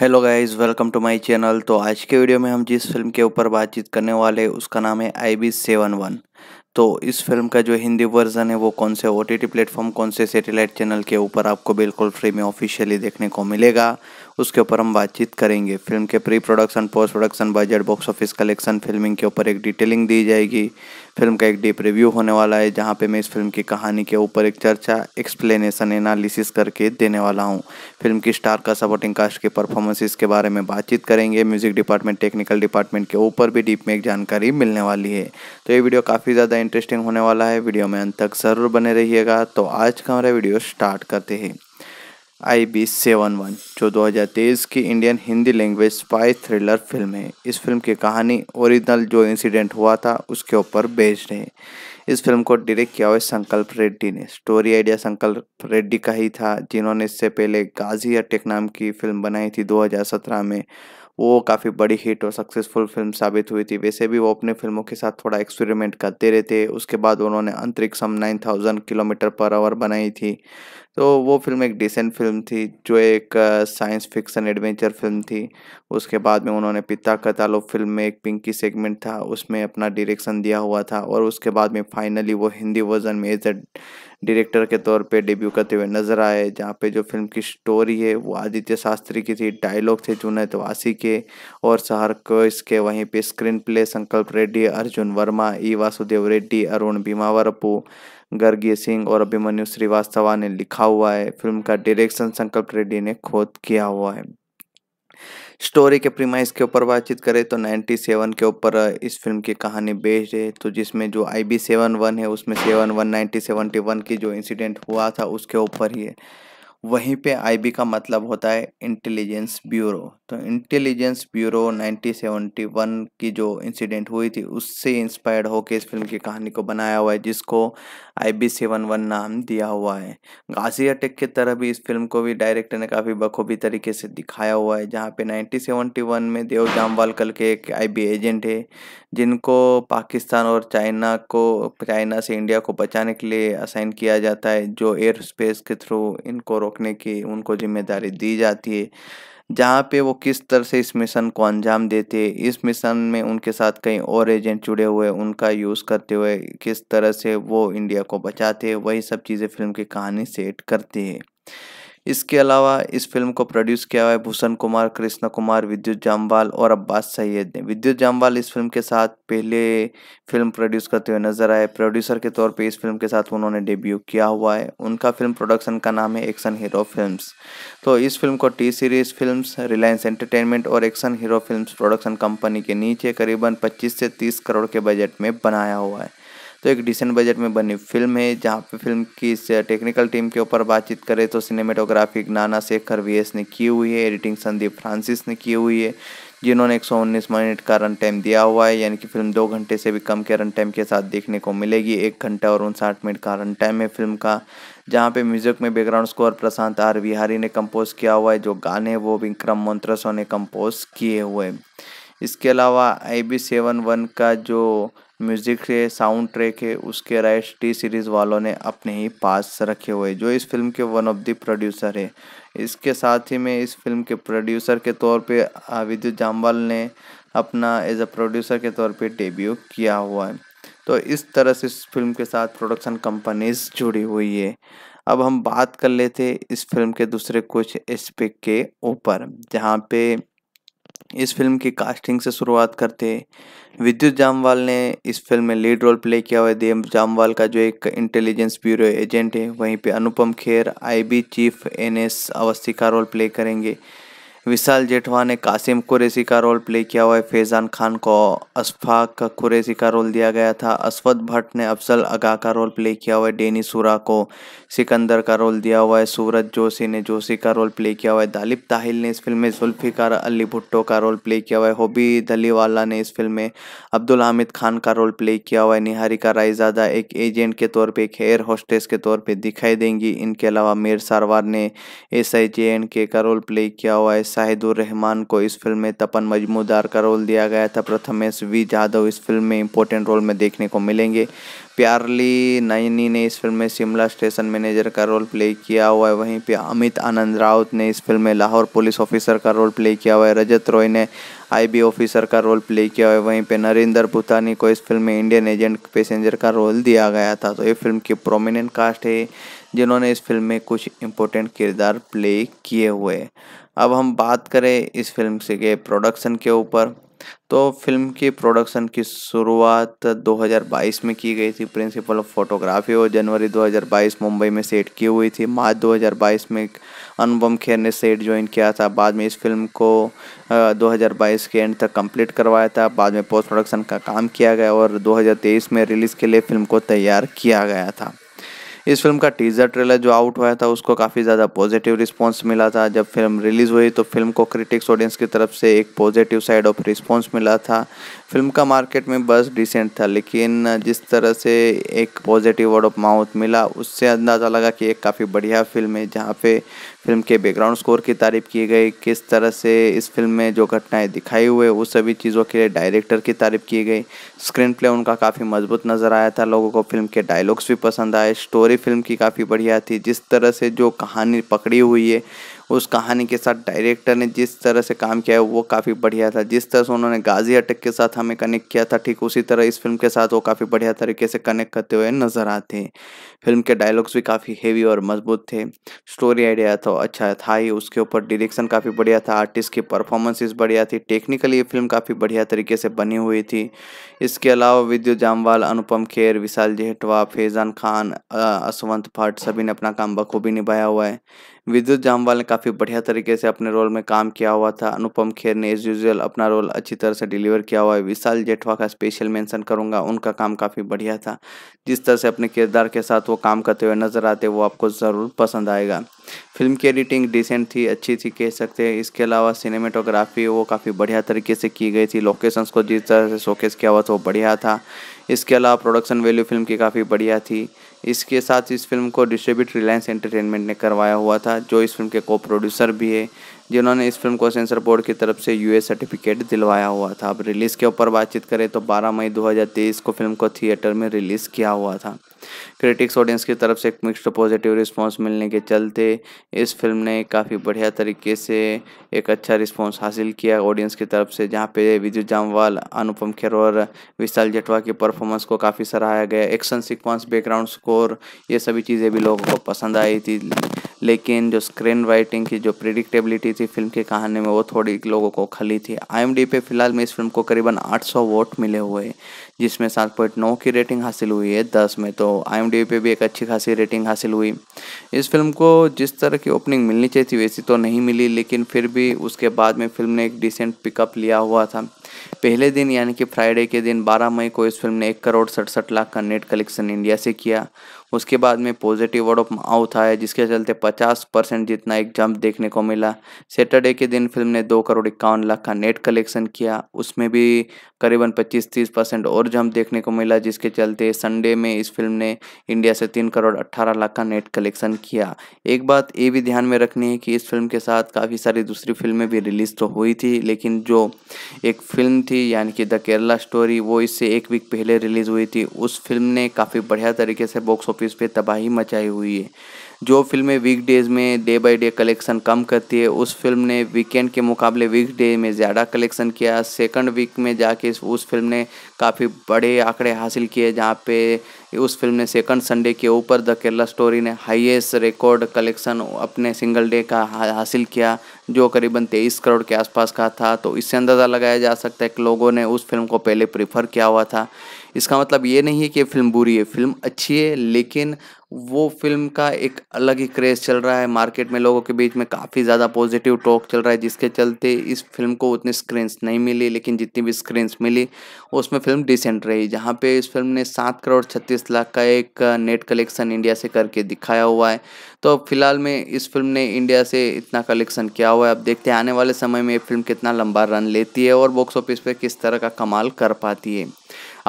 hello guys welcome to my channel तो आज के वीडियो में हम जिस फिल्म के ऊपर बातचीत करने वाले हैं उसका नाम है आई बी सेवन वन तो इस फिल्म का जो हिंदी वर्जन है वो कौन से ओ टी टी प्लेटफॉर्म कौन से सैटेलाइट चैनल के ऊपर आपको बिल्कुल फ्री में ऑफिशियली देखने को मिलेगा उसके ऊपर हम बातचीत करेंगे फिल्म के pre production post production budget box office collection filming के ऊपर एक डिटेलिंग दी जाएगी फिल्म का एक डीप रिव्यू होने वाला है जहाँ पे मैं इस फिल्म की कहानी के ऊपर एक चर्चा एक्सप्लेनेशन एनालिसिस करके देने वाला हूँ फिल्म की स्टार का सपोर्टिंग कास्ट के परफॉर्मेंसेस के बारे में बातचीत करेंगे म्यूजिक डिपार्टमेंट टेक्निकल डिपार्टमेंट के ऊपर भी डीप में एक जानकारी मिलने वाली है तो ये वीडियो काफ़ी ज़्यादा इंटरेस्टिंग होने वाला है वीडियो में अंत तक ज़रूर बने रहिएगा तो आज का हमारा वीडियो स्टार्ट करते हैं आई बी सेवन वन जो 2023 की Indian Hindi language spy thriller film है इस फिल्म की कहानी ओरिजिनल जो इंसिडेंट हुआ था उसके ऊपर बेस्ड है इस फिल्म को डायरेक्ट किया हुआ संकल्प रेड्डी ने स्टोरी आइडिया संकल्प रेड्डी का ही था जिन्होंने इससे पहले गाजी अटेक नाम की फिल्म बनाई थी 2017 में वो काफ़ी बड़ी हिट और सक्सेसफुल फिल्म साबित हुई थी वैसे भी वो अपने फिल्मों के साथ थोड़ा एक्सपेरिमेंट करते रहते उसके बाद उन्होंने अंतरिक्ष हम nine thousand kilometre per hour बनाई थी तो वो फिल्म एक डिसेंट फिल्म थी जो एक साइंस फिक्सन एडवेंचर फिल्म थी उसके बाद में उन्होंने पिता कतालो फिल्म में एक पिंकी सेगमेंट था उसमें अपना डायरेक्शन दिया हुआ था और उसके बाद में फाइनली वो हिंदी वर्जन में एज अ डायरेक्टर के तौर पे डेब्यू करते हुए नजर आए जहाँ पे जो फिल्म की स्टोरी है वो आदित्य शास्त्री की थी डायलॉग थे जुनैद वासी तो के और सहर को इसके वहीं पे स्क्रीन प्ले संकल्प रेड्डी अर्जुन वर्मा ई वासुदेव रेड्डी अरुण भीमावरपू गर्गी सिंह और अभिमन्यु श्रीवास्तवा ने लिखा हुआ है फिल्म का डायरेक्शन संकल्प रेड्डी ने खुद किया हुआ है स्टोरी के प्रीमाइस के ऊपर बातचीत करें तो 97 के ऊपर इस फिल्म की कहानी बेस्ड है तो जिसमें जो आई बी सेवन वन है उसमें सेवन वन नाइनटीन वन की जो इंसिडेंट हुआ था उसके ऊपर ही है वहीं पे आईबी का मतलब होता है इंटेलिजेंस ब्यूरो तो इंटेलिजेंस ब्यूरो 1971 की जो इंसिडेंट हुई थी उससे इंस्पायर्ड होकर इस फिल्म की कहानी को बनाया हुआ है जिसको आईबी सेवन वन नाम दिया हुआ है गाजी अटेक की तरह भी इस फिल्म को भी डायरेक्टर ने काफ़ी बखूबी तरीके से दिखाया हुआ है जहाँ पे 1971 में देव जामवालकल के एक आई एजेंट है जिनको पाकिस्तान और चाइना को चाइना से इंडिया को बचाने के लिए असाइन किया जाता है जो एयर स्पेस के थ्रू इनको रोकने की उनको जिम्मेदारी दी जाती है जहाँ पे वो किस तरह से इस मिशन को अंजाम देते हैं इस मिशन में उनके साथ कई और एजेंट जुड़े हुए उनका यूज़ करते हुए किस तरह से वो इंडिया को बचाते हैं वही सब चीज़ें फिल्म की कहानी सेट करती है इसके अलावा इस फिल्म को प्रोड्यूस किया हुआ है भूषण कुमार कृष्णा कुमार विद्युत जामवाल और अब्बास सैयद ने विद्युत जामवाल इस फिल्म के साथ पहले फिल्म प्रोड्यूस करते हुए नजर आए प्रोड्यूसर के तौर पे इस फिल्म के साथ उन्होंने डेब्यू किया हुआ है उनका फिल्म प्रोडक्शन का नाम है एक्शन हीरो फिल्म तो इस फिल्म को T series film Reliance Entertainment और action hero film production company के नीचे करीबन पच्चीस से तीस करोड़ के बजट में बनाया हुआ है तो एक डिसेंट बजट में बनी फिल्म है जहाँ पे फिल्म की टेक्निकल टीम के ऊपर बातचीत करें तो सिनेमेटोग्राफी नाना शेखर वी एस ने की हुई है एडिटिंग संदीप फ्रांसिस ने की हुई है जिन्होंने एक सौ उन्नीस मिनट का रन टाइम दिया हुआ है यानी कि फिल्म दो घंटे से भी कम के रन टाइम के साथ देखने को मिलेगी एक घंटा और उनसाठ मिनट का रन टाइम है फिल्म का जहाँ पे म्यूजिक में background score Prashant R Vihari ने कंपोज किया हुआ है जो गाने वो विक्रम मंत्रसो ने कंपोज किए हुए इसके अलावा आई बी सेवन वन का जो म्यूजिक है साउंड ट्रैक है उसके राइट्स टी सीरीज़ वालों ने अपने ही पास रखे हुए जो इस फिल्म के वन ऑफ द प्रोड्यूसर है इसके साथ ही में इस फिल्म के प्रोड्यूसर के तौर पे विद्युत जामवाल ने अपना एज अ प्रोड्यूसर के तौर पे डेब्यू किया हुआ है तो इस तरह से इस फिल्म के साथ प्रोडक्शन कंपनीज जुड़ी हुई है अब हम बात कर लेते इस फिल्म के दूसरे कुछ एस्पेक्ट के ऊपर जहाँ पे इस फिल्म की कास्टिंग से शुरुआत करते विद्युत जामवाल ने इस फिल्म में लीड रोल प्ले किया हुआ देव जामवाल का जो एक इंटेलिजेंस ब्यूरो एजेंट है वहीं पे Anupam Kher IB chief NS Awasthi का रोल प्ले करेंगे विशाल जेठवा ने कासिम कुरैसी का रोल प्ले किया हुआ है फैजान खान को अशफाक कुरैसी का रोल दिया गया था अश्वत भट्ट ने अफजल अगा का रोल प्ले किया हुआ है डेनी सूरा को सिकंदर का रोल दिया हुआ है सूरज जोशी ने जोशी का रोल प्ले किया हुआ है दालिब ताहिल ने इस फिल्म में जुल्फ़िकार अली भुट्टो का रोल प्ले किया हुआ है होबी दलीवाला ने इस फिल्म में अब्दुल हामिद खान का रोल प्ले किया हुआ है निहारिका रायजादा एक एजेंट के तौर पर एक हेयर होस्टेस के तौर पर दिखाई देंगी इनके अलावा मीर सारवार ने एस आई जे एंड के का रोल प्ले किया हुआ है शाहिदुर रहमान को इस फिल्म में तपन मजमूदार का रोल दिया गया था प्रथमेश वी जाधव इस फिल्म में इंपॉर्टेंट रोल में देखने को मिलेंगे प्यारली नयनी ने इस फिल्म में शिमला स्टेशन मैनेजर का रोल प्ले किया हुआ है वहीं पे अमित आनंद राउत ने इस फिल्म में लाहौर पुलिस ऑफिसर का रोल प्ले किया हुआ है रजत रॉय ने आईबी ऑफिसर का रोल प्ले किया हुआ है वहीं पे नरेंद्र भूतानी को इस फिल्म में इंडियन एजेंट पैसेंजर का रोल दिया गया था तो ये फिल्म की प्रोमिनेंट कास्ट है जिन्होंने इस फिल्म में कुछ इम्पोर्टेंट किरदार प्ले किए हुए अब हम बात करें इस फिल्म से के प्रोडक्शन के ऊपर तो फिल्म की प्रोडक्शन की शुरुआत 2022 में की गई थी प्रिंसिपल ऑफ फोटोग्राफी और जनवरी 2022 मुंबई में सेट की हुई थी मार्च 2022 में अनुपम खेर ने सेट ज्वाइन किया था बाद में इस फिल्म को 2022 के एंड तक कंप्लीट करवाया था बाद में पोस्ट प्रोडक्शन का काम किया गया और 2023 में रिलीज़ के लिए फिल्म को तैयार किया गया था इस फिल्म का टीजर ट्रेलर जो आउट हुआ था उसको काफ़ी ज़्यादा पॉजिटिव रिस्पॉन्स मिला था जब फिल्म रिलीज़ हुई तो फिल्म को क्रिटिक्स ऑडियंस की तरफ से एक पॉजिटिव साइड ऑफ रिस्पॉन्स मिला था फिल्म का मार्केट में बस डिसेंट था लेकिन जिस तरह से एक पॉजिटिव वर्ड ऑफ माउथ मिला उससे अंदाज़ा लगा कि एक काफ़ी बढ़िया फिल्म है जहाँ पे फिल्म के बैकग्राउंड स्कोर की तारीफ की गई किस तरह से इस फिल्म में जो घटनाएं दिखाई हुए उस सभी चीज़ों के लिए डायरेक्टर की तारीफ की गई स्क्रीन प्ले उनका काफ़ी मजबूत नज़र आया था लोगों को फिल्म के डायलॉग्स भी पसंद आए स्टोरी फिल्म की काफ़ी बढ़िया थी जिस तरह से जो कहानी पकड़ी हुई है उस कहानी के साथ डायरेक्टर ने जिस तरह से काम किया है वो काफ़ी बढ़िया था जिस तरह से उन्होंने गाजी अटक के साथ हमें कनेक्ट किया था ठीक उसी तरह इस फिल्म के साथ वो काफ़ी बढ़िया तरीके से कनेक्ट करते हुए नज़र आते हैं फिल्म के डायलॉग्स भी काफ़ी हेवी और मजबूत थे स्टोरी आइडिया तो अच्छा था ही उसके ऊपर डिरेक्शन काफ़ी बढ़िया था आर्टिस्ट की परफॉर्मेंसेस बढ़िया थी टेक्निकली ये फिल्म काफ़ी बढ़िया तरीके से बनी हुई थी इसके अलावा विद्युत जामवाल अनुपम खेर विशाल जेहटवा फैजान खान असवंत भट्ट सभी ने अपना काम बखूबी निभाया हुआ है विद्युत जामवाल ने काफ़ी बढ़िया तरीके से अपने रोल में काम किया हुआ था अनुपम खेर ने एज यूजल अपना रोल अच्छी तरह से डिलीवर किया हुआ है विशाल जेठवा का स्पेशल मेंशन करूंगा उनका काम काफ़ी बढ़िया था जिस तरह से अपने किरदार के साथ वो काम करते हुए नजर आते वो आपको ज़रूर पसंद आएगा फिल्म की एडिटिंग डिसेंट थी अच्छी थी कह सकते हैं इसके अलावा सिनेमेटोग्राफी वो काफ़ी बढ़िया तरीके से की गई थी लोकेशंस को जिस तरह से शोकेस किया हुआ था तो बढ़िया था इसके अलावा प्रोडक्शन वैल्यू फिल्म की काफ़ी बढ़िया थी इसके साथ इस फिल्म को डिस्ट्रीब्यूट रिलायंस एंटरटेनमेंट ने करवाया हुआ था जो इस फिल्म के को प्रोड्यूसर भी है जिन्होंने इस फिल्म को सेंसर बोर्ड की तरफ से यू सर्टिफिकेट दिलवाया हुआ था अब रिलीज़ के ऊपर बातचीत करें तो 12 मई 2023 को फिल्म को थिएटर में रिलीज़ किया हुआ था क्रिटिक्स ऑडियंस की तरफ से एक मिक्स्ड पॉजिटिव रिस्पांस मिलने के चलते इस फिल्म ने काफ़ी बढ़िया तरीके से एक अच्छा रिस्पांस हासिल किया ऑडियंस की तरफ से जहाँ पे विजय जामवाल अनुपम खेर और विशाल जटवा की परफॉर्मेंस को काफ़ी सराहाया गया एक्शन सीक्वेंस बैकग्राउंड स्कोर ये सभी चीज़ें भी लोगों को पसंद आई थी लेकिन जो स्क्रीन राइटिंग की जो प्रिडिक्टेबिलिटी थी फिल्म की कहानी में वो थोड़ी लोगों को खली थी आई पे फिलहाल में इस फिल्म को करीबन 800 वोट मिले हुए जिसमें सात पॉइंट नौ की रेटिंग हासिल हुई है दस में तो आई पे भी एक अच्छी खासी रेटिंग हासिल हुई इस फिल्म को जिस तरह की ओपनिंग मिलनी चाहिए थी वैसी तो नहीं मिली लेकिन फिर भी उसके बाद में फिल्म ने एक डिसेंट पिकअप लिया हुआ था पहले दिन यानी कि फ्राइडे के दिन 12 मई को इस फिल्म ने एक करोड़ सड़सठ लाख का नेट कलेक्शन इंडिया से किया उसके बाद में पॉजिटिव वर्ड ऑफ माउथ आया जिसके चलते पचास परसेंट जितना एक जंप देखने को मिला सैटरडे के दिन फिल्म ने दो करोड़ इक्यावन लाख का नेट कलेक्शन किया उसमें भी करीबन पच्चीस तीस परसेंट और जंप देखने को मिला जिसके चलते संडे में इस फिल्म ने इंडिया से तीन करोड़ अट्ठारह लाख का नेट कलेक्शन किया एक बात ये भी ध्यान में रखनी है कि इस फिल्म के साथ काफ़ी सारी दूसरी फिल्में भी रिलीज़ तो हुई थी लेकिन जो एक फिल्म थी यानी कि द केरला स्टोरी वो इससे एक वीक पहले रिलीज़ हुई थी उस फिल्म ने काफ़ी बढ़िया तरीके से बॉक्स ऑफिस ऑफिस पे तबाही मचाई हुई है जो फिल्में वीक डेज़ में डे बाय डे कलेक्शन कम करती है उस फिल्म ने वीकेंड के मुकाबले वीक डे में ज़्यादा कलेक्शन किया सेकंड वीक में जाके उस फिल्म ने काफ़ी बड़े आंकड़े हासिल किए जहाँ पे उस फिल्म ने सेकंड संडे के ऊपर द केरला स्टोरी ने हाईएस्ट रिकॉर्ड कलेक्शन अपने सिंगल डे का हासिल किया जो करीबन तेईस करोड़ के आसपास का था तो इससे अंदाज़ा लगाया जा सकता है कि लोगों ने उस फिल्म को पहले प्रीफर किया हुआ था इसका मतलब ये नहीं है कि फिल्म बुरी है फिल्म अच्छी है लेकिन वो फिल्म का एक अलग ही क्रेज चल रहा है मार्केट में लोगों के बीच में काफ़ी ज़्यादा पॉजिटिव टॉक चल रहा है जिसके चलते इस फिल्म को उतनी स्क्रीन्स नहीं मिली लेकिन जितनी भी स्क्रीन्स मिली उसमें फिल्म डिसेंट रही जहाँ पे इस फिल्म ने सात करोड़ छत्तीस लाख का एक नेट कलेक्शन इंडिया से करके दिखाया हुआ है तो फिलहाल में इस फिल्म ने इंडिया से इतना कलेक्शन किया हुआ है अब देखते हैं आने वाले समय में ये फिल्म कितना लंबा रन लेती है और बॉक्स ऑफिस पर किस तरह का कमाल कर पाती है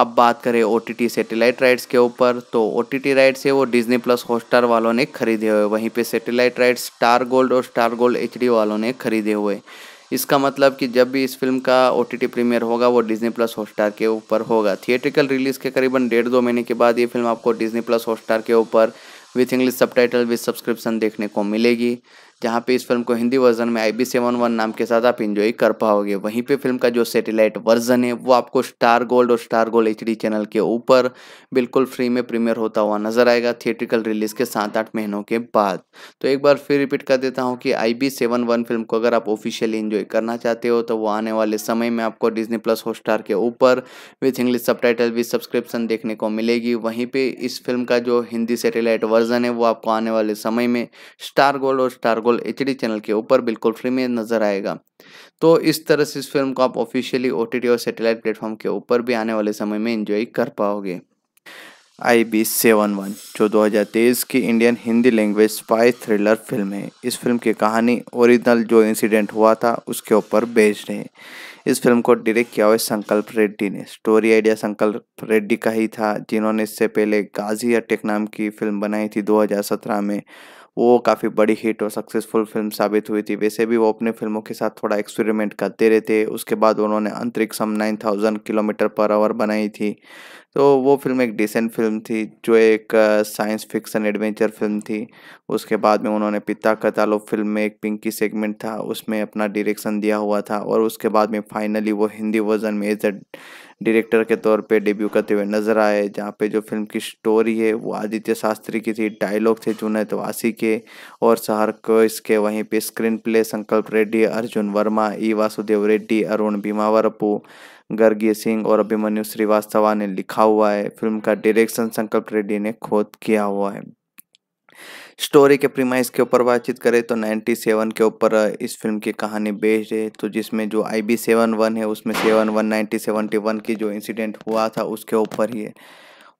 अब बात करें ओ टी सेटेलाइट राइट्स के ऊपर तो ओ टी राइट्स है वो डिजनी प्लस हॉटस्टार वालों ने खरीदे हुए वहीं पे सेटेलाइट राइट्स स्टार गोल्ड और स्टार गोल्ड एच वालों ने खरीदे हुए इसका मतलब कि जब भी इस फिल्म का ओ टी प्रीमियर होगा वो डिजनी प्लस हॉटस्टार के ऊपर होगा थिएट्रिकल रिलीज़ के करीबन डेढ़ दो महीने के बाद ये फिल्म आपको डिजनी प्लस हॉटस्टार के ऊपर with English title with subscription देखने को मिलेगी जहाँ पे इस फिल्म को हिंदी वर्जन में आई बी सेवन वन नाम के साथ आप इंजॉय कर पाओगे वहीं पे फिल्म का जो सेटेलाइट वर्जन है वो आपको स्टार गोल्ड और Star Gold H D channel के ऊपर बिल्कुल फ्री में प्रीमियर होता हुआ नजर आएगा थिएट्रिकल रिलीज के सात आठ महीनों के बाद तो एक बार फिर रिपीट कर देता हूँ कि I B seven one film को अगर आप ऑफिशियली इंजॉय करना चाहते हो तो वो आने वाले समय में आपको डिजनी प्लस हॉट स्टार के ऊपर with English subtitle with subscription देखने को मिलेगी वहीं पर इस फिल्म का जो हिंदी सेटेलाइट वर्जन है वो आपको आने वाले समय में स्टार गोल्ड और स्टार गोल एच चैनल के ऊपर बिल्कुल फ्री में नजर आएगा तो इस तरह से इस फिल्म को आप ऑफिशियली ओ और सेटेलाइट प्लेटफॉर्म के ऊपर भी आने वाले समय में इंजॉय कर पाओगे आई बी सेवन वन जो 2023 की Indian Hindi language spy thriller film है इस फिल्म की कहानी ओरिजिनल जो इंसिडेंट हुआ था उसके ऊपर बेस्ड है इस फिल्म को डायरेक्ट किया हुआ संकल्प रेड्डी ने स्टोरी आइडिया संकल्प रेड्डी का ही था जिन्होंने इससे पहले गाजी अटेक नाम की फिल्म बनाई थी 2017 में वो काफ़ी बड़ी हिट और सक्सेसफुल फिल्म साबित हुई थी वैसे भी वो अपने फिल्मों के साथ थोड़ा एक्सपेरिमेंट करते रहते उसके बाद उन्होंने Antariksham nine thousand kilometre per hour बनाई थी तो वो फिल्म एक डिसेंट फिल्म थी जो एक साइंस फिक्सन एडवेंचर फिल्म थी उसके बाद में उन्होंने पिता कतालो फिल्म में एक पिंकी सेगमेंट था उसमें अपना डायरेक्शन दिया हुआ था और उसके बाद में फाइनली वो हिंदी वर्जन में एज अ डायरेक्टर के तौर पे डेब्यू करते हुए नजर आए जहाँ पे जो फिल्म की स्टोरी है वो आदित्य शास्त्री की थी डायलॉग थे जुनैद वासी के और शहर को इसके वहीं पे स्क्रीन प्ले संकल्प रेड्डी अर्जुन वर्मा ई वासुदेव रेड्डी अरुण भीमावरपू गर्गीय सिंह और अभिमन्यु श्रीवास्तवा ने लिखा हुआ है फिल्म का डायरेक्शन संकल्प रेड्डी ने खुद किया हुआ है स्टोरी के प्रीमाइस के ऊपर बातचीत करें तो 97 के ऊपर इस फिल्म की कहानी बेस्ड है तो जिसमें जो आई बी सेवन वन है उसमें seven one nineteen seventy one की जो इंसिडेंट हुआ था उसके ऊपर ही है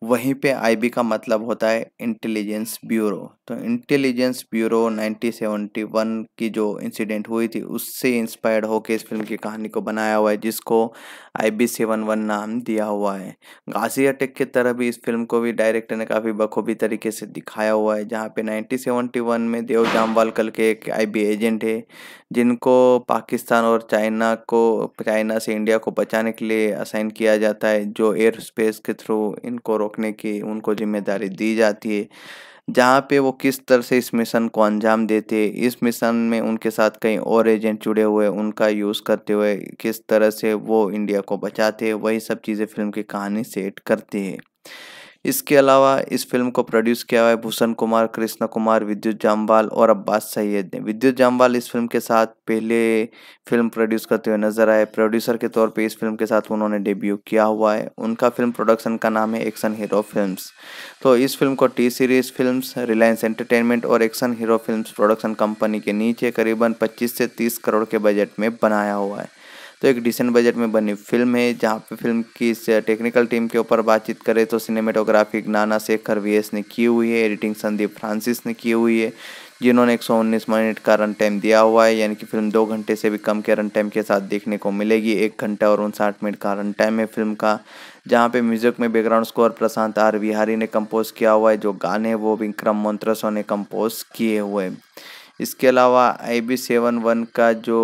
वहीं पे आईबी का मतलब होता है इंटेलिजेंस ब्यूरो तो इंटेलिजेंस ब्यूरो 1971 की जो इंसिडेंट हुई थी उससे इंस्पायर्ड होकर इस फिल्म की कहानी को बनाया हुआ है जिसको आई बी सेवन वन नाम दिया हुआ है गाजी अटैक की तरह भी इस फिल्म को भी डायरेक्टर ने काफ़ी बखूबी तरीके से दिखाया हुआ है जहाँ पे 1971 में देव जामवाल कल के एक आई एजेंट है जिनको पाकिस्तान और चाइना को चाइना से इंडिया को बचाने के लिए असाइन किया जाता है जो एयर स्पेस के थ्रू इनको रोक रखने की उनको जिम्मेदारी दी जाती है जहाँ पे वो किस तरह से इस मिशन को अंजाम देते हैं इस मिशन में उनके साथ कई और एजेंट जुड़े हुए उनका यूज़ करते हुए किस तरह से वो इंडिया को बचाते हैं वही सब चीज़ें फिल्म की कहानी सेट करती है इसके अलावा इस फिल्म को प्रोड्यूस किया हुआ है भूषण कुमार कृष्णा कुमार विद्युत जामवाल और अब्बास सैयद ने विद्युत जामवाल इस फिल्म के साथ पहले फिल्म प्रोड्यूस करते हुए नजर आए प्रोड्यूसर के तौर पे इस फिल्म के साथ उन्होंने डेब्यू किया हुआ है उनका फिल्म प्रोडक्शन का नाम है एक्शन हीरो फिल्म तो इस फिल्म को T series film Reliance Entertainment और action hero film production company के नीचे करीबन पच्चीस से तीस करोड़ के बजट में बनाया हुआ है तो एक डिसेंट बजट में बनी फिल्म है जहाँ पे फिल्म की टेक्निकल टीम के ऊपर बातचीत करें तो सिनेमाटोग्राफी नाना शेखर वी ने की हुई है एडिटिंग संदीप फ्रांसिस ने की हुई है जिन्होंने एक सौ उन्नीस मिनट का रन टाइम दिया हुआ है यानी कि फिल्म दो घंटे से भी कम के रन टाइम के साथ देखने को मिलेगी एक घंटा और उनसाठ मिनट का रन टाइम है फिल्म का जहाँ पे म्यूजिक में background score Prashant R Vihari ने कंपोज किया हुआ है जो गाने वो विक्रम मोन्त्रसो ने कंपोज किए हुए इसके अलावा आई बी सेवन वन का जो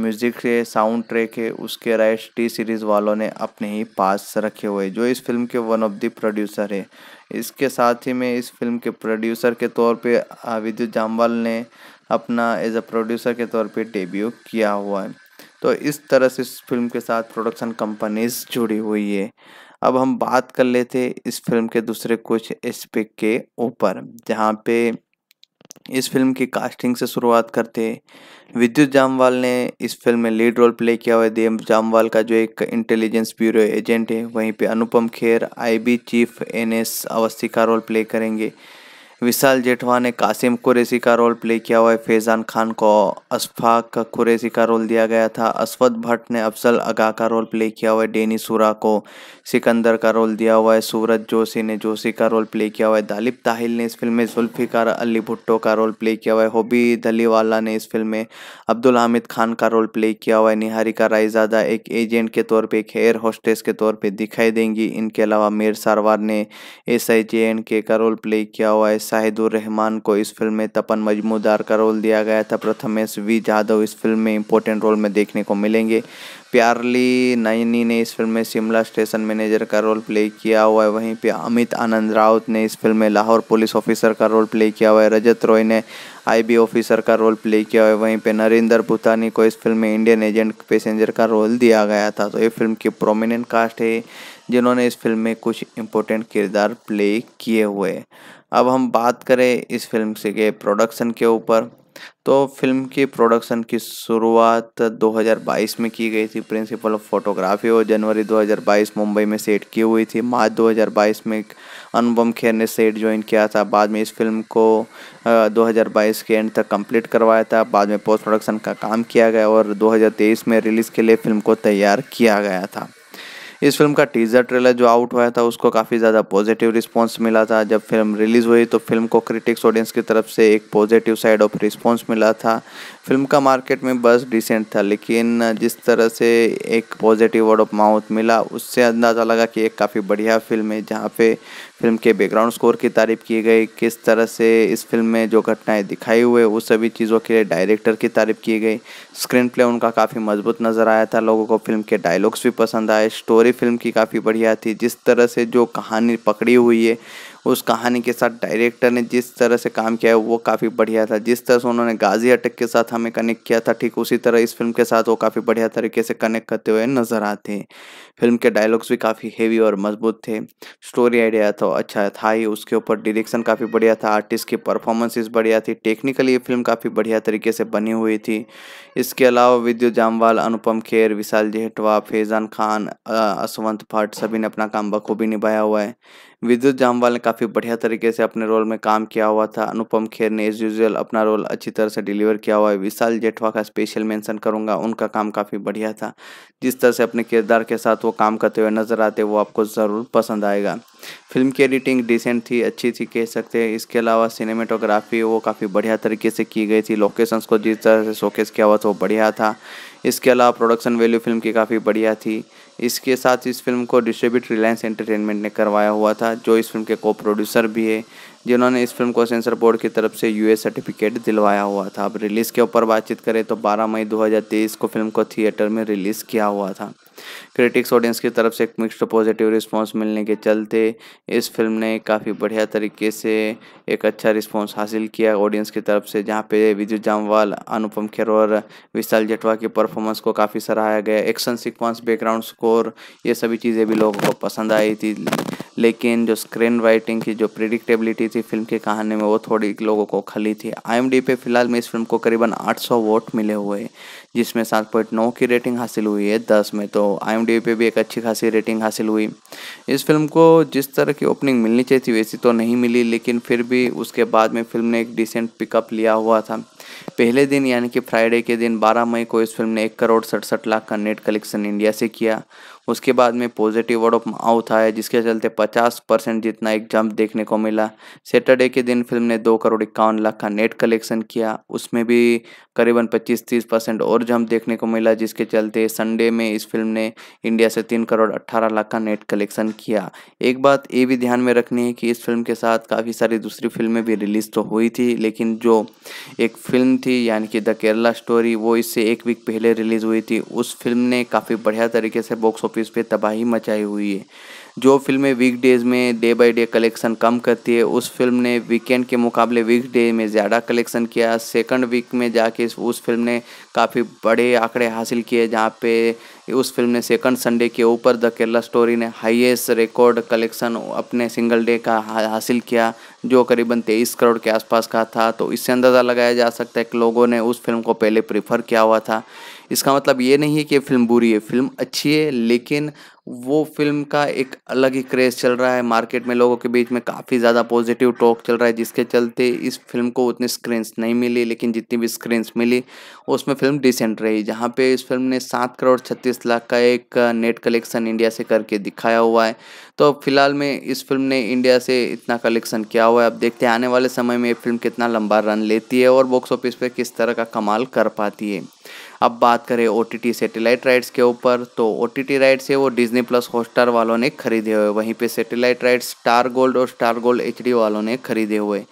म्यूजिक है साउंड ट्रैक है उसके राइट्स टी सीरीज़ वालों ने अपने ही पास रखे हुए जो इस फिल्म के वन ऑफ द प्रोड्यूसर है इसके साथ ही में इस फिल्म के प्रोड्यूसर के तौर पे विद्युत जामवाल ने अपना एज अ प्रोड्यूसर के तौर पे डेब्यू किया हुआ है तो इस तरह से इस फिल्म के साथ प्रोडक्शन कंपनीज जुड़ी हुई है अब हम बात कर लेते इस फिल्म के दूसरे कुछ एस्पेक्ट के ऊपर जहाँ पे इस फिल्म की कास्टिंग से शुरुआत करते विद्युत जामवाल ने इस फिल्म में लीड रोल प्ले किया हुआ है देव जामवाल का जो एक इंटेलिजेंस ब्यूरो एजेंट है वहीं पे Anupam Kher IB chief NS Awasthi का रोल प्ले करेंगे विशाल जेठवा ने कासिम कुरैसी का रोल प्ले किया हुआ है फैज़ान खान को अशफाक कुरैसी का रोल दिया गया था अश्वत भट्ट ने अफजल अगा का रोल प्ले किया हुआ है डेनी सूरा को सिकंदर का रोल दिया हुआ है सूरज जोशी ने जोशी का रोल प्ले किया हुआ है दालिब ताहिल ने इस फिल्म में जुल्फ़िकार अली भुट्टो का रोल प्ले किया हुआ है होबी दलीवाला ने इस फिल्म में अब्दुल हामिद खान का रोल प्ले किया हुआ है निहारिका रायजादा एक एजेंट के तौर पर एक एयर होस्टेस के तौर पर दिखाई देंगी इनके अलावा मीर सारवार ने एस आई जे एंड के का रोल प्ले किया हुआ है शाहिदुररहमान रहमान को इस फिल्म में तपन मजमूदार का रोल दिया गया था प्रथम एस वी जाधव इस फिल्म में इंपॉर्टेंट रोल में देखने को मिलेंगे प्यारली नयनी ने इस फिल्म में शिमला स्टेशन मैनेजर का रोल प्ले किया हुआ है वहीं पे अमित आनंद राउत ने इस फिल्म में लाहौर पुलिस ऑफिसर का रोल प्ले किया हुआ है रजत रॉय ने आईबी ऑफिसर का रोल प्ले किया हुआ है वहीं पे नरेंद्र भूतानी को इस फिल्म में इंडियन एजेंट पैसेंजर का रोल दिया गया था तो ये फिल्म की प्रोमिनेंट कास्ट है जिन्होंने इस फिल्म में कुछ इम्पोर्टेंट किरदार प्ले किए हुए अब हम बात करें इस फिल्म से के प्रोडक्शन के ऊपर तो फिल्म की प्रोडक्शन की शुरुआत 2022 में की गई थी प्रिंसिपल ऑफ फोटोग्राफी और जनवरी 2022 मुंबई में सेट की हुई थी मार्च 2022 में अनुपम खेर ने सेट ज्वाइन किया था बाद में इस फिल्म को 2022 के एंड तक कंप्लीट करवाया था बाद में पोस्ट प्रोडक्शन का काम किया गया और 2023 में रिलीज़ के लिए फिल्म को तैयार किया गया था इस फिल्म का टीजर ट्रेलर जो आउट हुआ था उसको काफ़ी ज़्यादा पॉजिटिव रिस्पॉन्स मिला था जब फिल्म रिलीज़ हुई तो फिल्म को क्रिटिक्स ऑडियंस की तरफ से एक पॉजिटिव साइड ऑफ रिस्पॉन्स मिला था फिल्म का मार्केट में बस डिसेंट था लेकिन जिस तरह से एक पॉजिटिव वर्ड ऑफ माउथ मिला उससे अंदाज़ा लगा कि एक काफ़ी बढ़िया फिल्म है जहाँ पे फिल्म के बैकग्राउंड स्कोर की तारीफ की गई किस तरह से इस फिल्म में जो घटनाएं दिखाई हुए उस सभी चीज़ों के लिए डायरेक्टर की तारीफ की गई स्क्रीन प्ले उनका काफ़ी मजबूत नज़र आया था लोगों को फिल्म के डायलॉग्स भी पसंद आए स्टोरी फिल्म की काफ़ी बढ़िया थी जिस तरह से जो कहानी पकड़ी हुई है उस कहानी के साथ डायरेक्टर ने जिस तरह से काम किया है वो काफ़ी बढ़िया था जिस तरह से उन्होंने गाजी अटक के साथ हमें कनेक्ट किया था ठीक उसी तरह इस फिल्म के साथ वो काफ़ी बढ़िया तरीके से कनेक्ट करते हुए नज़र आते हैं फिल्म के डायलॉग्स भी काफ़ी हेवी और मजबूत थे स्टोरी आइडिया तो अच्छा था ही उसके ऊपर डिरेक्शन काफ़ी बढ़िया था आर्टिस्ट की परफॉर्मेंसेस बढ़िया थी टेक्निकली ये फिल्म काफ़ी बढ़िया तरीके से बनी हुई थी इसके अलावा विद्यु जामवाल अनुपम खेर विशाल जेहटवा फैज़ान खान असवंत भट्ट सभी ने अपना काम बखूबी निभाया हुआ है विद्युत जामवाल ने काफ़ी बढ़िया तरीके से अपने रोल में काम किया हुआ था अनुपम खेर ने एज यूजल अपना रोल अच्छी तरह से डिलीवर किया हुआ है विशाल जेठवा का स्पेशल मेंशन करूंगा उनका काम काफ़ी बढ़िया था जिस तरह से अपने किरदार के साथ वो काम करते हुए नजर आते वो आपको ज़रूर पसंद आएगा फिल्म की एडिटिंग डिसेंट थी अच्छी थी कह सकते हैं इसके अलावा सिनेमेटोग्राफी वो काफ़ी बढ़िया तरीके से की गई थी लोकेशंस को जिस तरह से शोकेस किया हुआ था वो बढ़िया था इसके अलावा प्रोडक्शन वैल्यू फिल्म की काफ़ी बढ़िया थी इसके साथ इस फिल्म को डिस्ट्रीब्यूट रिलायंस एंटरटेनमेंट ने करवाया हुआ था जो इस फिल्म के को प्रोड्यूसर भी है जिन्होंने इस फिल्म को सेंसर बोर्ड की तरफ से यूएस सर्टिफिकेट दिलवाया हुआ था अब रिलीज़ के ऊपर बातचीत करें तो 12 मई 2023 को फिल्म को थिएटर में रिलीज़ किया हुआ था क्रिटिक्स ऑडियंस की तरफ से एक मिक्स्ड पॉजिटिव रिस्पांस मिलने के चलते इस फिल्म ने काफ़ी बढ़िया तरीके से एक अच्छा रिस्पांस हासिल किया ऑडियंस की तरफ से जहाँ पे विजय जामवाल अनुपम खेर और विशाल जटवा की परफॉर्मेंस को काफ़ी सराहाया गया एक्शन सिक्वेंस बैकग्राउंड स्कोर ये सभी चीज़ें भी लोगों को पसंद आई थी लेकिन जो स्क्रीन राइटिंग की जो प्रिडिक्टेबिलिटी थी फिल्म की कहानी में वो थोड़ी लोगों को खली थी आई पे फिलहाल में इस फिल्म को करीबन 800 वोट मिले हुए हैं जिसमें नौ की रेटिंग हासिल हुई है दस में तो आई पे भी एक अच्छी खासी रेटिंग हासिल हुई इस फिल्म को जिस तरह की ओपनिंग मिलनी चाहिए थी वैसी तो नहीं मिली लेकिन फिर भी उसके बाद में फिल्म ने एक डिसेंट पिकअप लिया हुआ था पहले दिन यानी कि फ्राइडे के दिन 12 मई को इस फिल्म ने एक करोड़ सड़सठ लाख का नेट कलेक्शन इंडिया से किया उसके बाद में पॉजिटिव वर्ड ऑफ माउथ आया जिसके चलते पचास परसेंट जितना एक जंप देखने को मिला सैटरडे के दिन फिल्म ने दो करोड़ इक्यावन लाख का नेट कलेक्शन किया उसमें भी करीबन पच्चीस तीस परसेंट और जंप देखने को मिला जिसके चलते संडे में इस फिल्म ने इंडिया से तीन करोड़ अट्ठारह लाख का नेट कलेक्शन किया एक बात ये भी ध्यान में रखनी है कि इस फिल्म के साथ काफ़ी सारी दूसरी फिल्में भी रिलीज़ तो हुई थी लेकिन जो एक फिल्म थी यानी कि द केरला स्टोरी वो इससे एक वीक पहले रिलीज़ हुई थी उस फिल्म ने काफ़ी बढ़िया तरीके से बॉक्स ऑफिस पे तबाही मचाई हुई है जो फिल्में वीकडेज़ में डे बाय डे कलेक्शन कम करती है उस फिल्म ने वीकेंड के मुकाबले वीकडे में ज़्यादा कलेक्शन किया सेकंड वीक में जाके उस फिल्म ने काफ़ी बड़े आंकड़े हासिल किए जहाँ पे उस फिल्म ने सेकंड संडे के ऊपर द केरला स्टोरी ने हाईएस्ट रिकॉर्ड कलेक्शन अपने सिंगल डे का हासिल किया जो करीबन तेईस करोड़ के आसपास का था तो इससे अंदाज़ा लगाया जा सकता है कि लोगों ने उस फिल्म को पहले प्रीफर किया हुआ था इसका मतलब ये नहीं है कि फिल्म बुरी है फिल्म अच्छी है लेकिन वो फिल्म का एक अलग ही क्रेज चल रहा है मार्केट में लोगों के बीच में काफ़ी ज़्यादा पॉजिटिव टॉक चल रहा है जिसके चलते इस फिल्म को उतनी स्क्रीन्स नहीं मिली लेकिन जितनी भी स्क्रीन्स मिली उसमें फिल्म डिसेंट रही जहाँ पे इस फिल्म ने सात करोड़ छत्तीस लाख का एक नेट कलेक्शन इंडिया से करके दिखाया हुआ है तो फिलहाल में इस फिल्म ने इंडिया से इतना कलेक्शन किया हुआ है अब देखते हैं आने वाले समय में ये फिल्म कितना लंबा रन लेती है और बॉक्स ऑफिस पर किस तरह का कमाल कर पाती है अब बात करें O T T satellite rights के ऊपर तो ओ टी टी राइट्स है वो डिजनी प्लस हॉटस्टार वालों ने खरीदे हुए वहीं पे सेटेलाइट राइट्स स्टार गोल्ड और स्टार गोल्ड एच वालों ने खरीदे हुए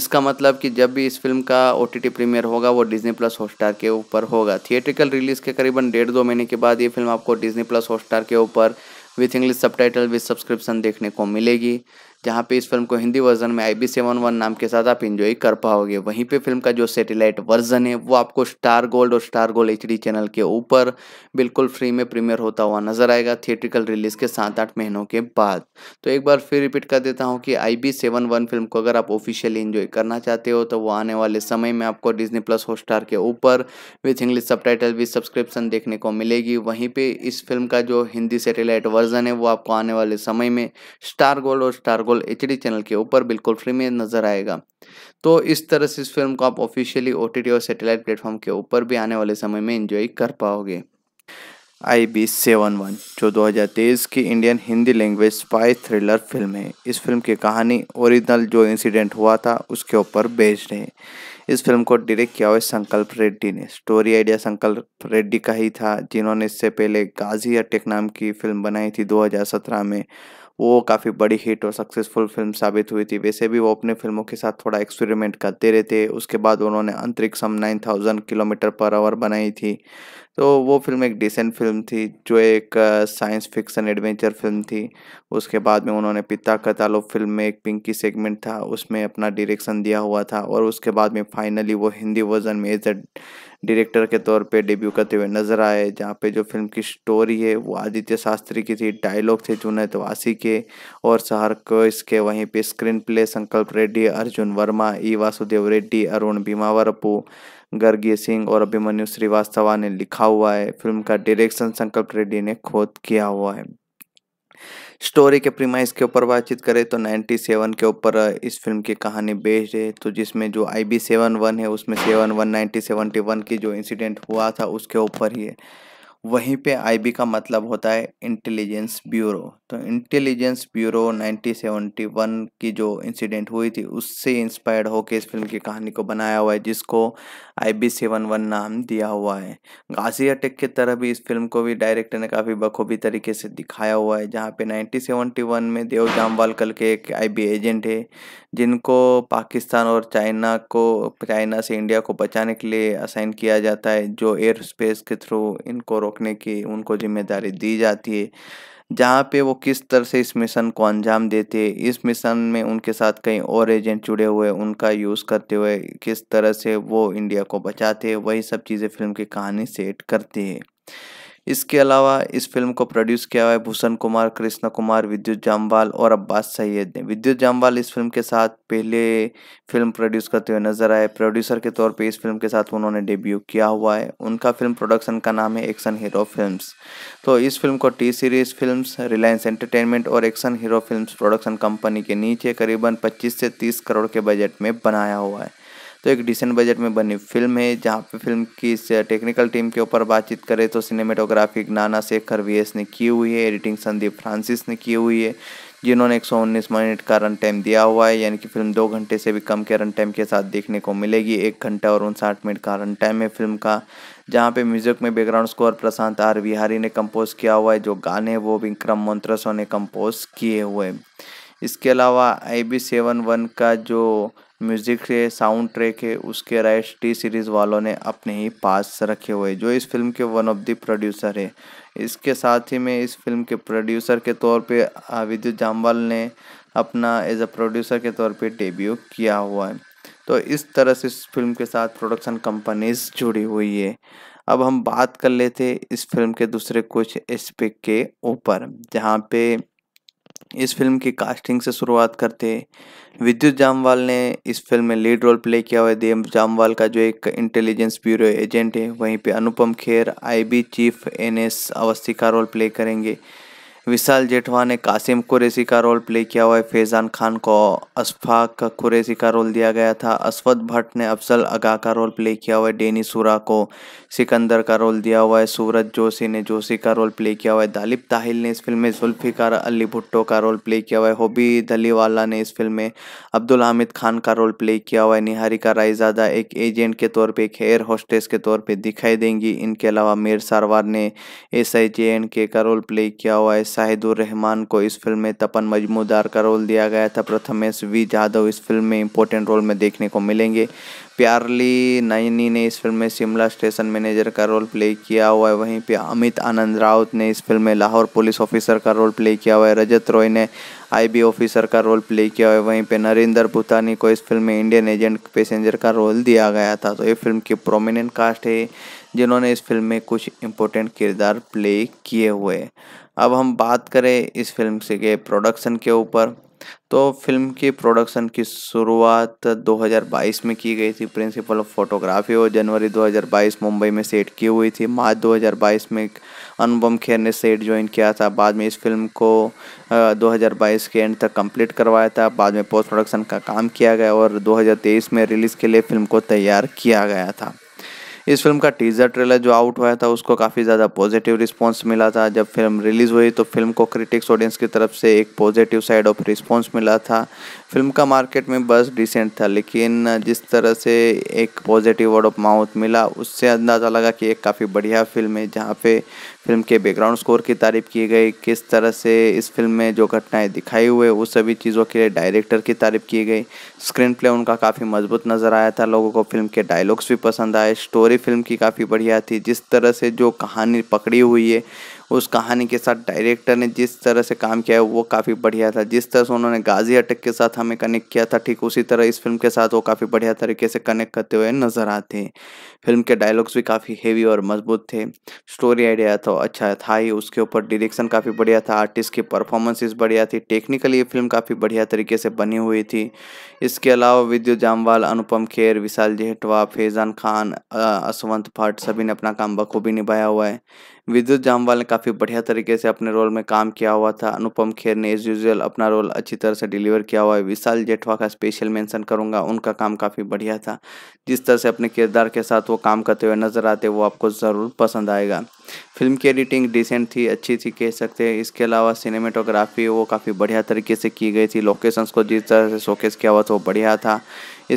इसका मतलब कि जब भी इस फिल्म का ओ टी प्रीमियर होगा वो डिजनी प्लस हॉटस्टार के ऊपर होगा थिएट्रिकल रिलीज़ के करीबन डेढ़ दो महीने के बाद ये फिल्म आपको डिजनी प्लस हॉटस्टार के ऊपर with English subtitle with subscription देखने को मिलेगी जहाँ पे इस फिल्म को हिंदी वर्जन में आई बी सेवन वन नाम के साथ आप इंजॉय कर पाओगे वहीं पे फिल्म का जो सेटेलाइट वर्जन है वो आपको स्टार गोल्ड और स्टार गोल्ड एच चैनल के ऊपर बिल्कुल फ्री में प्रीमियर होता हुआ नजर आएगा थिएट्रिकल रिलीज के सात आठ महीनों के बाद तो एक बार फिर रिपीट कर देता हूँ कि I B seven one film को अगर आप ऑफिशियली इंजॉय करना चाहते हो तो वो आने वाले समय में आपको डिजनी प्लस स्टार के ऊपर with English subtitle with subscription देखने को मिलेगी वहीं पर इस फिल्म का जो हिंदी सेटेलाइट वर्जन है वो आपको आने वाले समय में स्टार गोल्ड और स्टार बिल्कुल एच चैनल के ऊपर बिल्कुल फ्री में नज़र आएगा तो इस तरह से इस फिल्म को आप ऑफिशियली ओ और सेटेलाइट प्लेटफॉर्म के ऊपर भी आने वाले समय में इंजॉय कर पाओगे आई बी सेवन वन जो 2023 की Indian Hindi language spy thriller film है इस फिल्म की कहानी ओरिजिनल जो इंसिडेंट हुआ था उसके ऊपर बेस्ड है इस फिल्म को डायरेक्ट किया हुआ संकल्प रेड्डी ने स्टोरी आइडिया संकल्प रेड्डी का ही था जिन्होंने इससे पहले गाजी अटेक नाम की फिल्म बनाई थी 2017 में वो काफ़ी बड़ी हिट और सक्सेसफुल फिल्म साबित हुई थी वैसे भी वो अपनी फिल्मों के साथ थोड़ा एक्सपेरिमेंट करते रहते उसके बाद उन्होंने Antariksham nine thousand kilometre per hour बनाई थी तो वो फिल्म एक डिसेंट फिल्म थी जो एक साइंस फिक्सन एडवेंचर फिल्म थी उसके बाद में उन्होंने पिता का तालो फिल्म में एक पिंकी सेगमेंट था उसमें अपना डायरेक्शन दिया हुआ था और उसके बाद में फाइनली वो हिंदी वर्जन में एज अ डायरेक्टर के तौर पे डेब्यू करते हुए नजर आए जहाँ पे जो फिल्म की स्टोरी है वो आदित्य शास्त्री की थी डायलॉग थे जुनैद वासी के और शहर को इसके वहीं पे स्क्रीन प्ले संकल्प रेड्डी अर्जुन वर्मा ई वासुदेव रेड्डी अरुण भीमावरपू गर्गीय सिंह और अभिमन्यु श्रीवास्तवा ने लिखा हुआ है फिल्म का डायरेक्शन संकल्प रेड्डी ने खुद किया हुआ है स्टोरी के प्रीमाइस के ऊपर बातचीत करें तो 97 के ऊपर इस फिल्म की कहानी बेस्ड है तो जिसमें जो आई बी सेवन वन है उसमें seven one ninety seventy one की जो इंसिडेंट हुआ था उसके ऊपर ही है वहीं पे आईबी का मतलब होता है इंटेलिजेंस ब्यूरो तो इंटेलिजेंस ब्यूरो 1971 की जो इंसिडेंट हुई थी उससे इंस्पायर्ड होकर इस फिल्म की कहानी को बनाया हुआ है जिसको आई बी सेवन वन नाम दिया हुआ है गाजी अटैक की तरह भी इस फिल्म को भी डायरेक्टर ने काफ़ी बखूबी तरीके से दिखाया हुआ है जहाँ पे 1971 में देव कल के एक आई एजेंट है जिनको पाकिस्तान और चाइना को चाइना से इंडिया को बचाने के लिए असाइन किया जाता है जो एयर स्पेस के थ्रू इनको रोकने की उनको जिम्मेदारी दी जाती है जहाँ पे वो किस तरह से इस मिशन को अंजाम देते इस मिशन में उनके साथ कई और एजेंट जुड़े हुए उनका यूज़ करते हुए किस तरह से वो इंडिया को बचाते वही सब चीज़ें फिल्म की कहानी सेट करती है इसके अलावा इस फिल्म को प्रोड्यूस किया हुआ है भूषण कुमार कृष्णा कुमार विद्युत जामवाल और अब्बास सैयद ने विद्युत जामवाल इस फिल्म के साथ पहले फिल्म प्रोड्यूस करते हुए नजर आए प्रोड्यूसर के तौर पे इस फिल्म के साथ उन्होंने डेब्यू किया हुआ है उनका फिल्म प्रोडक्शन का नाम है एक्शन हीरो फिल्म तो इस फिल्म को T series film Reliance Entertainment और action hero film production company के नीचे करीबन पच्चीस से तीस करोड़ के बजट में बनाया हुआ है तो एक डिसेंट बजट में बनी फिल्म है जहाँ पे फिल्म की टेक्निकल टीम के ऊपर बातचीत करें तो सिनेमेटोग्राफी नाना शेखर वी ने की हुई है एडिटिंग संदीप फ्रांसिस ने की हुई है जिन्होंने एक सौ उन्नीस मिनट का रन टाइम दिया हुआ है यानी कि फिल्म दो घंटे से भी कम के रन टाइम के साथ देखने को मिलेगी एक घंटा और उनसाठ मिनट का रन टाइम है फिल्म का जहाँ पे म्यूजिक में background score Prashant R Vihari ने कंपोज किया हुआ है जो गाने वो विक्रम मंत्रसो ने कंपोज किए हुए इसके अलावा आई बी सेवन वन का जो म्यूज़िक है साउंड ट्रैक है उसके राइट्स टी सीरीज़ वालों ने अपने ही पास रखे हुए जो इस फिल्म के वन ऑफ द प्रोड्यूसर है इसके साथ ही में इस फिल्म के प्रोड्यूसर के तौर पे विद्युत जामवाल ने अपना एज अ प्रोड्यूसर के तौर पे डेब्यू किया हुआ है तो इस तरह से इस फिल्म के साथ प्रोडक्शन कंपनीज जुड़ी हुई है अब हम बात कर लेते इस फिल्म के दूसरे कुछ एस्पेक्ट के ऊपर जहाँ पे इस फिल्म की कास्टिंग से शुरुआत करते हैं विद्युत जामवाल ने इस फिल्म में लीड रोल प्ले किया हुआ है जामवाल का जो एक इंटेलिजेंस ब्यूरो एजेंट है वहीं पे Anupam Kher IB chief NS Awasthi का रोल प्ले करेंगे विशाल जेठवा ने कासिम कुरेसी का रोल प्ले किया हुआ है फैज़ान खान को अशफाक कुरेसी का रोल दिया गया था अश्वत भट्ट ने अफजल अगा का रोल प्ले किया हुआ है डेनी सूरा को सिकंदर का रोल दिया हुआ है सूरज जोशी ने जोशी का रोल प्ले किया हुआ है दालिब ताहिल ने इस फिल्म में जुल्फ़िकार अली भुट्टो का रोल प्ले किया हुआ है होबी दलीवाला ने इस फिल्म में अब्दुल हामिद खान का रोल प्ले किया हुआ है निहारिका रायजादा एक एजेंट के तौर पर एक हेयर होस्टेस के तौर पर दिखाई देंगी इनके अलावा मीर सारवार ने एस आई जे एंड के का रोल प्ले किया हुआ है शाहिदुररहमान को इस फिल्म में तपन मजमूदार का रोल दिया गया था प्रथमेश वी जाधव इस फिल्म में इंपॉर्टेंट रोल में देखने को मिलेंगे प्यारली नयनी ने इस फिल्म में शिमला स्टेशन मैनेजर का रोल प्ले किया हुआ है वहीं पे अमित आनंद राउत ने इस फिल्म में लाहौर पुलिस ऑफिसर का रोल प्ले किया हुआ है रजत रॉय ने आईबी ऑफिसर का रोल प्ले किया हुआ है वहीं पे नरेंद्र भूतानी को इस फिल्म में इंडियन एजेंट पैसेंजर का रोल दिया गया था तो ये फिल्म की प्रोमिनेंट कास्ट है जिन्होंने इस फिल्म में कुछ इम्पोर्टेंट किरदार प्ले किए हुए अब हम बात करें इस फिल्म से के प्रोडक्शन के ऊपर तो फिल्म की प्रोडक्शन की शुरुआत 2022 में की गई थी प्रिंसिपल ऑफ फोटोग्राफी और जनवरी 2022 मुंबई में सेट की हुई थी मार्च 2022 में अनुपम खेर ने सेट ज्वाइन किया था बाद में इस फिल्म को 2022 के एंड तक कंप्लीट करवाया था बाद में पोस्ट प्रोडक्शन का काम किया गया और 2023 में रिलीज़ के लिए फिल्म को तैयार किया गया था इस फिल्म का टीजर ट्रेलर जो आउट हुआ था उसको काफ़ी ज़्यादा पॉजिटिव रिस्पॉन्स मिला था जब फिल्म रिलीज़ हुई तो फिल्म को क्रिटिक्स ऑडियंस की तरफ से एक पॉजिटिव साइड ऑफ रिस्पॉन्स मिला था फिल्म का मार्केट में बस डिसेंट था लेकिन जिस तरह से एक पॉजिटिव वर्ड ऑफ माउथ मिला उससे अंदाज़ा लगा कि एक काफ़ी बढ़िया फिल्म है जहाँ पे फिल्म के बैकग्राउंड स्कोर की तारीफ की गई किस तरह से इस फिल्म में जो घटनाएं दिखाई हुए उस सभी चीज़ों के लिए डायरेक्टर की तारीफ की गई स्क्रीन प्ले उनका काफ़ी मजबूत नज़र आया था लोगों को फिल्म के डायलॉग्स भी पसंद आए स्टोरी फिल्म की काफ़ी बढ़िया थी जिस तरह से जो कहानी पकड़ी हुई है उस कहानी के साथ डायरेक्टर ने जिस तरह से काम किया है वो काफ़ी बढ़िया था जिस तरह से उन्होंने गाजी अटक के साथ हमें कनेक्ट किया था ठीक उसी तरह इस फिल्म के साथ वो काफ़ी बढ़िया तरीके से कनेक्ट करते हुए नज़र आते हैं फिल्म के डायलॉग्स भी काफ़ी हेवी और मजबूत थे स्टोरी आइडिया तो अच्छा था ही उसके ऊपर डिरेक्शन काफ़ी बढ़िया था आर्टिस्ट की परफॉर्मेंसेस बढ़िया थी टेक्निकली ये फिल्म काफ़ी बढ़िया तरीके से बनी हुई थी इसके अलावा विद्युत जामवाल अनुपम खेर विशाल जेहटवा फैज़ान खान असवंत भट्ट सभी ने अपना काम बखूबी निभाया हुआ है विद्युत जामवाल ने काफ़ी बढ़िया तरीके से अपने रोल में काम किया हुआ था अनुपम खेर ने एज यूजल अपना रोल अच्छी तरह से डिलीवर किया हुआ है विशाल जेठवा का स्पेशल मेंशन करूंगा उनका काम काफ़ी बढ़िया था जिस तरह से अपने किरदार के साथ वो काम करते हुए नजर आते वो आपको ज़रूर पसंद आएगा फिल्म की एडिटिंग डिसेंट थी अच्छी थी कह सकते हैं इसके अलावा सिनेमेटोग्राफी वो काफ़ी बढ़िया तरीके से की गई थी लोकेशंस को जिस तरह से शोकेस किया हुआ था वो बढ़िया था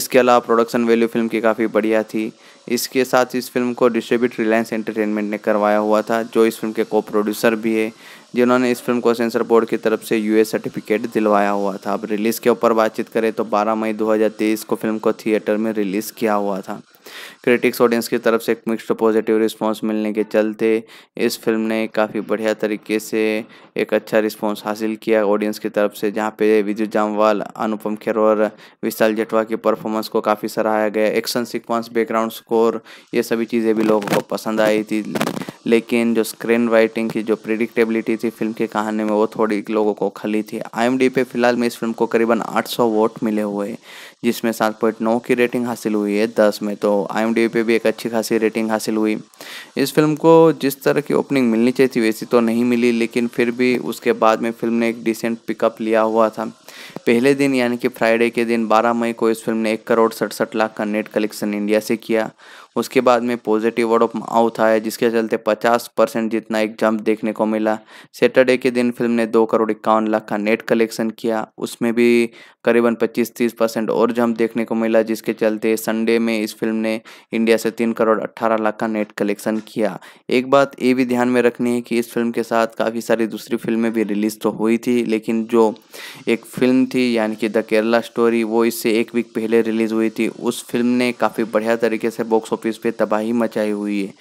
इसके अलावा प्रोडक्शन वैल्यू फिल्म की काफ़ी बढ़िया थी इसके साथ इस फिल्म को डिस्ट्रीब्यूट रिलायंस एंटरटेनमेंट ने करवाया हुआ था जो इस फिल्म के को प्रोड्यूसर भी है जिन्होंने इस फिल्म को सेंसर बोर्ड की तरफ से यूएस सर्टिफिकेट दिलवाया हुआ था अब रिलीज़ के ऊपर बातचीत करें तो 12 मई 2023 को फिल्म को थिएटर में रिलीज़ किया हुआ था क्रिटिक्स ऑडियंस की तरफ से एक मिक्स्ड पॉजिटिव रिस्पांस मिलने के चलते इस फिल्म ने काफ़ी बढ़िया तरीके से एक अच्छा रिस्पांस हासिल किया ऑडियंस की तरफ से जहाँ पे विजय जामवाल अनुपम खेर और विशाल जटवा की परफॉर्मेंस को काफ़ी सराहाया गया एक्शन सिक्वेंस बैकग्राउंड स्कोर ये सभी चीज़ें भी लोगों को पसंद आई थी लेकिन जो स्क्रीन राइटिंग की जो प्रिडिक्टेबिलिटी थी फिल्म की कहानी में वो थोड़ी लोगों को खली थी आई पे फिलहाल में इस फिल्म को करीबन 800 वोट मिले हुए हैं जिसमें नौ की रेटिंग हासिल हुई है दस में तो आई पे भी एक अच्छी खासी रेटिंग हासिल हुई इस फिल्म को जिस तरह की ओपनिंग मिलनी चाहिए थी वैसी तो नहीं मिली लेकिन फिर भी उसके बाद में फिल्म ने एक डिसेंट पिकअप लिया हुआ था पहले दिन यानी कि फ्राइडे के दिन 12 मई को इस फिल्म ने एक करोड़ सड़सठ लाख का नेट कलेक्शन इंडिया से किया उसके बाद में पॉजिटिव वर्ड ऑफ माउथ आया जिसके चलते 50 परसेंट जितना एक जंप देखने को मिला सैटरडे के दिन फिल्म ने दो करोड़ इक्यावन लाख का नेट कलेक्शन किया उसमें भी करीबन 25-30 परसेंट और जंप देखने को मिला जिसके चलते संडे में इस फिल्म ने इंडिया से तीन करोड़ अट्ठारह लाख का नेट कलेक्शन किया एक बात ये भी ध्यान में रखनी है कि इस फिल्म के साथ काफ़ी सारी दूसरी फिल्में भी रिलीज़ तो हुई थी लेकिन जो एक फिल्म थी यानी कि द केरला स्टोरी वो इससे एक वीक पहले रिलीज़ हुई थी उस फिल्म ने काफ़ी बढ़िया तरीके से बॉक्स ऑफिस पे तबाही मचाई हुई है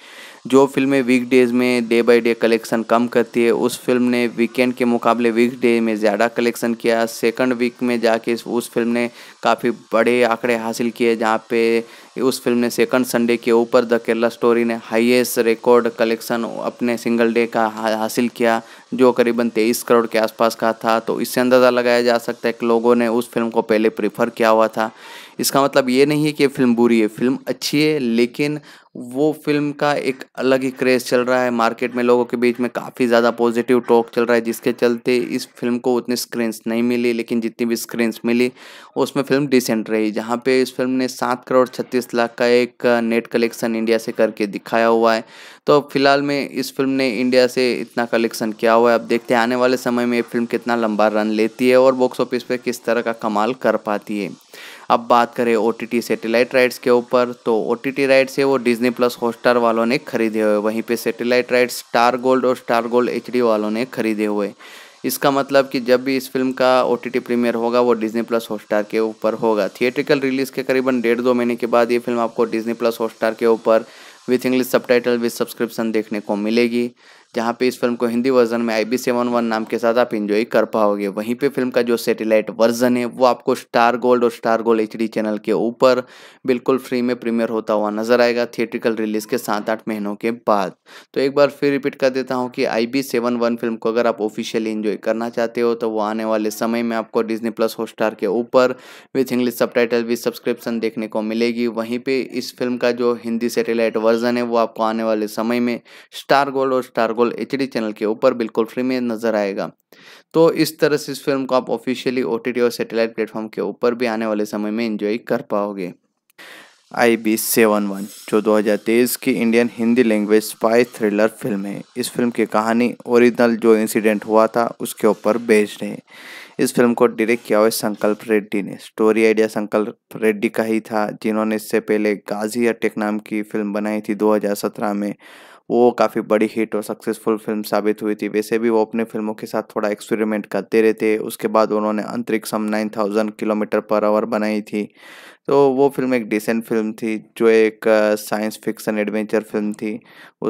जो फिल्में वीक डेज़ में डे बाय डे कलेक्शन कम करती है उस फिल्म ने वीकेंड के मुकाबले वीक डे में ज़्यादा कलेक्शन किया सेकंड वीक में जाके उस फिल्म ने काफ़ी बड़े आंकड़े हासिल किए जहाँ पे उस फिल्म ने सेकंड संडे के ऊपर द केरला स्टोरी ने हाईएस्ट रिकॉर्ड कलेक्शन अपने सिंगल डे का हासिल किया जो करीबन तेईस करोड़ के आसपास का था तो इससे अंदाज़ा लगाया जा सकता है कि लोगों ने उस फिल्म को पहले प्रीफर किया हुआ था इसका मतलब ये नहीं है कि फिल्म बुरी है फिल्म अच्छी है लेकिन वो फिल्म का एक अलग ही क्रेज चल रहा है मार्केट में लोगों के बीच में काफ़ी ज़्यादा पॉजिटिव टॉक चल रहा है जिसके चलते इस फिल्म को उतनी स्क्रीन्स नहीं मिली लेकिन जितनी भी स्क्रीन्स मिली उसमें फिल्म डिसेंट रही जहाँ पे इस फिल्म ने सात करोड़ छत्तीस लाख का एक नेट कलेक्शन इंडिया से करके दिखाया हुआ है तो फिलहाल में इस फिल्म ने इंडिया से इतना कलेक्शन किया हुआ है अब देखते हैं आने वाले समय में ये फिल्म कितना लंबा रन लेती है और बॉक्स ऑफिस पर किस तरह का कमाल कर पाती है अब बात करें O T T satellite rights के ऊपर तो ओ टी टी राइट्स है वो डिजनी प्लस हॉटस्टार वालों ने खरीदे हुए वहीं पे सैटेलाइट राइट्स स्टार गोल्ड और स्टार गोल्ड एच वालों ने खरीदे हुए इसका मतलब कि जब भी इस फिल्म का ओ टी प्रीमियर होगा वो डिजनी प्लस हॉटस्टार के ऊपर होगा थिएट्रिकल रिलीज़ के करीबन डेढ़ दो महीने के बाद ये फिल्म आपको डिजनी प्लस हॉटस्टार के ऊपर with English subtitle with subscription देखने को मिलेगी जहाँ पे इस फिल्म को हिंदी वर्जन में आई बी सेवन वन नाम के साथ आप इंजॉय कर पाओगे वहीं पे फिल्म का जो सेटेलाइट वर्जन है वो आपको स्टार गोल्ड और स्टार गोल्ड एच चैनल के ऊपर बिल्कुल फ्री में प्रीमियर होता हुआ नजर आएगा थिएट्रिकल रिलीज के सात आठ महीनों के बाद तो एक बार फिर रिपीट कर देता हूँ कि I B seven one film को अगर आप ऑफिशियली इंजॉय करना चाहते हो तो वो आने वाले समय में आपको डिजनी प्लस हॉटस्टार के ऊपर with English subtitle with subscription देखने को मिलेगी वहीं पर इस फिल्म का जो हिंदी सेटेलाइट वर्जन है वो आपको आने वाले समय में स्टार गोल्ड और स्टार गोल्ड बिल्कुल एच चैनल के ऊपर बिल्कुल फ्री में नज़र आएगा तो इस तरह से इस फिल्म को आप ऑफिशियली ओ और सेटेलाइट प्लेटफॉर्म के ऊपर भी आने वाले समय में इंजॉय कर पाओगे आई बी सेवन वन जो 2023 की Indian Hindi language spy thriller film है इस फिल्म की कहानी ओरिजिनल जो इंसिडेंट हुआ था उसके ऊपर बेस्ड है इस फिल्म को डायरेक्ट किया हुआ संकल्प रेड्डी ने स्टोरी आइडिया संकल्प रेड्डी का ही था जिन्होंने इससे पहले गाजी अटेक नाम की फिल्म बनाई थी 2017 में वो काफ़ी बड़ी हिट और सक्सेसफुल फिल्म साबित हुई थी वैसे भी वो अपने फिल्मों के साथ थोड़ा एक्सपेरिमेंट करते रहते उसके बाद उन्होंने Antariksham nine thousand kilometre per hour बनाई थी तो वो फिल्म एक डिसेंट फिल्म थी जो एक साइंस फिक्सन एडवेंचर फिल्म थी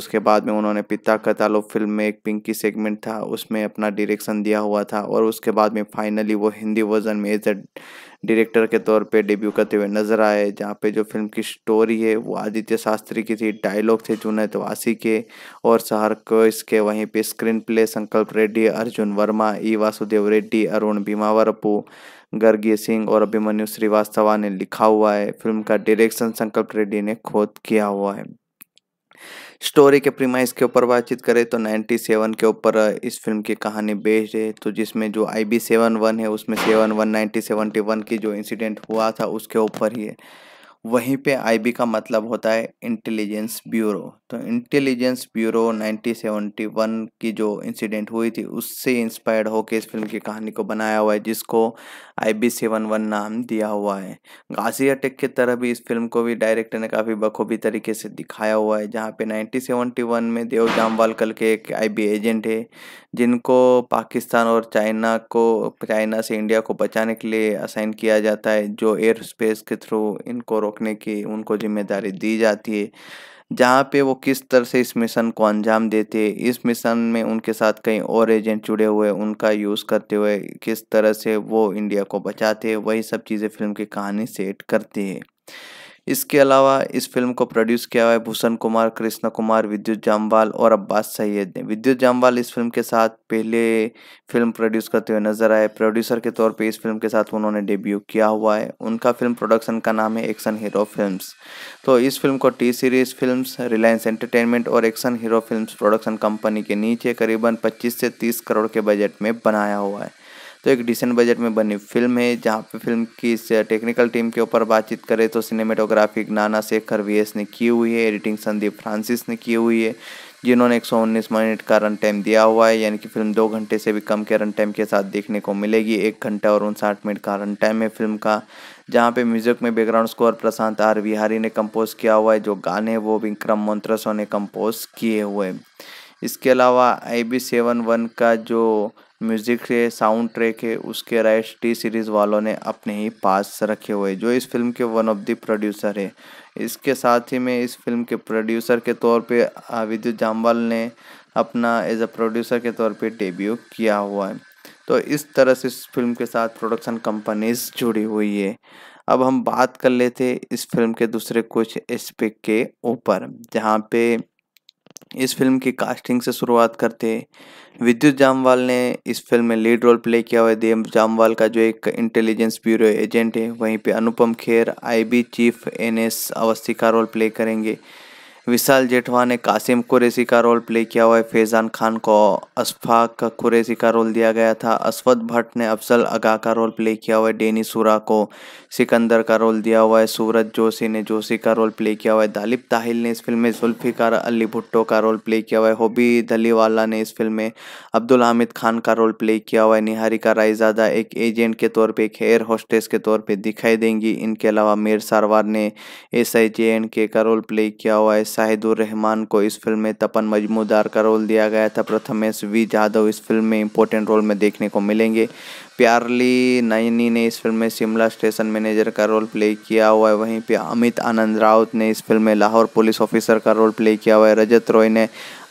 उसके बाद में उन्होंने पिता कतालो फिल्म में एक पिंकी सेगमेंट था उसमें अपना डायरेक्शन दिया हुआ था और उसके बाद में फाइनली वो हिंदी वर्जन में एज अ डायरेक्टर के तौर पे डेब्यू करते हुए नजर आए जहाँ पे जो फिल्म की स्टोरी है वो आदित्य शास्त्री की थी डायलॉग थे जुनैद वासी तो के और सहर को इसके वहीं पे स्क्रीन प्ले संकल्प रेड्डी अर्जुन वर्मा ई वासुदेव रेड्डी अरुण भीमावरपू गर्गी सिंह और अभिमन्यु श्रीवास्तवा ने लिखा हुआ है फिल्म का डायरेक्शन संकल्प रेड्डी ने खुद किया हुआ है स्टोरी के प्रीमाइस के ऊपर बातचीत करें तो 97 के ऊपर इस फिल्म की कहानी बेस्ड है तो जिसमें जो आई बी सेवन वन है उसमें सेवन वन वन की जो इंसिडेंट हुआ था उसके ऊपर ही है वहीं पे आईबी का मतलब होता है इंटेलिजेंस ब्यूरो तो इंटेलिजेंस ब्यूरो 1971 की जो इंसिडेंट हुई थी उससे इंस्पायर्ड होकर इस फिल्म की कहानी को बनाया हुआ है जिसको आई बी सेवन वन नाम दिया हुआ है गाजी अटैक की तरह भी इस फिल्म को भी डायरेक्टर ने काफ़ी बखूबी तरीके से दिखाया हुआ है जहाँ पे 1971 में देव जामवालकल के एक आई एजेंट है जिनको पाकिस्तान और चाइना को चाइना से इंडिया को बचाने के लिए असाइन किया जाता है जो एयर स्पेस के थ्रू इनको रोकने की उनको जिम्मेदारी दी जाती है जहाँ पे वो किस तरह से इस मिशन को अंजाम देते हैं इस मिशन में उनके साथ कई और एजेंट जुड़े हुए उनका यूज़ करते हुए किस तरह से वो इंडिया को बचाते हैं वही सब चीज़ें फिल्म की कहानी सेट करती है इसके अलावा इस फिल्म को प्रोड्यूस किया हुआ है भूषण कुमार कृष्णा कुमार विद्युत जामवाल और अब्बास सैयद ने विद्युत जामवाल इस फिल्म के साथ पहले फिल्म प्रोड्यूस करते हुए नजर आए प्रोड्यूसर के तौर पे इस फिल्म के साथ उन्होंने डेब्यू किया हुआ है उनका फिल्म प्रोडक्शन का नाम है एक्शन हीरो फिल्म तो इस फिल्म को T series film Reliance Entertainment और action hero film production company के नीचे करीबन पच्चीस से तीस करोड़ के बजट में बनाया हुआ है तो एक डिसेंट बजट में बनी फिल्म है जहाँ पे फिल्म की टेक्निकल टीम के ऊपर बातचीत करें तो सिनेमेटोग्राफी नाना शेखर वी ने की हुई है एडिटिंग संदीप फ्रांसिस ने की हुई है जिन्होंने एक मिनट का रन टाइम दिया हुआ है यानी कि फिल्म दो घंटे से भी कम के रन टाइम के साथ देखने को मिलेगी एक घंटा और उनसाठ मिनट का रन टाइम है फिल्म का जहाँ पे म्यूजिक में background score Prashant R Bihari ने कंपोज किया हुआ है जो गाने वो विक्रम मंत्रसो ने कंपोज किए हुए इसके अलावा आई बी सेवन वन का जो म्यूज़िक है साउंड ट्रैक है उसके राइट्स टी सीरीज़ वालों ने अपने ही पास रखे हुए जो इस फिल्म के वन ऑफ द प्रोड्यूसर है इसके साथ ही में इस फिल्म के प्रोड्यूसर के तौर पे विद्युत जामवाल ने अपना एज अ प्रोड्यूसर के तौर पे डेब्यू किया हुआ है तो इस तरह से इस फिल्म के साथ प्रोडक्शन कंपनीज जुड़ी हुई है अब हम बात कर लेते इस फिल्म के दूसरे कुछ एस्पेक्ट के ऊपर जहाँ पे इस फिल्म की कास्टिंग से शुरुआत करते विद्युत जामवाल ने इस फिल्म में लीड रोल प्ले किया हुआ है देव जामवाल का जो एक इंटेलिजेंस ब्यूरो एजेंट है वहीं पे Anupam Kher IB chief NS Awasthi का रोल प्ले करेंगे विशाल जेठवा ने कासिम कुरेशी का रोल प्ले किया हुआ है फैज़ान खान को अशफाक कुरेशी का रोल दिया गया था असवद भट्ट ने अफजल अगा का रोल प्ले किया हुआ है डेनी सूरा को सिकंदर का रोल दिया हुआ है सूरज जोशी ने जोशी का रोल प्ले किया हुआ है दालिब ताहिल ने इस फिल्म में जुल्फ़िकार अली भुट्टो का रोल प्ले किया हुआ है होबी दलीवाला ने इस फिल्म में अब्दुल हामिद खान का रोल प्ले किया हुआ है निहारिका रायजादा एक एजेंट के तौर पर एक एयर होस्टेस के तौर पर दिखाई देंगी इनके अलावा मेर सारवार ने एस आई जे एंड के का रोल प्ले किया हुआ है शाहिदुररहमान रहमान को इस फिल्म में तपन मजमूदार का रोल दिया गया था प्रथमेश वी जाधव इस फिल्म में इंपॉर्टेंट रोल में देखने को मिलेंगे प्यारली नयनी ने इस फिल्म में शिमला स्टेशन मैनेजर का रोल प्ले किया हुआ है वहीं पे अमित आनंद राउत ने इस फिल्म में लाहौर पुलिस ऑफिसर का रोल प्ले किया हुआ है रजत रॉय ने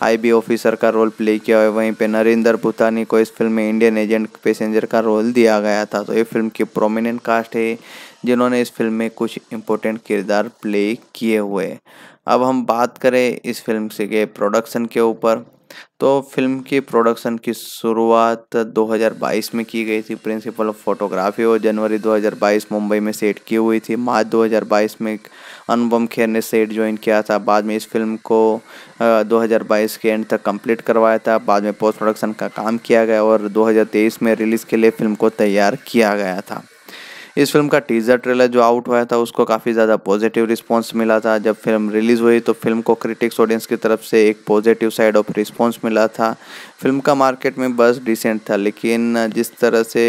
आईबी ऑफिसर का रोल प्ले किया हुआ है वहीं पे नरेंद्र भूतानी को इस फिल्म में इंडियन एजेंट पैसेंजर का रोल दिया गया था तो ये फिल्म की प्रोमिनेंट कास्ट है जिन्होंने इस फिल्म में कुछ इम्पोर्टेंट किरदार प्ले किए हुए अब हम बात करें इस फिल्म से के प्रोडक्शन के ऊपर तो फिल्म की प्रोडक्शन की शुरुआत 2022 में की गई थी प्रिंसिपल ऑफ फोटोग्राफी और जनवरी 2022 मुंबई में सेट की हुई थी मार्च 2022 में अनुपम खेर ने सेट ज्वाइन किया था बाद में इस फिल्म को 2022 के एंड तक कंप्लीट करवाया था बाद में पोस्ट प्रोडक्शन का काम किया गया और 2023 में रिलीज़ के लिए फिल्म को तैयार किया गया था इस फिल्म का टीजर ट्रेलर जो आउट हुआ था उसको काफ़ी ज़्यादा पॉजिटिव रिस्पॉन्स मिला था जब फिल्म रिलीज़ हुई तो फिल्म को क्रिटिक्स ऑडियंस की तरफ से एक पॉजिटिव साइड ऑफ रिस्पॉन्स मिला था फिल्म का मार्केट में बस डिसेंट था लेकिन जिस तरह से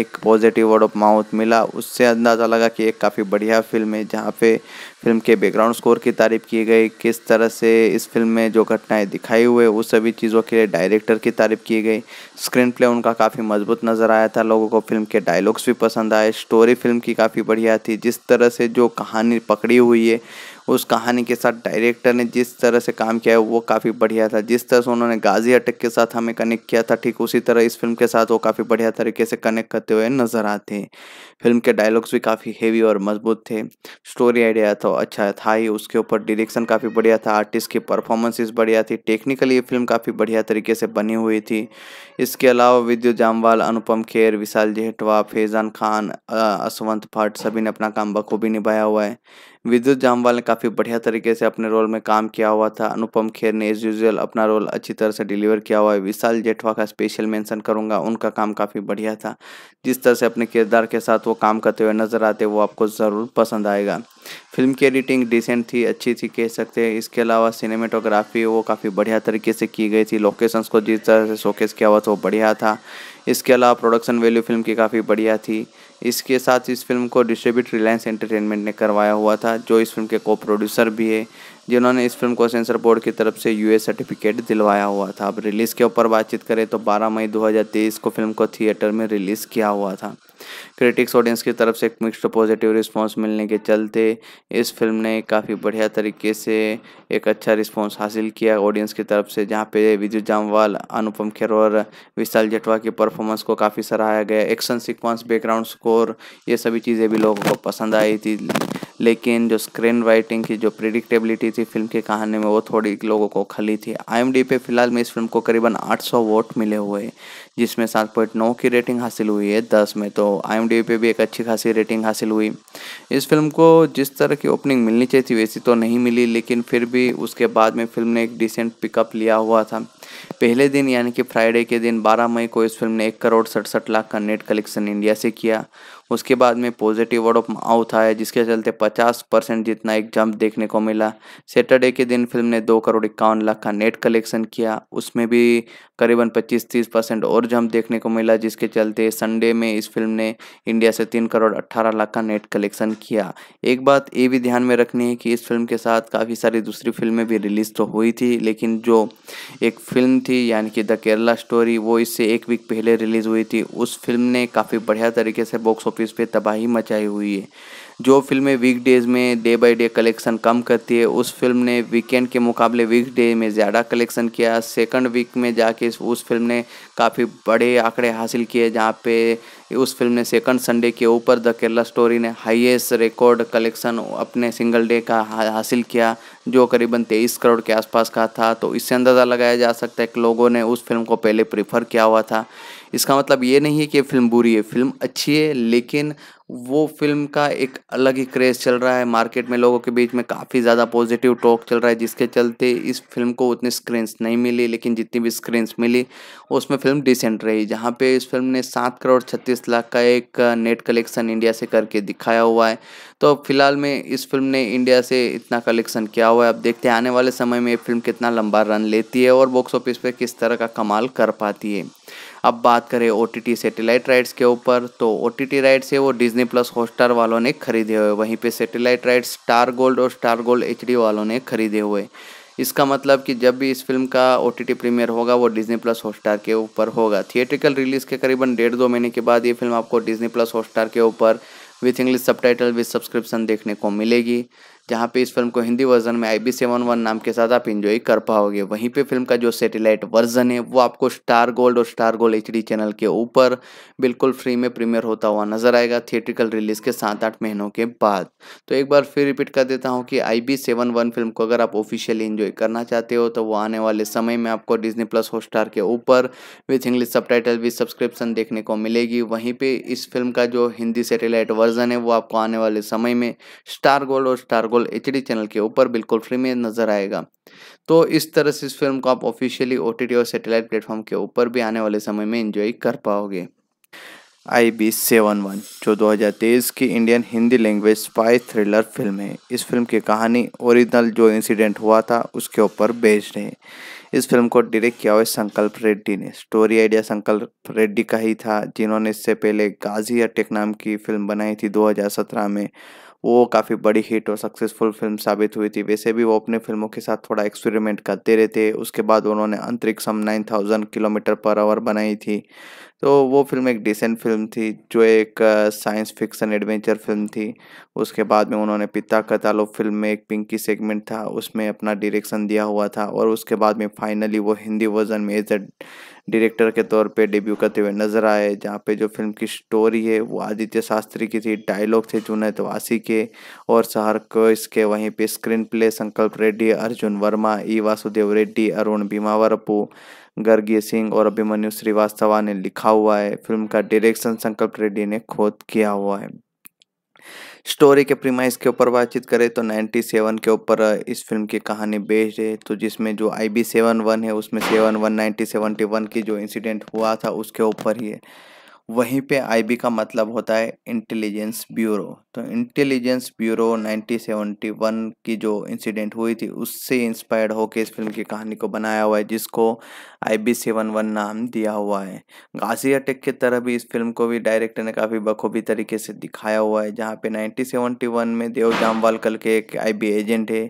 एक पॉजिटिव वर्ड ऑफ माउथ मिला उससे अंदाज़ा लगा कि एक काफ़ी बढ़िया फिल्म है जहाँ पे फिल्म के बैकग्राउंड स्कोर की तारीफ की गई किस तरह से इस फिल्म में जो घटनाएं दिखाई हुए वो सभी चीज़ों के लिए डायरेक्टर की तारीफ की गई स्क्रीन प्ले उनका काफ़ी मजबूत नज़र आया था लोगों को फिल्म के डायलॉग्स भी पसंद आए स्टोरी फिल्म की काफ़ी बढ़िया थी जिस तरह से जो कहानी पकड़ी हुई है उस कहानी के साथ डायरेक्टर ने जिस तरह से काम किया है वो काफ़ी बढ़िया था जिस तरह से उन्होंने गाजी अटक के साथ हमें कनेक्ट किया था ठीक उसी तरह इस फिल्म के साथ वो काफ़ी बढ़िया तरीके से कनेक्ट करते हुए नजर आते हैं फिल्म के डायलॉग्स भी काफ़ी हेवी और मजबूत थे स्टोरी आइडिया तो अच्छा था ही उसके ऊपर डिरेक्शन काफ़ी बढ़िया था आर्टिस्ट की परफॉर्मेंसेस बढ़िया थी टेक्निकली ये फिल्म काफ़ी बढ़िया तरीके से बनी हुई थी इसके अलावा विद्युत जामवाल अनुपम खेर विशाल जेहटवा फैजान खान असवंत भट्ट सभी ने अपना काम बखूबी निभाया हुआ है विद्युत जामवाल ने काफ़ी बढ़िया तरीके से अपने रोल में काम किया हुआ था अनुपम खेर ने एज यूजल अपना रोल अच्छी तरह से डिलीवर किया हुआ है विशाल जेठवा का स्पेशल मेंशन करूंगा उनका काम काफ़ी बढ़िया था जिस तरह से अपने किरदार के साथ वो काम करते हुए नजर आते वो आपको ज़रूर पसंद आएगा फिल्म की एडिटिंग डिसेंट थी अच्छी थी कह सकते हैं इसके अलावा सिनेमेटोग्राफी वो काफ़ी बढ़िया तरीके से की गई थी लोकेशंस को जिस तरह से शोकेस किया हुआ था वो बढ़िया था इसके अलावा प्रोडक्शन वैल्यू फिल्म की काफ़ी बढ़िया थी इसके साथ इस फिल्म को डिस्ट्रीब्यूट रिलायंस एंटरटेनमेंट ने करवाया हुआ था जो इस फिल्म के को प्रोड्यूसर भी है जिन्होंने इस फिल्म को सेंसर बोर्ड की तरफ से यूएस सर्टिफिकेट दिलवाया हुआ था अब रिलीज़ के ऊपर बातचीत करें तो 12 मई 2023 को फिल्म को थिएटर में रिलीज़ किया हुआ था क्रिटिक्स ऑडियंस की तरफ से एक मिक्स्ड पॉजिटिव रिस्पांस मिलने के चलते इस फिल्म ने काफ़ी बढ़िया तरीके से एक अच्छा रिस्पांस हासिल किया ऑडियंस की तरफ से जहाँ पे विजय जामवाल अनुपम खेर और विशाल जटवा की परफॉर्मेंस को काफ़ी सराहाया गया एक्शन सीक्वेंस बैकग्राउंड स्कोर ये सभी चीज़ें भी लोगों को पसंद आई थी लेकिन जो स्क्रीन राइटिंग की जो प्रिडिक्टेबिलिटी थी फिल्म की कहानी में वो थोड़ी लोगों को खली थी आई पे फिलहाल में इस फिल्म को करीबन 800 वोट मिले हुए जिसमें सात पॉइंट नौ की रेटिंग हासिल हुई है दस में तो आई पे भी एक अच्छी खासी रेटिंग हासिल हुई इस फिल्म को जिस तरह की ओपनिंग मिलनी चाहिए थी वैसी तो नहीं मिली लेकिन फिर भी उसके बाद में फिल्म ने एक डिसेंट पिकअप लिया हुआ था पहले दिन यानी कि फ्राइडे के दिन 12 मई को इस फिल्म ने एक करोड़ सड़सठ लाख का नेट कलेक्शन इंडिया से किया उसके बाद में पॉजिटिव वर्ड ऑफ माउथ आया जिसके चलते 50 परसेंट जितना एक जंप देखने को मिला सैटरडे के दिन फिल्म ने दो करोड़ इक्यावन लाख का नेट कलेक्शन किया उसमें भी करीबन 25-30 परसेंट और जंप देखने को मिला जिसके चलते संडे में इस फिल्म ने इंडिया से तीन करोड़ अट्ठारह लाख का नेट कलेक्शन किया एक बात ये भी ध्यान में रखनी है कि इस फिल्म के साथ काफ़ी सारी दूसरी फिल्में भी रिलीज़ तो हुई थी लेकिन जो एक फिल्म थी यानी कि द केरला स्टोरी वो इससे एक वीक पहले रिलीज़ हुई थी उस फिल्म ने काफ़ी बढ़िया तरीके से बॉक्स ऑफिस ऑफिस पे तबाही मचाई हुई है जो फिल्में वीकडेज़ में डे बाय डे कलेक्शन कम करती है उस फिल्म ने वीकेंड के मुकाबले वीकडे में ज़्यादा कलेक्शन किया सेकंड वीक में जाके उस फिल्म ने काफ़ी बड़े आंकड़े हासिल किए जहाँ पे उस फिल्म ने सेकंड संडे के ऊपर द केरला स्टोरी ने हाईएस्ट रिकॉर्ड कलेक्शन अपने सिंगल डे का हासिल किया जो करीबन तेईस करोड़ के आसपास का था तो इससे अंदाज़ा लगाया जा सकता है कि लोगों ने उस फिल्म को पहले प्रीफर किया हुआ था इसका मतलब ये नहीं है कि फिल्म बुरी है फिल्म अच्छी है लेकिन वो फिल्म का एक अलग ही क्रेज चल रहा है मार्केट में लोगों के बीच में काफ़ी ज़्यादा पॉजिटिव टॉक चल रहा है जिसके चलते इस फिल्म को उतनी स्क्रीन्स नहीं मिली लेकिन जितनी भी स्क्रीन्स मिली उसमें फिल्म डिसेंट रही जहाँ पे इस फिल्म ने सात करोड़ छत्तीस लाख का एक नेट कलेक्शन इंडिया से करके दिखाया हुआ है तो फिलहाल में इस फिल्म ने इंडिया से इतना कलेक्शन किया हुआ है अब देखते हैं आने वाले समय में ये फिल्म कितना लंबा रन लेती है और बॉक्स ऑफिस पर किस तरह का कमाल कर पाती है अब बात करें ओ टी सैटेलाइट राइट्स के ऊपर तो ओ टी राइट्स है वो डिजनी प्लस हॉटस्टार वालों ने खरीदे हुए वहीं पे सैटेलाइट राइट्स स्टार गोल्ड और स्टार गोल्ड एच वालों ने खरीदे हुए इसका मतलब कि जब भी इस फिल्म का ओ टी प्रीमियर होगा वो डिजनी प्लस हॉटस्टार के ऊपर होगा थिएट्रिकल रिलीज़ के करीबन डेढ़ दो महीने के बाद ये फिल्म आपको डिजनी प्लस हॉटस्टार के ऊपर with English subtitle with subscription देखने को मिलेगी जहाँ पे इस फिल्म को हिंदी वर्जन में आई बी सेवन वन नाम के साथ आप इंजॉय कर पाओगे वहीं पे फिल्म का जो सेटेलाइट वर्जन है वो आपको स्टार गोल्ड और स्टार गोल्ड एच चैनल के ऊपर बिल्कुल फ्री में प्रीमियर होता हुआ नजर आएगा थिएट्रिकल रिलीज के सात आठ महीनों के बाद तो एक बार फिर रिपीट कर देता हूँ कि I B seven one film को अगर आप ऑफिशियली इंजॉय करना चाहते हो तो वो आने वाले समय में आपको डिजनी प्लस हॉटस्टार के ऊपर with English subtitle with subscription देखने को मिलेगी वहीं पर इस फिल्म का जो हिंदी सेटेलाइट वर्जन है वो आपको आने वाले समय में स्टार गोल्ड और स्टार गोल्ड बिल्कुल एच चैनल के ऊपर बिल्कुल फ्री में नज़र आएगा तो इस तरह से इस फिल्म को आप ऑफिशियली ओ और सेटेलाइट प्लेटफॉर्म के ऊपर भी आने वाले समय में इंजॉय कर पाओगे आई बी सेवन वन जो 2023 की Indian Hindi language spy thriller film है इस फिल्म की कहानी ओरिजिनल जो इंसिडेंट हुआ था उसके ऊपर बेस्ड है इस फिल्म को डायरेक्ट किया हुआ है संकल्प रेड्डी ने स्टोरी आइडिया संकल्प रेड्डी का ही था जिन्होंने इससे पहले गाजी अटेक नाम की फिल्म बनाई थी 2017 में वो काफ़ी बड़ी हिट और सक्सेसफुल फिल्म साबित हुई थी वैसे भी वो अपने फिल्मों के साथ थोड़ा एक्सपेरिमेंट करते रहते उसके बाद उन्होंने अंतरिक्ष हम nine thousand kilometre per hour बनाई थी तो वो फिल्म एक डिसेंट फिल्म थी जो एक साइंस फिक्सन एडवेंचर फिल्म थी उसके बाद में उन्होंने पिता कतालो फिल्म में एक पिंकी सेगमेंट था उसमें अपना डायरेक्शन दिया हुआ था और उसके बाद में फाइनली वो हिंदी वर्जन में एज एड डायरेक्टर के तौर पे डेब्यू करते हुए नजर आए जहाँ पे जो फिल्म की स्टोरी है वो आदित्य शास्त्री की थी डायलॉग थे जुनेद वासी तो के और सहर को इसके वहीं पे स्क्रीन प्ले संकल्प रेड्डी अर्जुन वर्मा ई वासुदेव रेड्डी अरुण भीमावरपू गर्गी सिंह और अभिमन्यु श्रीवास्तवा ने लिखा हुआ है फिल्म का डायरेक्शन संकल्प रेड्डी ने खुद किया हुआ है स्टोरी के प्रीमाइस के ऊपर बातचीत करें तो 97 के ऊपर इस फिल्म की कहानी बेस्ड है तो जिसमें जो आई बी सेवन वन है उसमें seven one ninety seventy one की जो इंसिडेंट हुआ था उसके ऊपर ही है वहीं पे आईबी का मतलब होता है इंटेलिजेंस ब्यूरो तो इंटेलिजेंस ब्यूरो 1971 की जो इंसिडेंट हुई थी उससे इंस्पायर्ड होकर इस फिल्म की कहानी को बनाया हुआ है जिसको आईबी सेवन वन नाम दिया हुआ है गाजी अटेक की तरह भी इस फिल्म को भी डायरेक्टर ने काफ़ी बखूबी तरीके से दिखाया हुआ है जहाँ पे 1971 में देव जामवाल कल के एक आई एजेंट है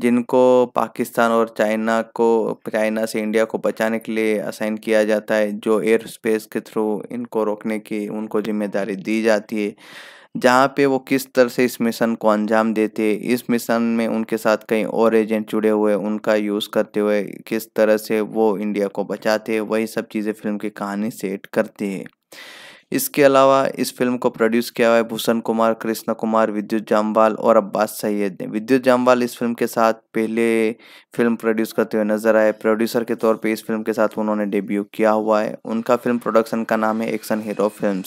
जिनको पाकिस्तान और चाइना को चाइना से इंडिया को बचाने के लिए असाइन किया जाता है जो एयर स्पेस के थ्रू इनको रोकने की उनको जिम्मेदारी दी जाती है जहाँ पे वो किस तरह से इस मिशन को अंजाम देते हैं इस मिशन में उनके साथ कई और एजेंट जुड़े हुए उनका यूज़ करते हुए किस तरह से वो इंडिया को बचाते हैं वही सब चीज़ें फिल्म की कहानी सेट करती है इसके अलावा इस फिल्म को प्रोड्यूस किया हुआ है भूषण कुमार कृष्णा कुमार विद्युत जामवाल और अब्बास सैयद ने विद्युत जामवाल इस फिल्म के साथ पहले फिल्म प्रोड्यूस करते हुए नजर आए प्रोड्यूसर के तौर पे इस फिल्म के साथ उन्होंने डेब्यू किया हुआ है उनका फिल्म प्रोडक्शन का नाम है एक्शन हीरो फिल्म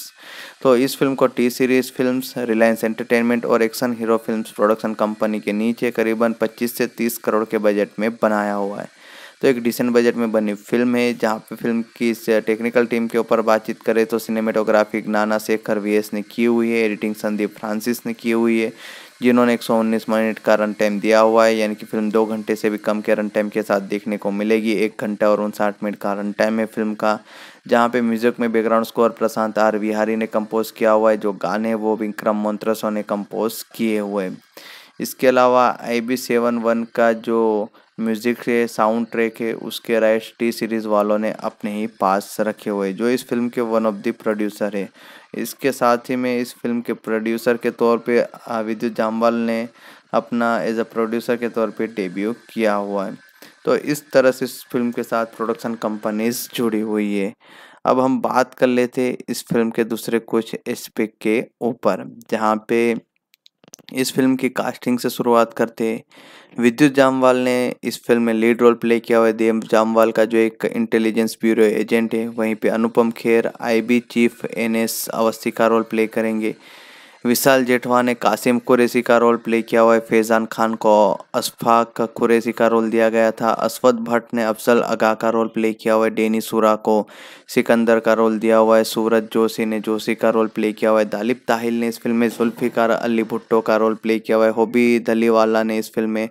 तो इस फिल्म को T series film Reliance Entertainment और action hero film production company के नीचे करीबन पच्चीस से तीस करोड़ के बजट में बनाया हुआ है तो एक डिसेंट बजट में बनी फिल्म है जहाँ पे फिल्म की टेक्निकल टीम के ऊपर बातचीत करें तो सिनेमेटोग्राफी नाना शेखर वी ने की हुई है एडिटिंग संदीप फ्रांसिस ने की हुई है जिन्होंने एक सौ उन्नीस मिनट का रन टाइम दिया हुआ है यानी कि फिल्म दो घंटे से भी कम के रन टाइम के साथ देखने को मिलेगी एक घंटा और उनसाठ मिनट का रन टाइम है फिल्म का जहाँ पे म्यूजिक में background score Prashant R Vihari ने कंपोज किया हुआ है जो गाने वो विक्रम मंत्रसो ने कंपोज किए हुए इसके अलावा आई बी सेवन वन का जो म्यूज़िक है साउंड ट्रैक है उसके राइट्स टी सीरीज़ वालों ने अपने ही पास रखे हुए जो इस फिल्म के वन ऑफ द प्रोड्यूसर है इसके साथ ही में इस फिल्म के प्रोड्यूसर के तौर पे विद्युत जामवाल ने अपना एज अ प्रोड्यूसर के तौर पे डेब्यू किया हुआ है तो इस तरह से इस फिल्म के साथ प्रोडक्शन कंपनीज जुड़ी हुई है अब हम बात कर लेते इस फिल्म के दूसरे कुछ एस्पेक्ट के ऊपर जहाँ पे इस फिल्म की कास्टिंग से शुरुआत करते विद्युत जामवाल ने इस फिल्म में लीड रोल प्ले किया हुआ देव जामवाल का जो एक इंटेलिजेंस ब्यूरो एजेंट है वहीं पे Anupam Kher IB chief NS Awasthi का रोल प्ले करेंगे विशाल जेठवा ने कासिम कुरैसी का रोल प्ले किया हुआ है फैज़ान खान को अशफाक कुरैसी का रोल दिया गया था असवद भट्ट ने अफजल अगा का रोल प्ले किया हुआ है डेनी सूरा को सिकंदर का रोल दिया हुआ है सूरज जोशी ने जोशी का रोल प्ले किया हुआ है दालिब ताहिल ने इस फिल्म में जुल्फ़िकार अली भुट्टो का रोल प्ले किया हुआ है होबी दलीवाला ने इस फिल्म में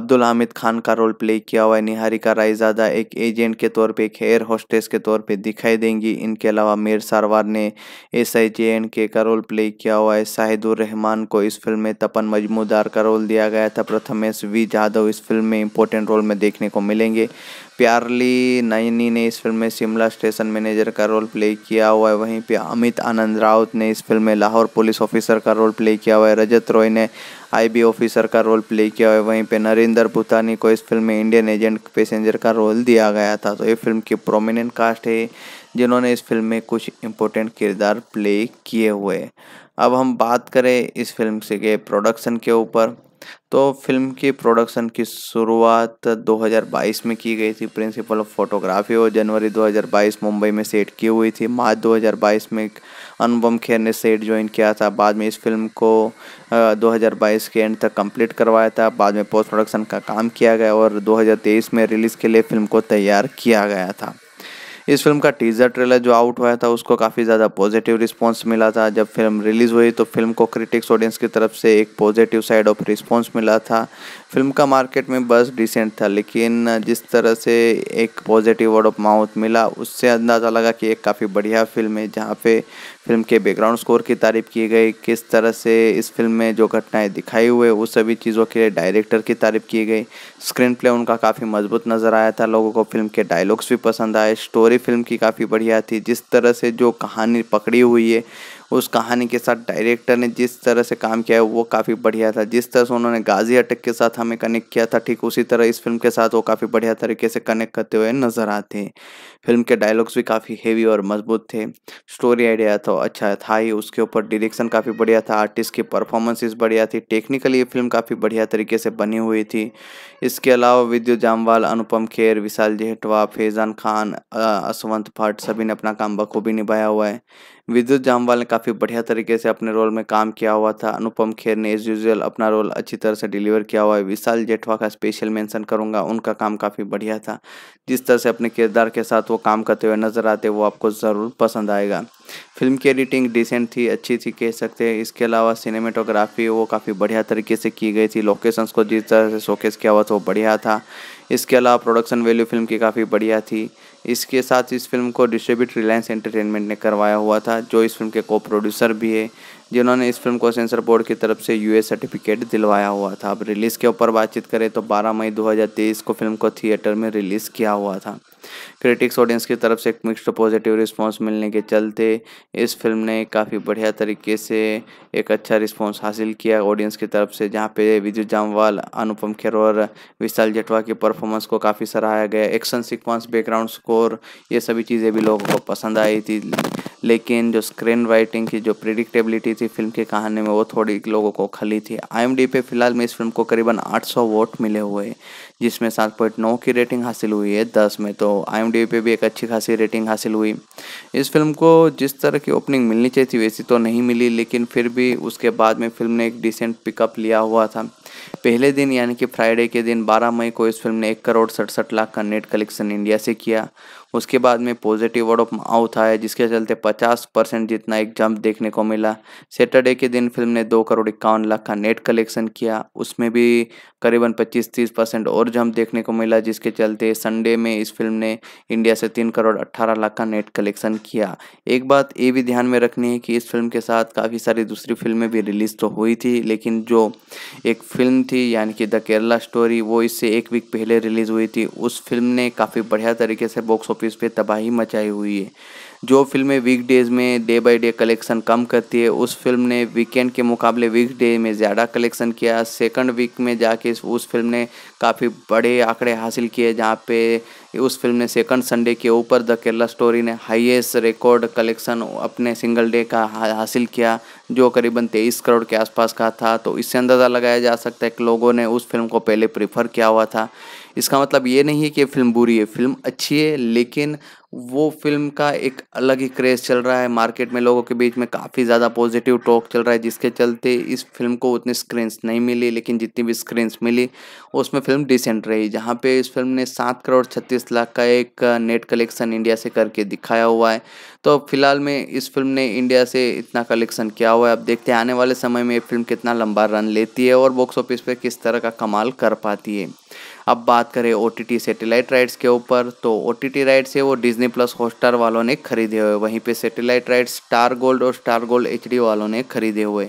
अब्दुल हामिद खान का रोल प्ले किया हुआ है निहारिका रायजादा एक एजेंट के तौर पर एक हेयर होस्टेस के तौर पर दिखाई देंगी इनके अलावा मीर सारवार ने एस आई जे एंड के का रोल प्ले किया हुआ है शाहिदुर रहमान को इस फिल्म में तपन मजमूदार का रोल दिया गया था प्रथमेश वी जाधव इस फिल्म में इंपॉर्टेंट रोल में देखने को मिलेंगे प्यारली नयनी ने इस फिल्म में शिमला स्टेशन मैनेजर का रोल प्ले किया हुआ है वहीं पे अमित आनंद राउत ने इस फिल्म में लाहौर पुलिस ऑफिसर का रोल प्ले किया हुआ है रजत रॉय ने आईबी ऑफिसर का रोल प्ले किया हुआ है वहीं पे नरेंद्र भूतानी को इस फिल्म में इंडियन एजेंट पैसेंजर का रोल दिया गया था तो ये फिल्म की प्रोमिनेंट कास्ट है जिन्होंने इस फिल्म में कुछ इम्पोर्टेंट किरदार प्ले किए हुए अब हम बात करें इस फिल्म से के प्रोडक्शन के ऊपर तो फिल्म की प्रोडक्शन की शुरुआत 2022 में की गई थी प्रिंसिपल ऑफ फोटोग्राफी और जनवरी 2022 मुंबई में सेट की हुई थी मार्च 2022 में अनुपम खेर ने सेट ज्वाइन किया था बाद में इस फिल्म को 2022 के एंड तक कंप्लीट करवाया था बाद में पोस्ट प्रोडक्शन का काम किया गया और 2023 में रिलीज़ के लिए फिल्म को तैयार किया गया था इस फिल्म का टीजर ट्रेलर जो आउट हुआ था उसको काफ़ी ज़्यादा पॉजिटिव रिस्पॉन्स मिला था जब फिल्म रिलीज़ हुई तो फिल्म को क्रिटिक्स ऑडियंस की तरफ से एक पॉजिटिव साइड ऑफ रिस्पॉन्स मिला था फिल्म का मार्केट में बस डिसेंट था लेकिन जिस तरह से एक पॉजिटिव वर्ड ऑफ माउथ मिला उससे अंदाज़ा लगा कि एक काफ़ी बढ़िया फिल्म है जहाँ पे फिल्म के बैकग्राउंड स्कोर की तारीफ की गई किस तरह से इस फिल्म में जो घटनाएं दिखाई हुए उस सभी चीज़ों के लिए डायरेक्टर की तारीफ की गई स्क्रीन प्ले उनका काफ़ी मजबूत नज़र आया था लोगों को फिल्म के डायलॉग्स भी पसंद आए स्टोरी फिल्म की काफ़ी बढ़िया थी जिस तरह से जो कहानी पकड़ी हुई है उस कहानी के साथ डायरेक्टर ने जिस तरह से काम किया है वो काफ़ी बढ़िया था जिस तरह से उन्होंने गाजी अटक के साथ हमें कनेक्ट किया था ठीक उसी तरह इस फिल्म के साथ वो काफ़ी बढ़िया तरीके से कनेक्ट करते हुए नज़र आते हैं फिल्म के डायलॉग्स भी काफ़ी हेवी और मजबूत थे स्टोरी आइडिया तो अच्छा था ही उसके ऊपर डिरेक्शन काफ़ी बढ़िया था आर्टिस्ट की परफॉर्मेंसेस बढ़िया थी टेक्निकली ये फिल्म काफ़ी बढ़िया तरीके से बनी हुई थी इसके अलावा विद्युत जामवाल अनुपम खेर विशाल जेहटवा फैजान खान असवंत भट्ट सभी ने अपना काम बखूबी निभाया हुआ है विद्युत जामवाल ने काफ़ी बढ़िया तरीके से अपने रोल में काम किया हुआ था अनुपम खेर ने एज यूजल अपना रोल अच्छी तरह से डिलीवर किया हुआ है विशाल जेठवा का स्पेशल मेंशन करूंगा उनका काम काफ़ी बढ़िया था जिस तरह से अपने किरदार के साथ वो काम करते हुए नजर आते वो आपको ज़रूर पसंद आएगा फिल्म की एडिटिंग डिसेंट थी अच्छी थी कह सकते हैं इसके अलावा सिनेमेटोग्राफी वो काफ़ी बढ़िया तरीके से की गई थी लोकेशंस को जिस तरह से शोकेस किया हुआ था वो बढ़िया था इसके अलावा प्रोडक्शन वैल्यू फिल्म की काफ़ी बढ़िया थी इसके साथ इस फिल्म को डिस्ट्रीब्यूट रिलायंस एंटरटेनमेंट ने करवाया हुआ था जो इस फिल्म के को प्रोड्यूसर भी है जिन्होंने इस फिल्म को सेंसर बोर्ड की तरफ से यूए सर्टिफिकेट दिलवाया हुआ था अब रिलीज़ के ऊपर बातचीत करें तो 12 मई 2023 को फिल्म को थिएटर में रिलीज़ किया हुआ था क्रिटिक्स ऑडियंस की तरफ से एक मिक्स्ड पॉजिटिव रिस्पांस मिलने के चलते इस फिल्म ने काफ़ी बढ़िया तरीके से एक अच्छा रिस्पांस हासिल किया ऑडियंस की तरफ से जहाँ पे विजय जामवाल अनुपम खेर और विशाल जटवा की परफॉर्मेंस को काफ़ी सराहाया गया एक्शन सिक्वेंस बैकग्राउंड स्कोर ये सभी चीज़ें भी लोगों को पसंद आई थी लेकिन जो स्क्रीन राइटिंग की जो प्रिडिक्टेबिलिटी रही थी फिल्म की कहानी में वो थोड़ी लोगों को खली थी आई पे फिलहाल में इस फिल्म को करीबन 800 वोट मिले हुए जिसमें सात पॉइंट नौ की रेटिंग हासिल हुई है दस में तो आई पे भी एक अच्छी खासी रेटिंग हासिल हुई इस फिल्म को जिस तरह की ओपनिंग मिलनी चाहिए थी वैसी तो नहीं मिली लेकिन फिर भी उसके बाद में फिल्म ने एक डिसेंट पिकअप लिया हुआ था पहले दिन यानी कि फ्राइडे के दिन 12 मई को इस फिल्म ने एक करोड़ सड़सठ लाख का नेट कलेक्शन इंडिया से किया उसके बाद में पॉजिटिव वर्ड ऑफ माउथ आया जिसके चलते 50 परसेंट जितना एक जंप देखने को मिला सैटरडे के दिन फिल्म ने दो करोड़ इक्यावन लाख का नेट कलेक्शन किया उसमें भी करीबन 25-30 परसेंट और जंप देखने को मिला जिसके चलते संडे में इस फिल्म ने इंडिया से तीन करोड़ अट्ठारह लाख का नेट कलेक्शन किया एक बात ये भी ध्यान में रखनी है कि इस फिल्म के साथ काफ़ी सारी दूसरी फिल्में भी रिलीज़ तो हुई थी लेकिन जो एक फिल्म थी यानी कि द केरला स्टोरी वो इससे एक वीक पहले रिलीज़ हुई थी उस फिल्म ने काफ़ी बढ़िया तरीके से बॉक्स ऑफिस ऑफिस पे तबाही मचाई हुई है जो फिल्में वीकडेज़ में डे बाय डे कलेक्शन कम करती है उस फिल्म ने वीकेंड के मुकाबले वीकडे में ज़्यादा कलेक्शन किया सेकंड वीक में जाके उस फिल्म ने काफ़ी बड़े आंकड़े हासिल किए जहाँ पे उस फिल्म ने सेकंड संडे के ऊपर द केरला स्टोरी ने हाईएस्ट रिकॉर्ड कलेक्शन अपने सिंगल डे का हासिल किया जो करीबन तेईस करोड़ के आसपास का था तो इससे अंदाज़ा लगाया जा सकता है कि लोगों ने उस फिल्म को पहले प्रीफर किया हुआ था इसका मतलब ये नहीं है कि फिल्म बुरी है फिल्म अच्छी है लेकिन वो फिल्म का एक अलग ही क्रेज चल रहा है मार्केट में लोगों के बीच में काफ़ी ज़्यादा पॉजिटिव टॉक चल रहा है जिसके चलते इस फिल्म को उतनी स्क्रीन्स नहीं मिली लेकिन जितनी भी स्क्रीन्स मिली उसमें फिल्म डिसेंट रही जहाँ पे इस फिल्म ने सात करोड़ छत्तीस लाख का एक नेट कलेक्शन इंडिया से करके दिखाया हुआ है तो फिलहाल में इस फिल्म ने इंडिया से इतना कलेक्शन किया हुआ है अब देखते हैं आने वाले समय में ये फिल्म कितना लंबा रन लेती है और बॉक्स ऑफिस पर किस तरह का कमाल कर पाती है अब बात करें O T T satellite rights के ऊपर तो ओ टी टी राइट्स है वो डिजनी प्लस हॉटस्टार वालों ने खरीदे हुए वहीं पे सेटेलाइट राइट्स स्टार गोल्ड और स्टार गोल्ड एच वालों ने खरीदे हुए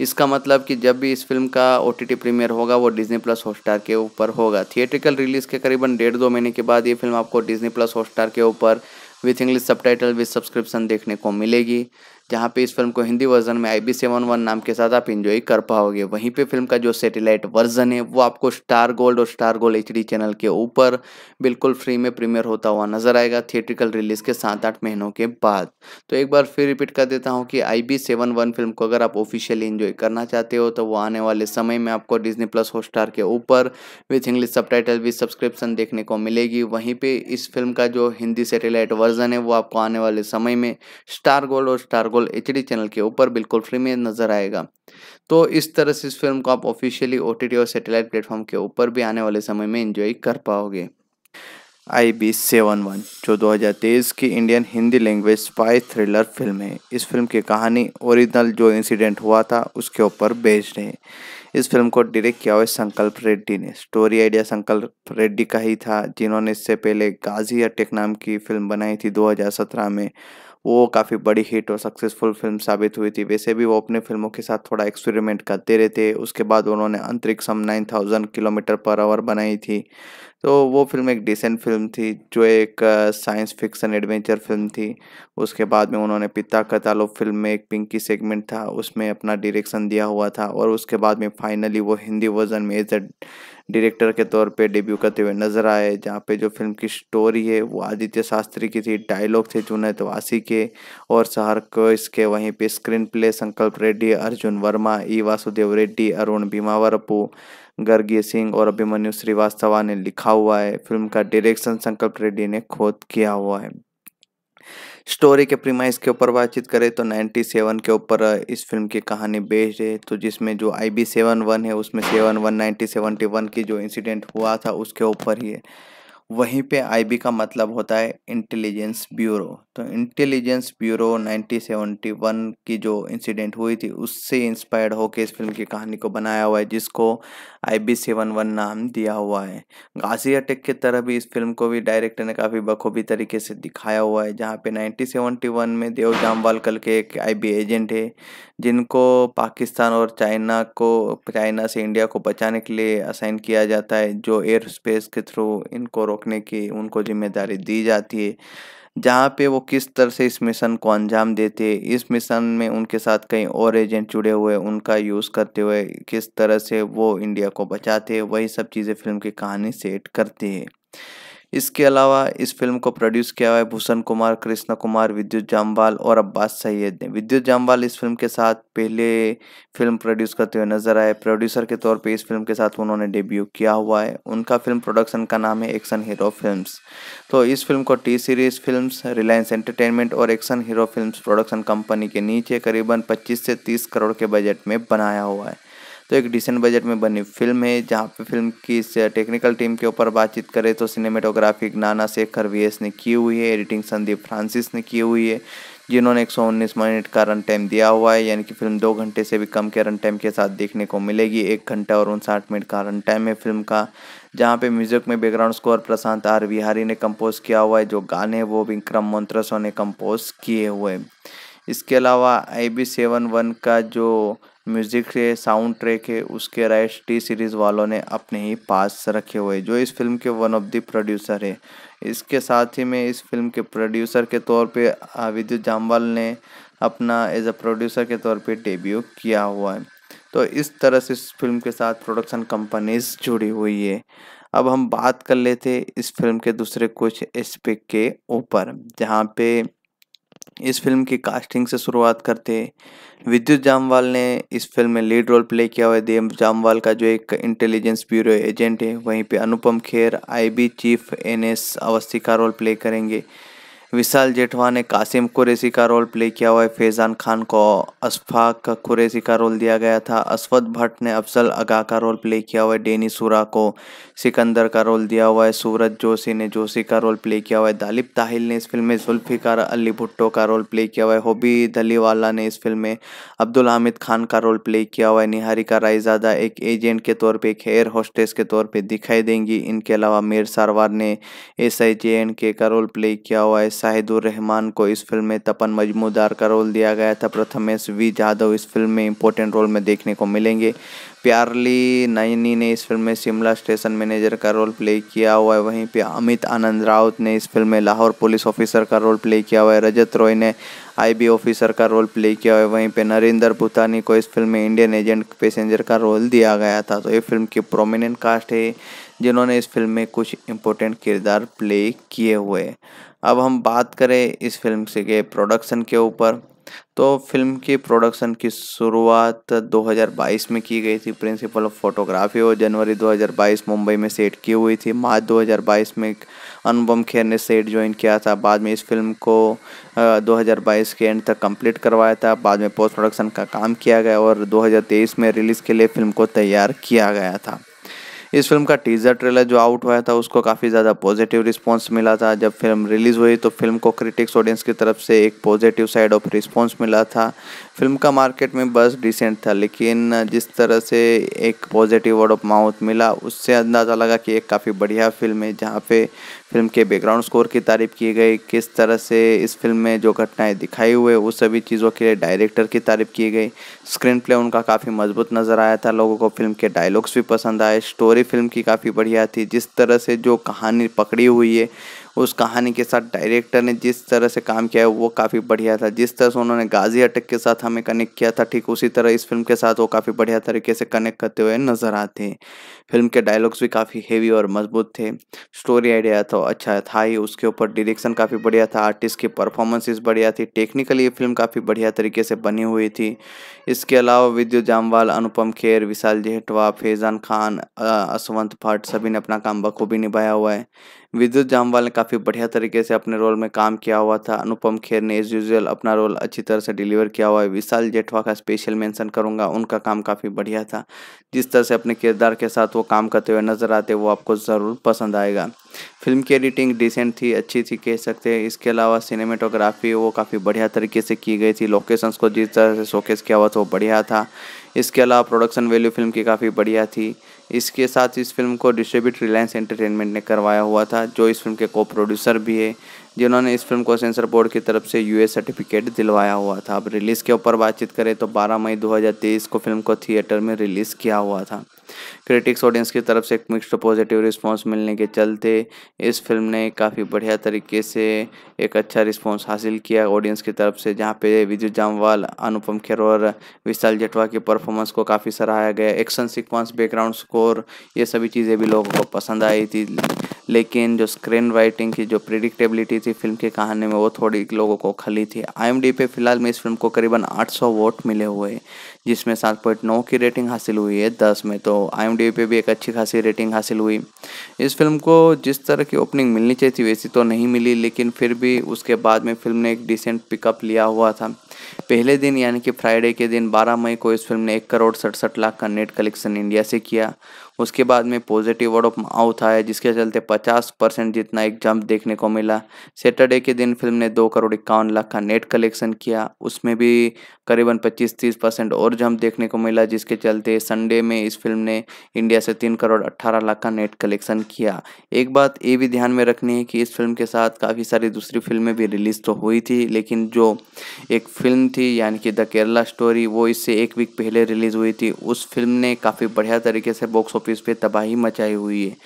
इसका मतलब कि जब भी इस फिल्म का ओ टी प्रीमियर होगा वो डिजनी प्लस हॉटस्टार के ऊपर होगा थिएट्रिकल रिलीज़ के करीबन डेढ़ दो महीने के बाद ये फिल्म आपको डिजनी प्लस हॉटस्टार के ऊपर with English subtitle with subscription देखने को मिलेगी जहाँ पे इस फिल्म को हिंदी वर्जन में आई बी सेवन वन नाम के साथ आप इंजॉय कर पाओगे वहीं पे फिल्म का जो सेटेलाइट वर्जन है वो आपको स्टार गोल्ड और स्टार गोल्ड एच चैनल के ऊपर बिल्कुल फ्री में प्रीमियर होता हुआ नजर आएगा थिएट्रिकल रिलीज के सात आठ महीनों के बाद तो एक बार फिर रिपीट कर देता हूँ कि I B seven one film को अगर आप ऑफिशियली इंजॉय करना चाहते हो तो वो आने वाले समय में आपको डिजनी प्लस हॉटस्टार के ऊपर with English subtitle with subscription देखने को मिलेगी वहीं पर इस फिल्म का जो हिंदी सेटेलाइट वर्जन है वो आपको आने वाले समय में स्टार गोल्ड और स्टार गोल एच चैनल के ऊपर बिल्कुल फ्री में नजर आएगा तो इस तरह से इस फिल्म को आप ऑफिशियली ओ और सेटेलाइट प्लेटफॉर्म के ऊपर भी आने वाले समय में इंजॉय कर पाओगे आई बी सेवन वन जो 2023 की Indian Hindi language spy thriller film है इस फिल्म की कहानी ओरिजिनल जो इंसिडेंट हुआ था उसके ऊपर बेस्ड है इस फिल्म को डायरेक्ट किया हुआ संकल्प रेड्डी ने स्टोरी आइडिया संकल्प रेड्डी का ही था जिन्होंने इससे पहले गाजी अटेक नाम की फिल्म बनाई थी 2017 में वो काफ़ी बड़ी हिट और सक्सेसफुल फिल्म साबित हुई थी वैसे भी वो अपने फिल्मों के साथ थोड़ा एक्सपेरिमेंट करते रहते उसके बाद उन्होंने अंतरिक्ष हम nine thousand kilometre per hour बनाई थी तो वो फिल्म एक डिसेंट फिल्म थी जो एक साइंस फिक्सन एडवेंचर फिल्म थी उसके बाद में उन्होंने पिता का ताल्लुक फिल्म में एक पिंकी सेगमेंट था उसमें अपना डायरेक्शन दिया हुआ था और उसके बाद में फाइनली वो हिंदी वर्जन में एज अ डायरेक्टर के तौर पे डेब्यू करते हुए नजर आए जहाँ पे जो फिल्म की स्टोरी है वो आदित्य शास्त्री की थी डायलॉग थे जुनैद वासी तो के और सहर को इसके वहीं पे स्क्रीन प्ले संकल्प रेड्डी अर्जुन वर्मा ई वासुदेव रेड्डी अरुण भीमावरपू गर्गी सिंह और अभिमन्यु श्रीवास्तवा ने लिखा हुआ है फिल्म का डायरेक्शन संकल्प रेड्डी ने खुद किया हुआ है स्टोरी के प्रीमाइस के ऊपर बातचीत करें तो 97 के ऊपर इस फिल्म की कहानी बेस्ड है तो जिसमें जो आई बी सेवन वन है उसमें seven one ninety seventy one की जो इंसिडेंट हुआ था उसके ऊपर ही है वहीं पे आईबी का मतलब होता है इंटेलिजेंस ब्यूरो तो इंटेलिजेंस ब्यूरो 1971 की जो इंसिडेंट हुई थी उससे इंस्पायर्ड होकर इस फिल्म की कहानी को बनाया हुआ है जिसको आई बी सेवन वन नाम दिया हुआ है गाजी अटैक की तरह भी इस फिल्म को भी डायरेक्टर ने काफ़ी बखूबी तरीके से दिखाया हुआ है जहाँ पे नाइनटीन में देव जामवाल कल के एक आई एजेंट है जिनको पाकिस्तान और चाइना को चाइना से इंडिया को बचाने के लिए असाइन किया जाता है जो एयर स्पेस के थ्रू इनको रोकने की उनको जिम्मेदारी दी जाती है जहाँ पे वो किस तरह से इस मिशन को अंजाम देते हैं इस मिशन में उनके साथ कई और एजेंट जुड़े हुए उनका यूज़ करते हुए किस तरह से वो इंडिया को बचाते हैं वही सब चीज़ें फिल्म की कहानी सेट करती है इसके अलावा इस फिल्म को प्रोड्यूस किया हुआ है भूषण कुमार कृष्ण कुमार विद्युत जामवाल और अब्बास सैयद ने विद्युत जामवाल इस फिल्म के साथ पहले फिल्म प्रोड्यूस करते हुए नजर आए प्रोड्यूसर के तौर पर इस फिल्म के साथ उन्होंने डेब्यू किया हुआ है उनका फिल्म प्रोडक्शन का नाम है एक्शन हीरो फिल्म तो इस फिल्म को T series film Reliance Entertainment और action hero film production company के नीचे करीबन पच्चीस से तीस करोड़ के बजट में बनाया हुआ है तो एक डिसेंट बजट में बनी फिल्म है जहाँ पे फिल्म की टेक्निकल टीम के ऊपर बातचीत करें तो सिनेमाटोग्राफी नाना शेखर वी ने की हुई है एडिटिंग संदीप फ्रांसिस ने की हुई है जिन्होंने एक सौ उन्नीस मिनट का रन टाइम दिया हुआ है यानी कि फिल्म दो घंटे से भी कम के रन टाइम के साथ देखने को मिलेगी एक घंटा और उनसाठ मिनट का रन टाइम है फिल्म का जहाँ पे म्यूजिक में background score Prashant R Vihari ने कंपोज किया हुआ है जो गाने वो विक्रम मंत्रसो ने कंपोज किए हुए इसके अलावा आई बी सेवन वन का जो म्यूज़िक है साउंड ट्रैक है उसके राइट्स टी सीरीज़ वालों ने अपने ही पास रखे हुए जो इस फिल्म के वन ऑफ द प्रोड्यूसर है इसके साथ ही में इस फिल्म के प्रोड्यूसर के तौर पे विद्युत जामवाल ने अपना एज अ प्रोड्यूसर के तौर पे डेब्यू किया हुआ है तो इस तरह से इस फिल्म के साथ प्रोडक्शन कंपनीज जुड़ी हुई है अब हम बात कर लेते इस फिल्म के दूसरे कुछ एस्पेक्ट के ऊपर जहाँ पे इस फिल्म की कास्टिंग से शुरुआत करते विद्युत जामवाल ने इस फिल्म में लीड रोल प्ले किया हुआ है देव जामवाल का जो एक इंटेलिजेंस ब्यूरो एजेंट है वहीं पे Anupam Kher IB chief NS Awasthi का रोल प्ले करेंगे विशाल जेठवा ने कासिम कुरैसी का रोल प्ले किया हुआ है फैज़ान खान को अशफाक कुरैसी का रोल दिया गया था अश्वत भट्ट ने अफजल अगा का रोल प्ले किया हुआ है डेनी सूरा को सिकंदर का रोल दिया हुआ है सूरज जोशी ने जोशी का रोल प्ले किया हुआ है दालिब ताहिल ने इस फिल्म में जुल्फ़िकार अली भुट्टो का रोल प्ले किया हुआ है होबी दलीवाला ने इस फिल्म में अब्दुल हामिद खान का रोल प्ले किया हुआ है निहारिका रायजादा एक एजेंट के तौर पर एक हेयर होस्टेस के तौर पर दिखाई देंगी इनके अलावा मीर सारवार ने एस आई जे एंड के का रोल प्ले किया हुआ है शाहिदुररहमान रहमान को इस फिल्म में तपन मजमूदार का रोल दिया गया था प्रथमेश वी जाधव इस फिल्म में इंपॉर्टेंट रोल में देखने को मिलेंगे प्यारली नयनी ने इस फिल्म में शिमला स्टेशन मैनेजर का रोल प्ले किया हुआ है वहीं पे अमित आनंद राउत ने इस फिल्म में लाहौर पुलिस ऑफिसर का रोल प्ले किया हुआ है रजत रॉय ने आईबी ऑफिसर का रोल प्ले किया हुआ है वहीं पे नरेंद्र भूतानी को इस फिल्म में इंडियन एजेंट पैसेंजर का रोल दिया गया था तो ये फिल्म की प्रोमिनेंट कास्ट है जिन्होंने इस फिल्म में कुछ इम्पोर्टेंट किरदार प्ले किए हुए अब हम बात करें इस फिल्म से के प्रोडक्शन के ऊपर तो फिल्म की प्रोडक्शन की शुरुआत 2022 में की गई थी प्रिंसिपल ऑफ फोटोग्राफी और जनवरी 2022 मुंबई में सेट की हुई थी मार्च 2022 में अनुपम खेर ने सेट ज्वाइन किया था बाद में इस फिल्म को 2022 के एंड तक कंप्लीट करवाया था बाद में पोस्ट प्रोडक्शन का काम किया गया और 2023 में रिलीज़ के लिए फिल्म को तैयार किया गया था इस फिल्म का टीजर ट्रेलर जो आउट हुआ था उसको काफ़ी ज़्यादा पॉजिटिव रिस्पॉन्स मिला था जब फिल्म रिलीज़ हुई तो फिल्म को क्रिटिक्स ऑडियंस की तरफ से एक पॉजिटिव साइड ऑफ रिस्पॉन्स मिला था फिल्म का मार्केट में बस डिसेंट था लेकिन जिस तरह से एक पॉजिटिव वर्ड ऑफ माउथ मिला उससे अंदाज़ा लगा कि एक काफ़ी बढ़िया फिल्म है जहाँ पे फिल्म के बैकग्राउंड स्कोर की तारीफ की गई किस तरह से इस फिल्म में जो घटनाएं दिखाई हुए उस सभी चीज़ों के लिए डायरेक्टर की तारीफ की गई स्क्रीन प्ले उनका काफ़ी मजबूत नज़र आया था लोगों को फिल्म के डायलॉग्स भी पसंद आए स्टोरी फिल्म की काफ़ी बढ़िया थी जिस तरह से जो कहानी पकड़ी हुई है उस कहानी के साथ डायरेक्टर ने जिस तरह से काम किया है वो काफ़ी बढ़िया था जिस तरह से उन्होंने गाजी अटक के साथ हमें कनेक्ट किया था ठीक उसी तरह इस फिल्म के साथ वो काफ़ी बढ़िया तरीके से कनेक्ट करते हुए नज़र आते हैं फिल्म के डायलॉग्स भी काफ़ी हेवी और मजबूत थे स्टोरी आइडिया तो अच्छा था ही उसके ऊपर डिरेक्शन काफ़ी बढ़िया था आर्टिस्ट की परफॉर्मेंसेस बढ़िया थी टेक्निकली ये फिल्म काफ़ी बढ़िया तरीके से बनी हुई थी इसके अलावा विद्यु जामवाल अनुपम खेर विशाल जेहटवा फैज़ान खान असवंत भट्ट सभी ने अपना काम बखूबी निभाया हुआ है विद्युत जामवाल ने काफ़ी बढ़िया तरीके से अपने रोल में काम किया हुआ था अनुपम खेर ने एज यूजल अपना रोल अच्छी तरह से डिलीवर किया हुआ है विशाल जेठवा का स्पेशल मेंशन करूंगा उनका काम काफ़ी बढ़िया था जिस तरह से अपने किरदार के साथ वो काम करते हुए नजर आते वो आपको ज़रूर पसंद आएगा फिल्म की एडिटिंग डिसेंट थी अच्छी थी कह सकते हैं इसके अलावा सिनेमेटोग्राफी वो काफ़ी बढ़िया तरीके से की गई थी लोकेशंस को जिस तरह से शोकेस किया हुआ था वो बढ़िया था इसके अलावा प्रोडक्शन वैल्यू फिल्म की काफ़ी बढ़िया थी इसके साथ इस फिल्म को डिस्ट्रीब्यूट रिलायंस एंटरटेनमेंट ने करवाया हुआ था जो इस फिल्म के को प्रोड्यूसर भी है जिन्होंने इस फिल्म को सेंसर बोर्ड की तरफ से यूएस सर्टिफिकेट दिलवाया हुआ था अब रिलीज़ के ऊपर बातचीत करें तो 12 मई 2023 को फिल्म को थिएटर में रिलीज़ किया हुआ था क्रिटिक्स ऑडियंस की तरफ से एक मिक्स्ड पॉजिटिव रिस्पांस मिलने के चलते इस फिल्म ने काफ़ी बढ़िया तरीके से एक अच्छा रिस्पांस हासिल किया ऑडियंस की तरफ से जहाँ पे विजय जामवाल अनुपम खेर और विशाल जटवा की परफॉर्मेंस को काफ़ी सराहाया गया एक्शन सिक्वेंस बैकग्राउंड स्कोर ये सभी चीज़ें भी लोगों को पसंद आई थी लेकिन जो स्क्रीन राइटिंग की जो प्रिडिक्टेबिलिटी थी फिल्म की कहानी में वो थोड़ी लोगों को खली थी आई पे फिलहाल में इस फिल्म को करीबन 800 वोट मिले हुए हैं जिसमें नौ की रेटिंग हासिल हुई है दस में तो आई पे भी एक अच्छी खासी रेटिंग हासिल हुई इस फिल्म को जिस तरह की ओपनिंग मिलनी चाहिए थी वैसी तो नहीं मिली लेकिन फिर भी उसके बाद में फिल्म ने एक डिसेंट पिकअप लिया हुआ था पहले दिन यानी कि फ्राइडे के दिन 12 मई को इस फिल्म ने एक करोड़ सड़सठ लाख का नेट कलेक्शन इंडिया से किया उसके बाद में पॉजिटिव वर्ड ऑफ माउथ आया जिसके चलते पचास परसेंट जितना एक जंप देखने को मिला सैटरडे के दिन फिल्म ने दो करोड़ इक्यावन लाख का नेट कलेक्शन किया उसमें भी करीबन पच्चीस तीस परसेंट और जंप देखने को मिला जिसके चलते संडे में इस फिल्म ने इंडिया से तीन करोड़ अट्ठारह लाख का नेट कलेक्शन किया एक बात ये भी ध्यान में रखनी है कि इस फिल्म के साथ काफ़ी सारी दूसरी फिल्में भी रिलीज़ तो हुई थी लेकिन जो एक फिल्म थी यानी कि द केरला स्टोरी वो इससे एक वीक पहले रिलीज़ हुई थी उस फिल्म ने काफ़ी बढ़िया तरीके से बॉक्स ऑफ ऑफिस पे तबाही मचाई हुई है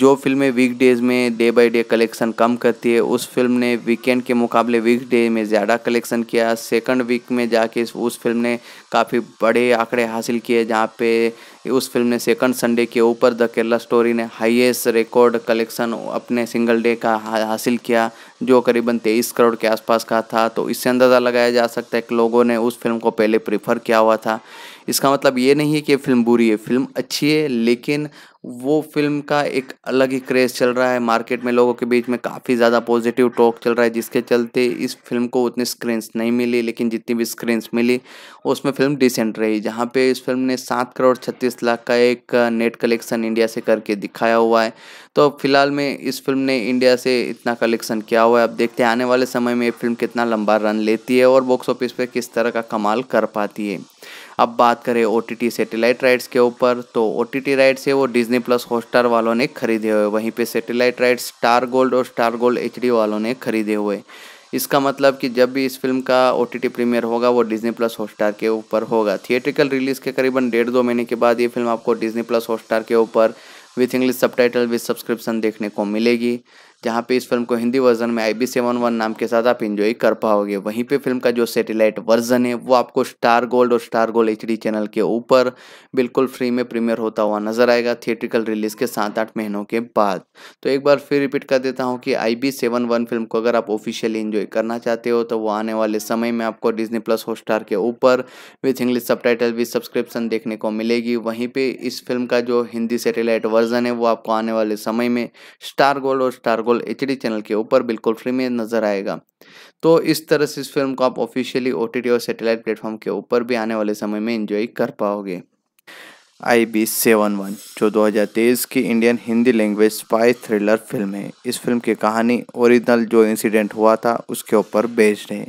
जो फिल्में वीकडेज़ में डे बाय डे कलेक्शन कम करती है उस फिल्म ने वीकेंड के मुकाबले वीकडे में ज़्यादा कलेक्शन किया सेकंड वीक में जाके उस फिल्म ने काफ़ी बड़े आंकड़े हासिल किए जहाँ पे उस फिल्म ने सेकंड संडे के ऊपर द केरला स्टोरी ने हाईएस्ट रिकॉर्ड कलेक्शन अपने सिंगल डे का हासिल किया जो करीबन तेईस करोड़ के आसपास का था तो इससे अंदाज़ा लगाया जा सकता है कि लोगों ने उस फिल्म को पहले प्रीफर किया हुआ था इसका मतलब ये नहीं है कि फिल्म बुरी है फिल्म अच्छी है लेकिन वो फिल्म का एक अलग ही क्रेज चल रहा है मार्केट में लोगों के बीच में काफ़ी ज़्यादा पॉजिटिव टॉक चल रहा है जिसके चलते इस फिल्म को उतनी स्क्रीन्स नहीं मिली लेकिन जितनी भी स्क्रीन्स मिली उसमें फिल्म डिसेंट रही जहाँ पे इस फिल्म ने सात करोड़ छत्तीस लाख का एक नेट कलेक्शन इंडिया से करके दिखाया हुआ है तो फिलहाल में इस फिल्म ने इंडिया से इतना कलेक्शन किया हुआ है अब देखते हैं आने वाले समय में ये फिल्म कितना लंबा रन लेती है और बॉक्स ऑफिस पर किस तरह का कमाल कर पाती है अब बात करें O T T satellite rights के ऊपर तो ओ टी टी राइट्स है वो डिजनी प्लस हॉटस्टार वालों ने खरीदे हुए वहीं पे सेटेलाइट राइट्स स्टार गोल्ड और स्टार गोल्ड एच वालों ने खरीदे हुए इसका मतलब कि जब भी इस फिल्म का ओ टी प्रीमियर होगा वो डिजनी प्लस हॉटस्टार के ऊपर होगा थिएट्रिकल रिलीज़ के करीबन डेढ़ दो महीने के बाद ये फिल्म आपको डिजनी प्लस हॉटस्टार के ऊपर with English subtitle with subscription देखने को मिलेगी जहाँ पे इस फिल्म को हिंदी वर्जन में आई बी सेवन वन नाम के साथ आप इंजॉय कर पाओगे वहीं पे फिल्म का जो सेटेलाइट वर्जन है वो आपको स्टार गोल्ड और स्टार गोल्ड एच चैनल के ऊपर बिल्कुल फ्री में प्रीमियर होता हुआ नजर आएगा थिएट्रिकल रिलीज के सात आठ महीनों के बाद तो एक बार फिर रिपीट कर देता हूँ कि I B seven one film को अगर आप ऑफिशियली इंजॉय करना चाहते हो तो वो आने वाले समय में आपको डिजनी प्लस हॉट के ऊपर with English subtitle subscription देखने को मिलेगी वहीं पर इस फिल्म का जो हिंदी सेटेलाइट वर्जन है वो आपको आने वाले समय में स्टार गोल्ड और स्टार बिल्कुल एच चैनल के ऊपर बिल्कुल फ्री में नज़र आएगा तो इस तरह से इस फिल्म को आप ऑफिशियली ओ और सेटेलाइट प्लेटफॉर्म के ऊपर भी आने वाले समय में इंजॉय कर पाओगे आई बी सेवन वन जो 2023 की Indian Hindi language spy thriller film है इस फिल्म की कहानी ओरिजिनल जो इंसिडेंट हुआ था उसके ऊपर बेस्ड है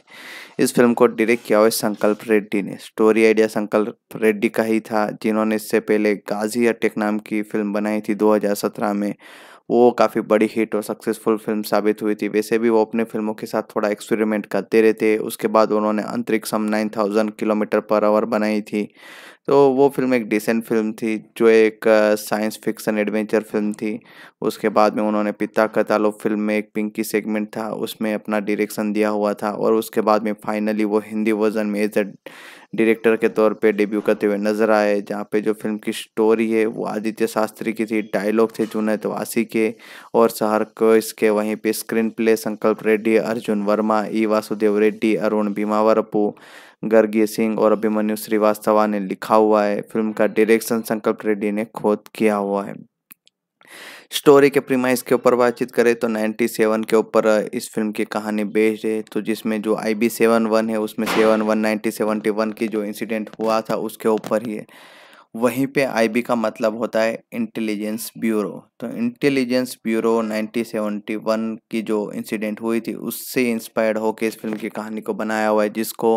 इस फिल्म को डायरेक्ट किया हुआ संकल्प रेड्डी ने स्टोरी आइडिया संकल्प रेड्डी का ही था जिन्होंने इससे पहले गाजी अटेक नाम की फिल्म बनाई थी 2017 में वो काफ़ी बड़ी हिट और सक्सेसफुल फिल्म साबित हुई थी वैसे भी वो अपनी फिल्मों के साथ थोड़ा एक्सपेरिमेंट करते रहते उसके बाद उन्होंने Antariksham nine thousand kilometre per hour बनाई थी तो वो फिल्म एक डिसेंट फिल्म थी जो एक साइंस फिक्सन एडवेंचर फिल्म थी उसके बाद में उन्होंने पिता का तालो फिल्म में एक पिंकी सेगमेंट था उसमें अपना डायरेक्शन दिया हुआ था और उसके बाद में फाइनली वो हिंदी वर्जन में एज अ डायरेक्टर के तौर पे डेब्यू करते हुए नजर आए जहाँ पे जो फिल्म की स्टोरी है वो आदित्य शास्त्री की थी डायलॉग थे जुनैद वासी के और शहर को इसके वहीं पे स्क्रीन प्ले संकल्प रेड्डी अर्जुन वर्मा ई वासुदेव रेड्डी अरुण भीमावरपू गर्गीय सिंह और अभिमन्यु श्रीवास्तवा ने लिखा हुआ है फिल्म का डायरेक्शन संकल्प रेड्डी ने खुद किया हुआ है स्टोरी के प्रीमाइस के ऊपर बातचीत करें तो 97 के ऊपर इस फिल्म की कहानी बेस्ड है तो जिसमें जो आई बी सेवन वन है उसमें seven one nineteen seventy one की जो इंसिडेंट हुआ था उसके ऊपर ही है वहीं पे आईबी का मतलब होता है इंटेलिजेंस ब्यूरो तो इंटेलिजेंस ब्यूरो 1971 की जो इंसिडेंट हुई थी उससे इंस्पायर्ड होकर इस फिल्म की कहानी को बनाया हुआ है जिसको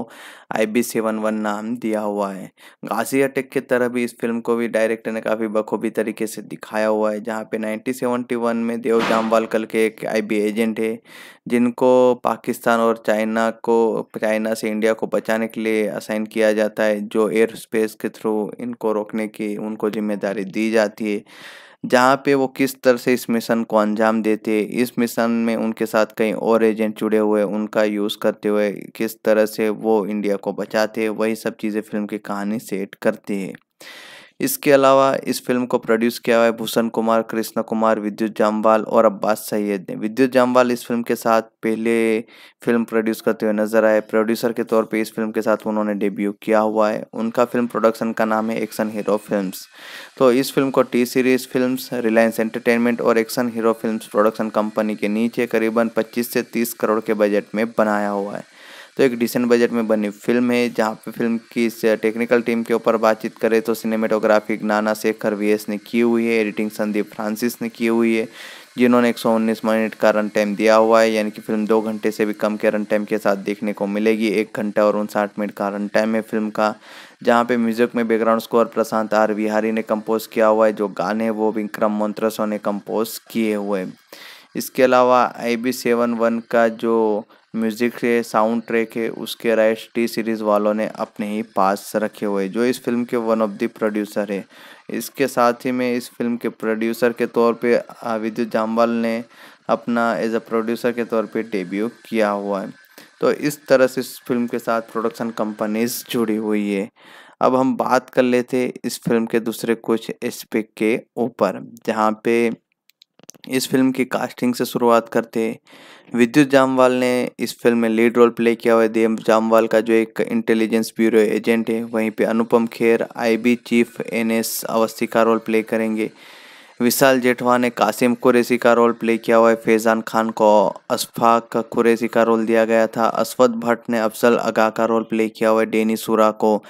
आई बी सेवन वन नाम दिया हुआ है गाजी अटैक की तरह भी इस फिल्म को भी डायरेक्टर ने काफ़ी बखूबी तरीके से दिखाया हुआ है जहाँ पे 1971 में देव कल के एक आई एजेंट है जिनको पाकिस्तान और चाइना को चाइना से इंडिया को बचाने के लिए असाइन किया जाता है जो एयर स्पेस के थ्रू इनको रोकने की उनको जिम्मेदारी दी जाती है जहाँ पे वो किस तरह से इस मिशन को अंजाम देते इस मिशन में उनके साथ कई और एजेंट जुड़े हुए उनका यूज़ करते हुए किस तरह से वो इंडिया को बचाते वही सब चीज़ें फिल्म की कहानी सेट करती है इसके अलावा इस फिल्म को प्रोड्यूस किया हुआ है भूषण कुमार कृष्णा कुमार विद्युत जामवाल और अब्बास सैयद ने विद्युत जामवाल इस फिल्म के साथ पहले फिल्म प्रोड्यूस करते हुए नजर आए प्रोड्यूसर के तौर पे इस फिल्म के साथ उन्होंने डेब्यू किया हुआ है उनका फिल्म प्रोडक्शन का नाम है एक्शन हीरो फिल्म तो इस फिल्म को T series film Reliance Entertainment और action hero film production company के नीचे करीबन पच्चीस से तीस करोड़ के बजट में बनाया हुआ है तो एक डिसेंट बजट में बनी फिल्म है जहाँ पे फिल्म की टेक्निकल टीम के ऊपर बातचीत करें तो सिनेमेटोग्राफी नाना शेखर वी ने की हुई है एडिटिंग संदीप फ्रांसिस ने की हुई है जिन्होंने 119 मिनट का रन टाइम दिया हुआ है यानी कि फिल्म दो घंटे से भी कम के रन टाइम के साथ देखने को मिलेगी एक घंटा और उनसाठ मिनट का रन टाइम है फिल्म का जहाँ पे म्यूजिक में background score Prashant R Vihari ने कंपोज किया हुआ है जो गाने वो विक्रम मंत्रसो ने कंपोज किए हुए इसके अलावा आई बी सेवन वन का जो म्यूज़िक है साउंड ट्रैक है उसके राइट्स टी सीरीज़ वालों ने अपने ही पास रखे हुए जो इस फिल्म के वन ऑफ द प्रोड्यूसर है इसके साथ ही में इस फिल्म के प्रोड्यूसर के तौर पे विद्युत जामवाल ने अपना एज अ प्रोड्यूसर के तौर पे डेब्यू किया हुआ है तो इस तरह से इस फिल्म के साथ प्रोडक्शन कंपनीज जुड़ी हुई है अब हम बात कर लेते इस फिल्म के दूसरे कुछ एस्पेक्ट के ऊपर जहाँ पे इस फिल्म की कास्टिंग से शुरुआत करते विद्युत जामवाल ने इस फिल्म में लीड रोल प्ले किया हुआ है जामवाल का जो एक इंटेलिजेंस ब्यूरो एजेंट है वहीं पे Anupam Kher IB chief NS Awasthi का रोल प्ले करेंगे विशाल जेठवा ने कासिम कुरेसी का रोल प्ले किया हुआ है फैजान खान को अशफाक कुरेसी का रोल दिया गया था अश्वत भट्ट ने अफजल अगा का रोल प्ले किया हुआ है डेनी सूरा को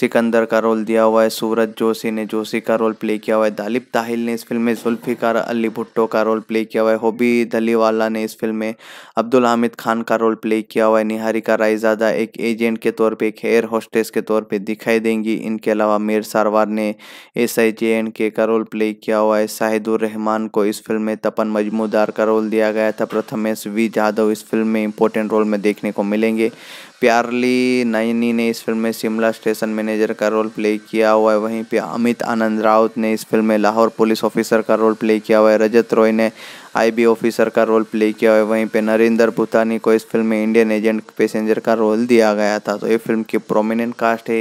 सिकंदर का रोल दिया हुआ है सूरज जोशी ने जोशी का रोल प्ले किया हुआ है दालिब ताहिल ने इस फिल्म में जुल्फिकार अली भुट्टो का रोल प्ले किया हुआ है होबी दलीवाला ने इस फिल्म में अब्दुल हामिद खान का रोल प्ले किया हुआ है निहारिका रायजादा एक एजेंट के तौर पर एक एयर होस्टेस के तौर पर दिखाई देंगी इनके अलावा मीर सारवार ने एस आई जे एंड के का रोल प्ले किया हुआ है शाहिदुर रहमान को इस फिल्म में तपन मजमूदार का रोल दिया गया था प्रथमेश वी जाधव इस फिल्म में इंपॉर्टेंट रोल में देखने को मिलेंगे प्यारली नयनी ने इस फिल्म में शिमला स्टेशन मैनेजर का रोल प्ले किया हुआ है वहीं पे अमित आनंद राउत ने इस फिल्म में लाहौर पुलिस ऑफिसर का रोल प्ले किया हुआ है रजत रॉय ने आईबी ऑफिसर का रोल प्ले किया हुआ है वहीं पे नरेंद्र भूतानी को इस फिल्म में इंडियन एजेंट पैसेंजर का रोल दिया गया था तो ये फिल्म की प्रोमिनेंट कास्ट है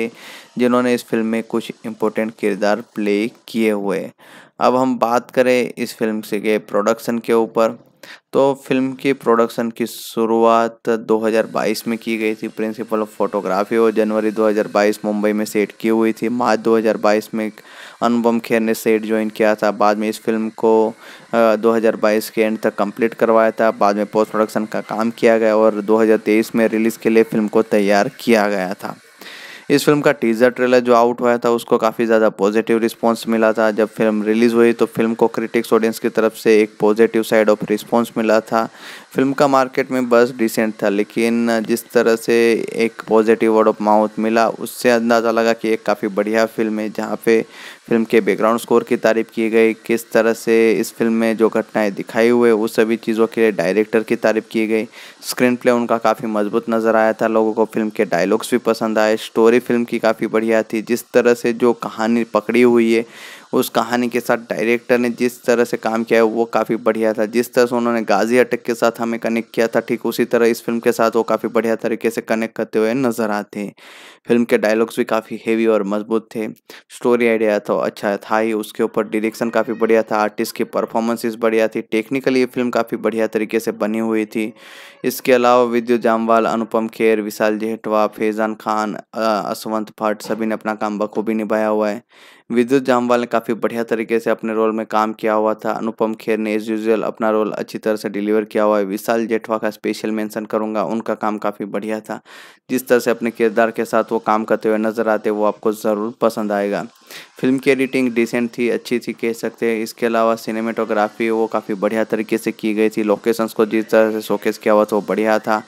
जिन्होंने इस फिल्म में कुछ इम्पोर्टेंट किरदार प्ले किए हुए अब हम बात करें इस फिल्म से के प्रोडक्शन के ऊपर तो फिल्म की प्रोडक्शन की शुरुआत 2022 में की गई थी प्रिंसिपल ऑफ फोटोग्राफी और जनवरी 2022 मुंबई में सेट की हुई थी मार्च 2022 में अनुपम खेर ने सेट ज्वाइन किया था बाद में इस फिल्म को 2022 के एंड तक कंप्लीट करवाया था बाद में पोस्ट प्रोडक्शन का काम किया गया और 2023 में रिलीज़ के लिए फिल्म को तैयार किया गया था इस फिल्म का टीजर ट्रेलर जो आउट हुआ था उसको काफ़ी ज़्यादा पॉजिटिव रिस्पॉन्स मिला था जब फिल्म रिलीज़ हुई तो फिल्म को क्रिटिक्स ऑडियंस की तरफ से एक पॉजिटिव साइड ऑफ रिस्पॉन्स मिला था फिल्म का मार्केट में बस डिसेंट था लेकिन जिस तरह से एक पॉजिटिव वर्ड ऑफ माउथ मिला उससे अंदाज़ा लगा कि एक काफ़ी बढ़िया फिल्म है जहाँ पे फिल्म के बैकग्राउंड स्कोर की तारीफ की गई किस तरह से इस फिल्म में जो घटनाएं दिखाई हुए उस सभी चीज़ों के लिए डायरेक्टर की तारीफ की गई स्क्रीन प्ले उनका काफ़ी मजबूत नज़र आया था लोगों को फिल्म के डायलॉग्स भी पसंद आए स्टोरी स्टोरी फिल्म की काफ़ी बढ़िया थी जिस तरह से जो कहानी पकड़ी हुई है उस कहानी के साथ डायरेक्टर ने जिस तरह से काम किया है वो काफ़ी बढ़िया था जिस तरह से उन्होंने गाजी अटक के साथ हमें कनेक्ट किया था ठीक उसी तरह इस फिल्म के साथ वो काफ़ी बढ़िया तरीके से कनेक्ट करते हुए नज़र आते हैं फिल्म के डायलॉग्स भी काफ़ी हेवी और मजबूत थे स्टोरी आइडिया तो अच्छा था ही उसके ऊपर डिरेक्शन काफ़ी बढ़िया था आर्टिस्ट की परफॉर्मेंसेस बढ़िया थी टेक्निकली ये फिल्म काफ़ी बढ़िया तरीके से बनी हुई थी इसके अलावा विद्युत जामवाल अनुपम खेर विशाल जेहटवा फैज़ान खान असवंत भट्ट सभी ने अपना काम बखूबी निभाया हुआ है विद्युत जामवाल ने काफ़ी बढ़िया तरीके से अपने रोल में काम किया हुआ था अनुपम खेर ने एज यूजल अपना रोल अच्छी तरह से डिलीवर किया हुआ है विशाल जेठवा का स्पेशल मेंशन करूंगा उनका काम काफ़ी बढ़िया था जिस तरह से अपने किरदार के साथ वो काम करते हुए नजर आते वो आपको ज़रूर पसंद आएगा फिल्म की एडिटिंग डिसेंट थी अच्छी थी कह सकते हैं इसके अलावा सिनेमेटोग्राफी वो काफ़ी बढ़िया तरीके से की गई थी लोकेशंस को जिस तरह से शोकेस किया हुआ था वो बढ़िया था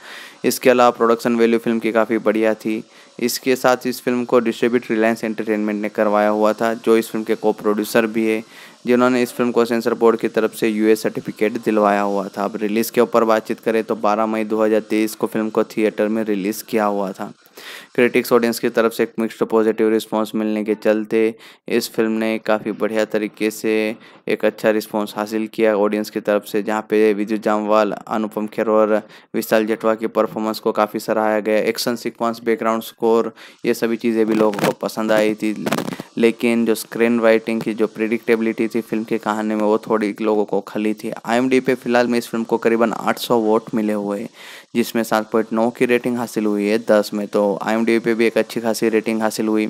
इसके अलावा प्रोडक्शन वैल्यू फिल्म की काफ़ी बढ़िया थी इसके साथ इस फिल्म को डिस्ट्रीब्यूट रिलायंस एंटरटेनमेंट ने करवाया हुआ था जो इस फिल्म के को प्रोड्यूसर भी है जिन्होंने इस फिल्म को सेंसर बोर्ड की तरफ से यूए सर्टिफिकेट दिलवाया हुआ था अब रिलीज़ के ऊपर बातचीत करें तो 12 मई 2023 को फिल्म को थिएटर में रिलीज़ किया हुआ था क्रिटिक्स ऑडियंस की तरफ से एक मिक्सड पॉजिटिव रिस्पांस मिलने के चलते इस फिल्म ने काफ़ी बढ़िया तरीके से एक अच्छा रिस्पांस हासिल किया ऑडियंस की तरफ से जहाँ पे विजय जामवाल अनुपम खेर और विशाल जटवा की परफॉर्मेंस को काफ़ी सराहाया गया एक्शन सिक्वेंस बैकग्राउंड स्कोर ये सभी चीज़ें भी लोगों को पसंद आई थी लेकिन जो स्क्रीन राइटिंग की जो प्रिडिक्टेबिलिटी थी फिल्म की कहानी में वो थोड़ी लोगों को खली थी आई पे फिलहाल में इस फिल्म को करीबन 800 वोट मिले हुए जिसमें सात पॉइंट नौ की रेटिंग हासिल हुई है दस में तो आई पे भी एक अच्छी खासी रेटिंग हासिल हुई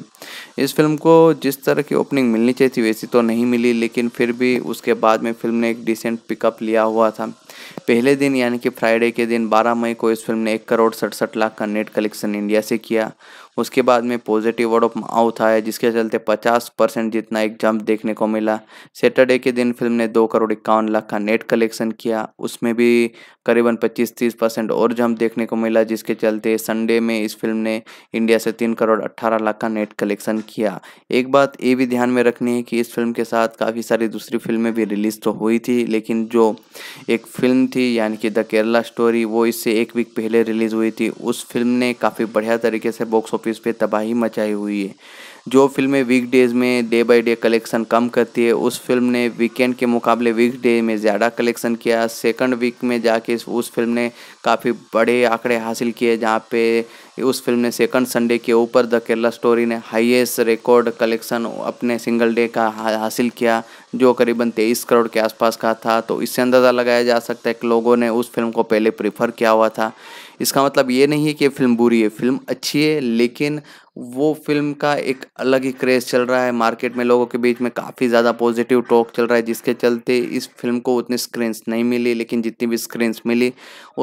इस फिल्म को जिस तरह की ओपनिंग मिलनी चाहिए थी वैसी तो नहीं मिली लेकिन फिर भी उसके बाद में फिल्म ने एक डिसेंट पिकअप लिया हुआ था पहले दिन यानी कि फ्राइडे के दिन 12 मई को इस फिल्म ने एक करोड़ सड़सठ लाख का नेट कलेक्शन इंडिया से किया उसके बाद में पॉजिटिव वर्ड ऑफ माउथ आया जिसके चलते पचास परसेंट जितना एक जंप देखने को मिला सैटरडे के दिन फिल्म ने दो करोड़ इक्यावन लाख का नेट कलेक्शन किया उसमें भी करीबन पच्चीस तीस परसेंट और जंप देखने को मिला जिसके चलते संडे में इस फिल्म ने इंडिया से तीन करोड़ अट्ठारह लाख का नेट कलेक्शन किया एक बात ये भी ध्यान में रखनी है कि इस फिल्म के साथ काफ़ी सारी दूसरी फिल्में भी रिलीज़ तो हुई थी लेकिन जो एक फिल्म थी यानी कि द केरला स्टोरी वो इससे एक वीक पहले रिलीज़ हुई थी उस फिल्म ने काफ़ी बढ़िया तरीके से बॉक्स ऑफिस ऑफिस पे तबाही मचाई हुई है जो फिल्में वीक डेज़ में डे बाय डे कलेक्शन कम करती है उस फिल्म ने वीकेंड के मुकाबले वीक डे में ज़्यादा कलेक्शन किया सेकंड वीक में जाके उस फिल्म ने काफ़ी बड़े आंकड़े हासिल किए जहाँ पे उस फिल्म ने सेकंड संडे के ऊपर द केरला स्टोरी ने हाईएस्ट रिकॉर्ड कलेक्शन अपने सिंगल डे का हासिल किया जो करीबन तेईस करोड़ के आसपास का था तो इससे अंदाज़ा लगाया जा सकता है कि लोगों ने उस फिल्म को पहले प्रीफर किया हुआ था इसका मतलब ये नहीं है कि फिल्म बुरी है फिल्म अच्छी है लेकिन वो फिल्म का एक अलग ही क्रेज चल रहा है मार्केट में लोगों के बीच में काफ़ी ज़्यादा पॉजिटिव टॉक चल रहा है जिसके चलते इस फिल्म को उतनी स्क्रीन्स नहीं मिली लेकिन जितनी भी स्क्रीन्स मिली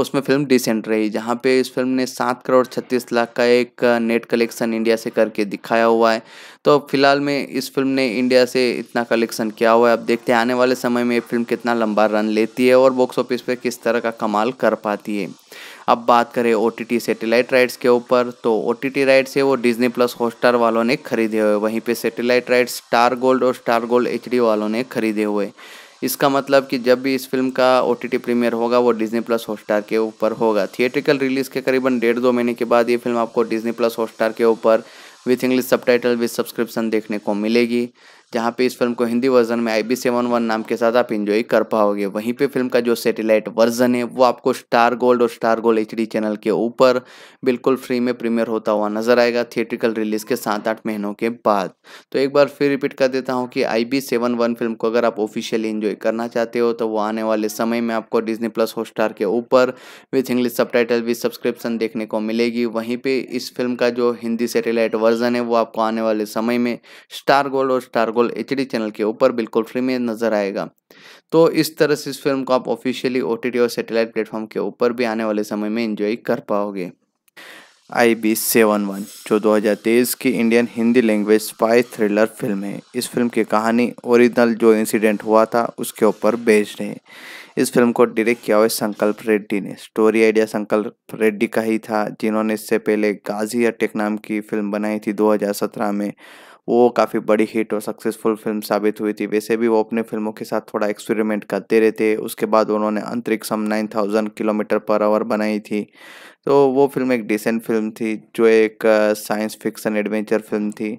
उसमें फिल्म डिसेंट रही जहाँ पे इस फिल्म ने सात करोड़ छत्तीस लाख का एक नेट कलेक्शन इंडिया से करके दिखाया हुआ है तो फिलहाल में इस फिल्म ने इंडिया से इतना कलेक्शन किया हुआ है अब देखते हैं आने वाले समय में ये फिल्म कितना लंबा रन लेती है और बॉक्स ऑफिस पर किस तरह का कमाल कर पाती है अब बात करें O T T satellite rights के ऊपर तो ओ टी टी राइट्स है वो डिजनी प्लस हॉटस्टार वालों ने खरीदे हुए वहीं पे सैटेलाइट राइट्स स्टार गोल्ड और स्टार गोल्ड एच वालों ने खरीदे हुए इसका मतलब कि जब भी इस फिल्म का ओ टी प्रीमियर होगा वो डिजनी प्लस हॉटस्टार के ऊपर होगा थिएट्रिकल रिलीज़ के करीबन डेढ़ दो महीने के बाद ये फिल्म आपको डिजनी प्लस हॉटस्टार के ऊपर with English subtitle with subscription देखने को मिलेगी जहाँ पे इस फिल्म को हिंदी वर्जन में आई बी सेवन वन नाम के साथ आप इंजॉय कर पाओगे वहीं पे फिल्म का जो सेटेलाइट वर्जन है वो आपको स्टार गोल्ड और स्टार गोल्ड एच चैनल के ऊपर बिल्कुल फ्री में प्रीमियर होता हुआ नजर आएगा थिएट्रिकल रिलीज के सात आठ महीनों के बाद तो एक बार फिर रिपीट कर देता हूँ कि I B seven one film को अगर आप ऑफिशियली इंजॉय करना चाहते हो तो वो आने वाले समय में आपको डिजनी प्लस स्टार के ऊपर with English subtitle with subscription देखने को मिलेगी वहीं पर इस फिल्म का जो हिंदी सेटेलाइट वर्जन है वो आपको आने वाले समय में स्टार गोल्ड और स्टार गोल्ड बिल्कुल एच चैनल के ऊपर बिल्कुल फ्री में नज़र आएगा तो इस तरह से इस फिल्म को आप ऑफिशियली ओ और सेटेलाइट प्लेटफॉर्म के ऊपर भी आने वाले समय में इंजॉय कर पाओगे आई बी सेवन वन जो 2023 की Indian Hindi language spy thriller film है इस फिल्म की कहानी ओरिजिनल जो इंसिडेंट हुआ था उसके ऊपर बेस्ड है इस फिल्म को डायरेक्ट किया हुआ संकल्प रेड्डी ने स्टोरी आइडिया संकल्प रेड्डी का ही था जिन्होंने इससे पहले गाजी अटैक नाम की फिल्म बनाई थी 2017 में वो काफ़ी बड़ी हिट और सक्सेसफुल फिल्म साबित हुई थी वैसे भी वो अपने फिल्मों के साथ थोड़ा एक्सपेरिमेंट करते रहते उसके बाद उन्होंने Antariksham nine thousand kilometre per hour बनाई थी तो वो फिल्म एक डिसेंट फिल्म थी जो एक साइंस फिक्सन एडवेंचर फिल्म थी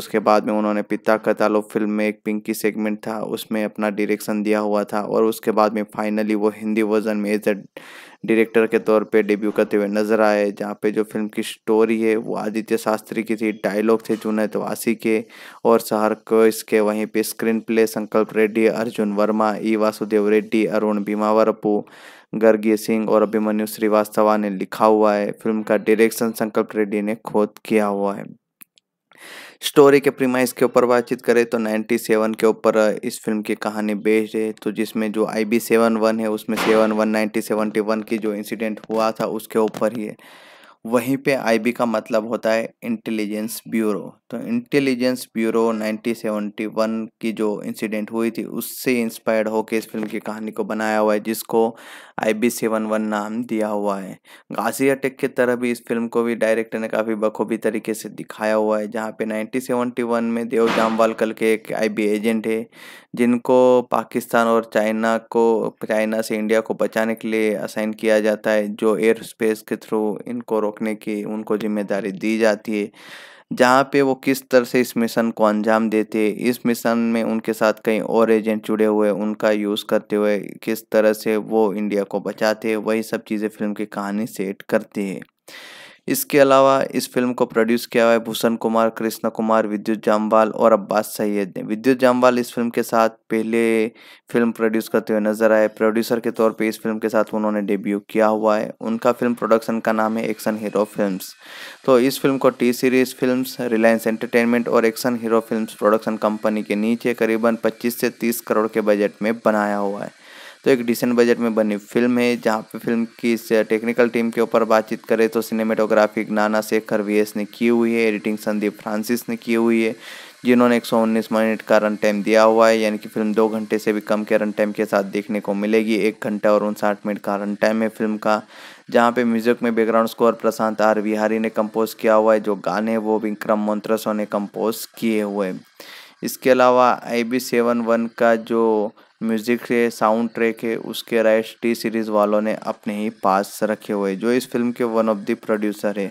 उसके बाद में उन्होंने पिता कतालो फिल्म में एक पिंकी सेगमेंट था उसमें अपना डायरेक्शन दिया हुआ था और उसके बाद में फाइनली वो हिंदी वर्जन में एज अ डायरेक्टर के तौर पे डेब्यू करते हुए नजर आए जहाँ पे जो फिल्म की स्टोरी है वो आदित्य शास्त्री की थी डायलॉग थे जुनैद वासी तो के और शहर को इसके वहीं पे स्क्रीन प्ले संकल्प रेड्डी अर्जुन वर्मा ई वासुदेव रेड्डी अरुण भीमावरपू गर्गीय सिंह और अभिमन्यु श्रीवास्तवा ने लिखा हुआ है फिल्म का डायरेक्शन संकल्प रेड्डी ने खुद किया हुआ है स्टोरी के प्रीमाइस के ऊपर बातचीत करें तो 97 के ऊपर इस फिल्म की कहानी बेस्ड है तो जिसमें जो आई बी सेवन वन है उसमें seven one nineteen seventy one की जो इंसिडेंट हुआ था उसके ऊपर ही है वहीं पे आईबी का मतलब होता है इंटेलिजेंस ब्यूरो तो इंटेलिजेंस ब्यूरो 1971 की जो इंसिडेंट हुई थी उससे इंस्पायर्ड होकर इस फिल्म की कहानी को बनाया हुआ है जिसको आई बी सेवन वन नाम दिया हुआ है गाजी अटेक की तरह भी इस फिल्म को भी डायरेक्टर ने काफ़ी बखूबी तरीके से दिखाया हुआ है जहाँ पे नाइनटीन सेवेंटी वन में देव जामवाल कल के एक आईबी एजेंट है जिनको पाकिस्तान और चाइना को चाइना से इंडिया को बचाने के लिए असाइन किया जाता है जो एयर स्पेस के थ्रू इनको रोकने की उनको जिम्मेदारी दी जाती है जहाँ पे वो किस तरह से इस मिशन को अंजाम देते इस मिशन में उनके साथ कई और एजेंट जुड़े हुए उनका यूज़ करते हुए किस तरह से वो इंडिया को बचाते वही सब चीज़ें फिल्म की कहानी सेट करती है इसके अलावा इस फिल्म को प्रोड्यूस किया हुआ है भूषण कुमार कृष्ण कुमार विद्युत जामवाल और अब्बास सैयद ने विद्युत जामवाल इस फिल्म के साथ पहले फिल्म प्रोड्यूस करते हुए नजर आए प्रोड्यूसर के तौर पे इस फिल्म के साथ उन्होंने डेब्यू किया हुआ है उनका फिल्म प्रोडक्शन का नाम है एक्शन हीरो फिल्म तो इस फिल्म को T series film Reliance Entertainment और action hero film production company के नीचे करीबन पच्चीस से तीस करोड़ के बजट में बनाया हुआ है तो एक डिसेंट बजट में बनी फिल्म है जहाँ पे फिल्म की टेक्निकल टीम के ऊपर बातचीत करें तो सिनेमेटोग्राफी नाना शेखर वी ने की हुई है एडिटिंग संदीप फ्रांसिस ने की हुई है जिन्होंने एक मिनट का रन टाइम दिया हुआ है यानी कि फिल्म दो घंटे से भी कम के रन टाइम के साथ देखने को मिलेगी एक घंटा और उनसाठ मिनट का रन टाइम है फिल्म का जहाँ पे म्यूजिक में background score Prashant R Vihari ने कंपोज किया हुआ है जो गाने वो विक्रम मंत्रसो ने कंपोज किए हुए इसके अलावा आई बी सेवन वन का जो म्यूज़िक है साउंड ट्रैक है उसके राइट्स टी सीरीज़ वालों ने अपने ही पास रखे हुए जो इस फिल्म के वन ऑफ द प्रोड्यूसर है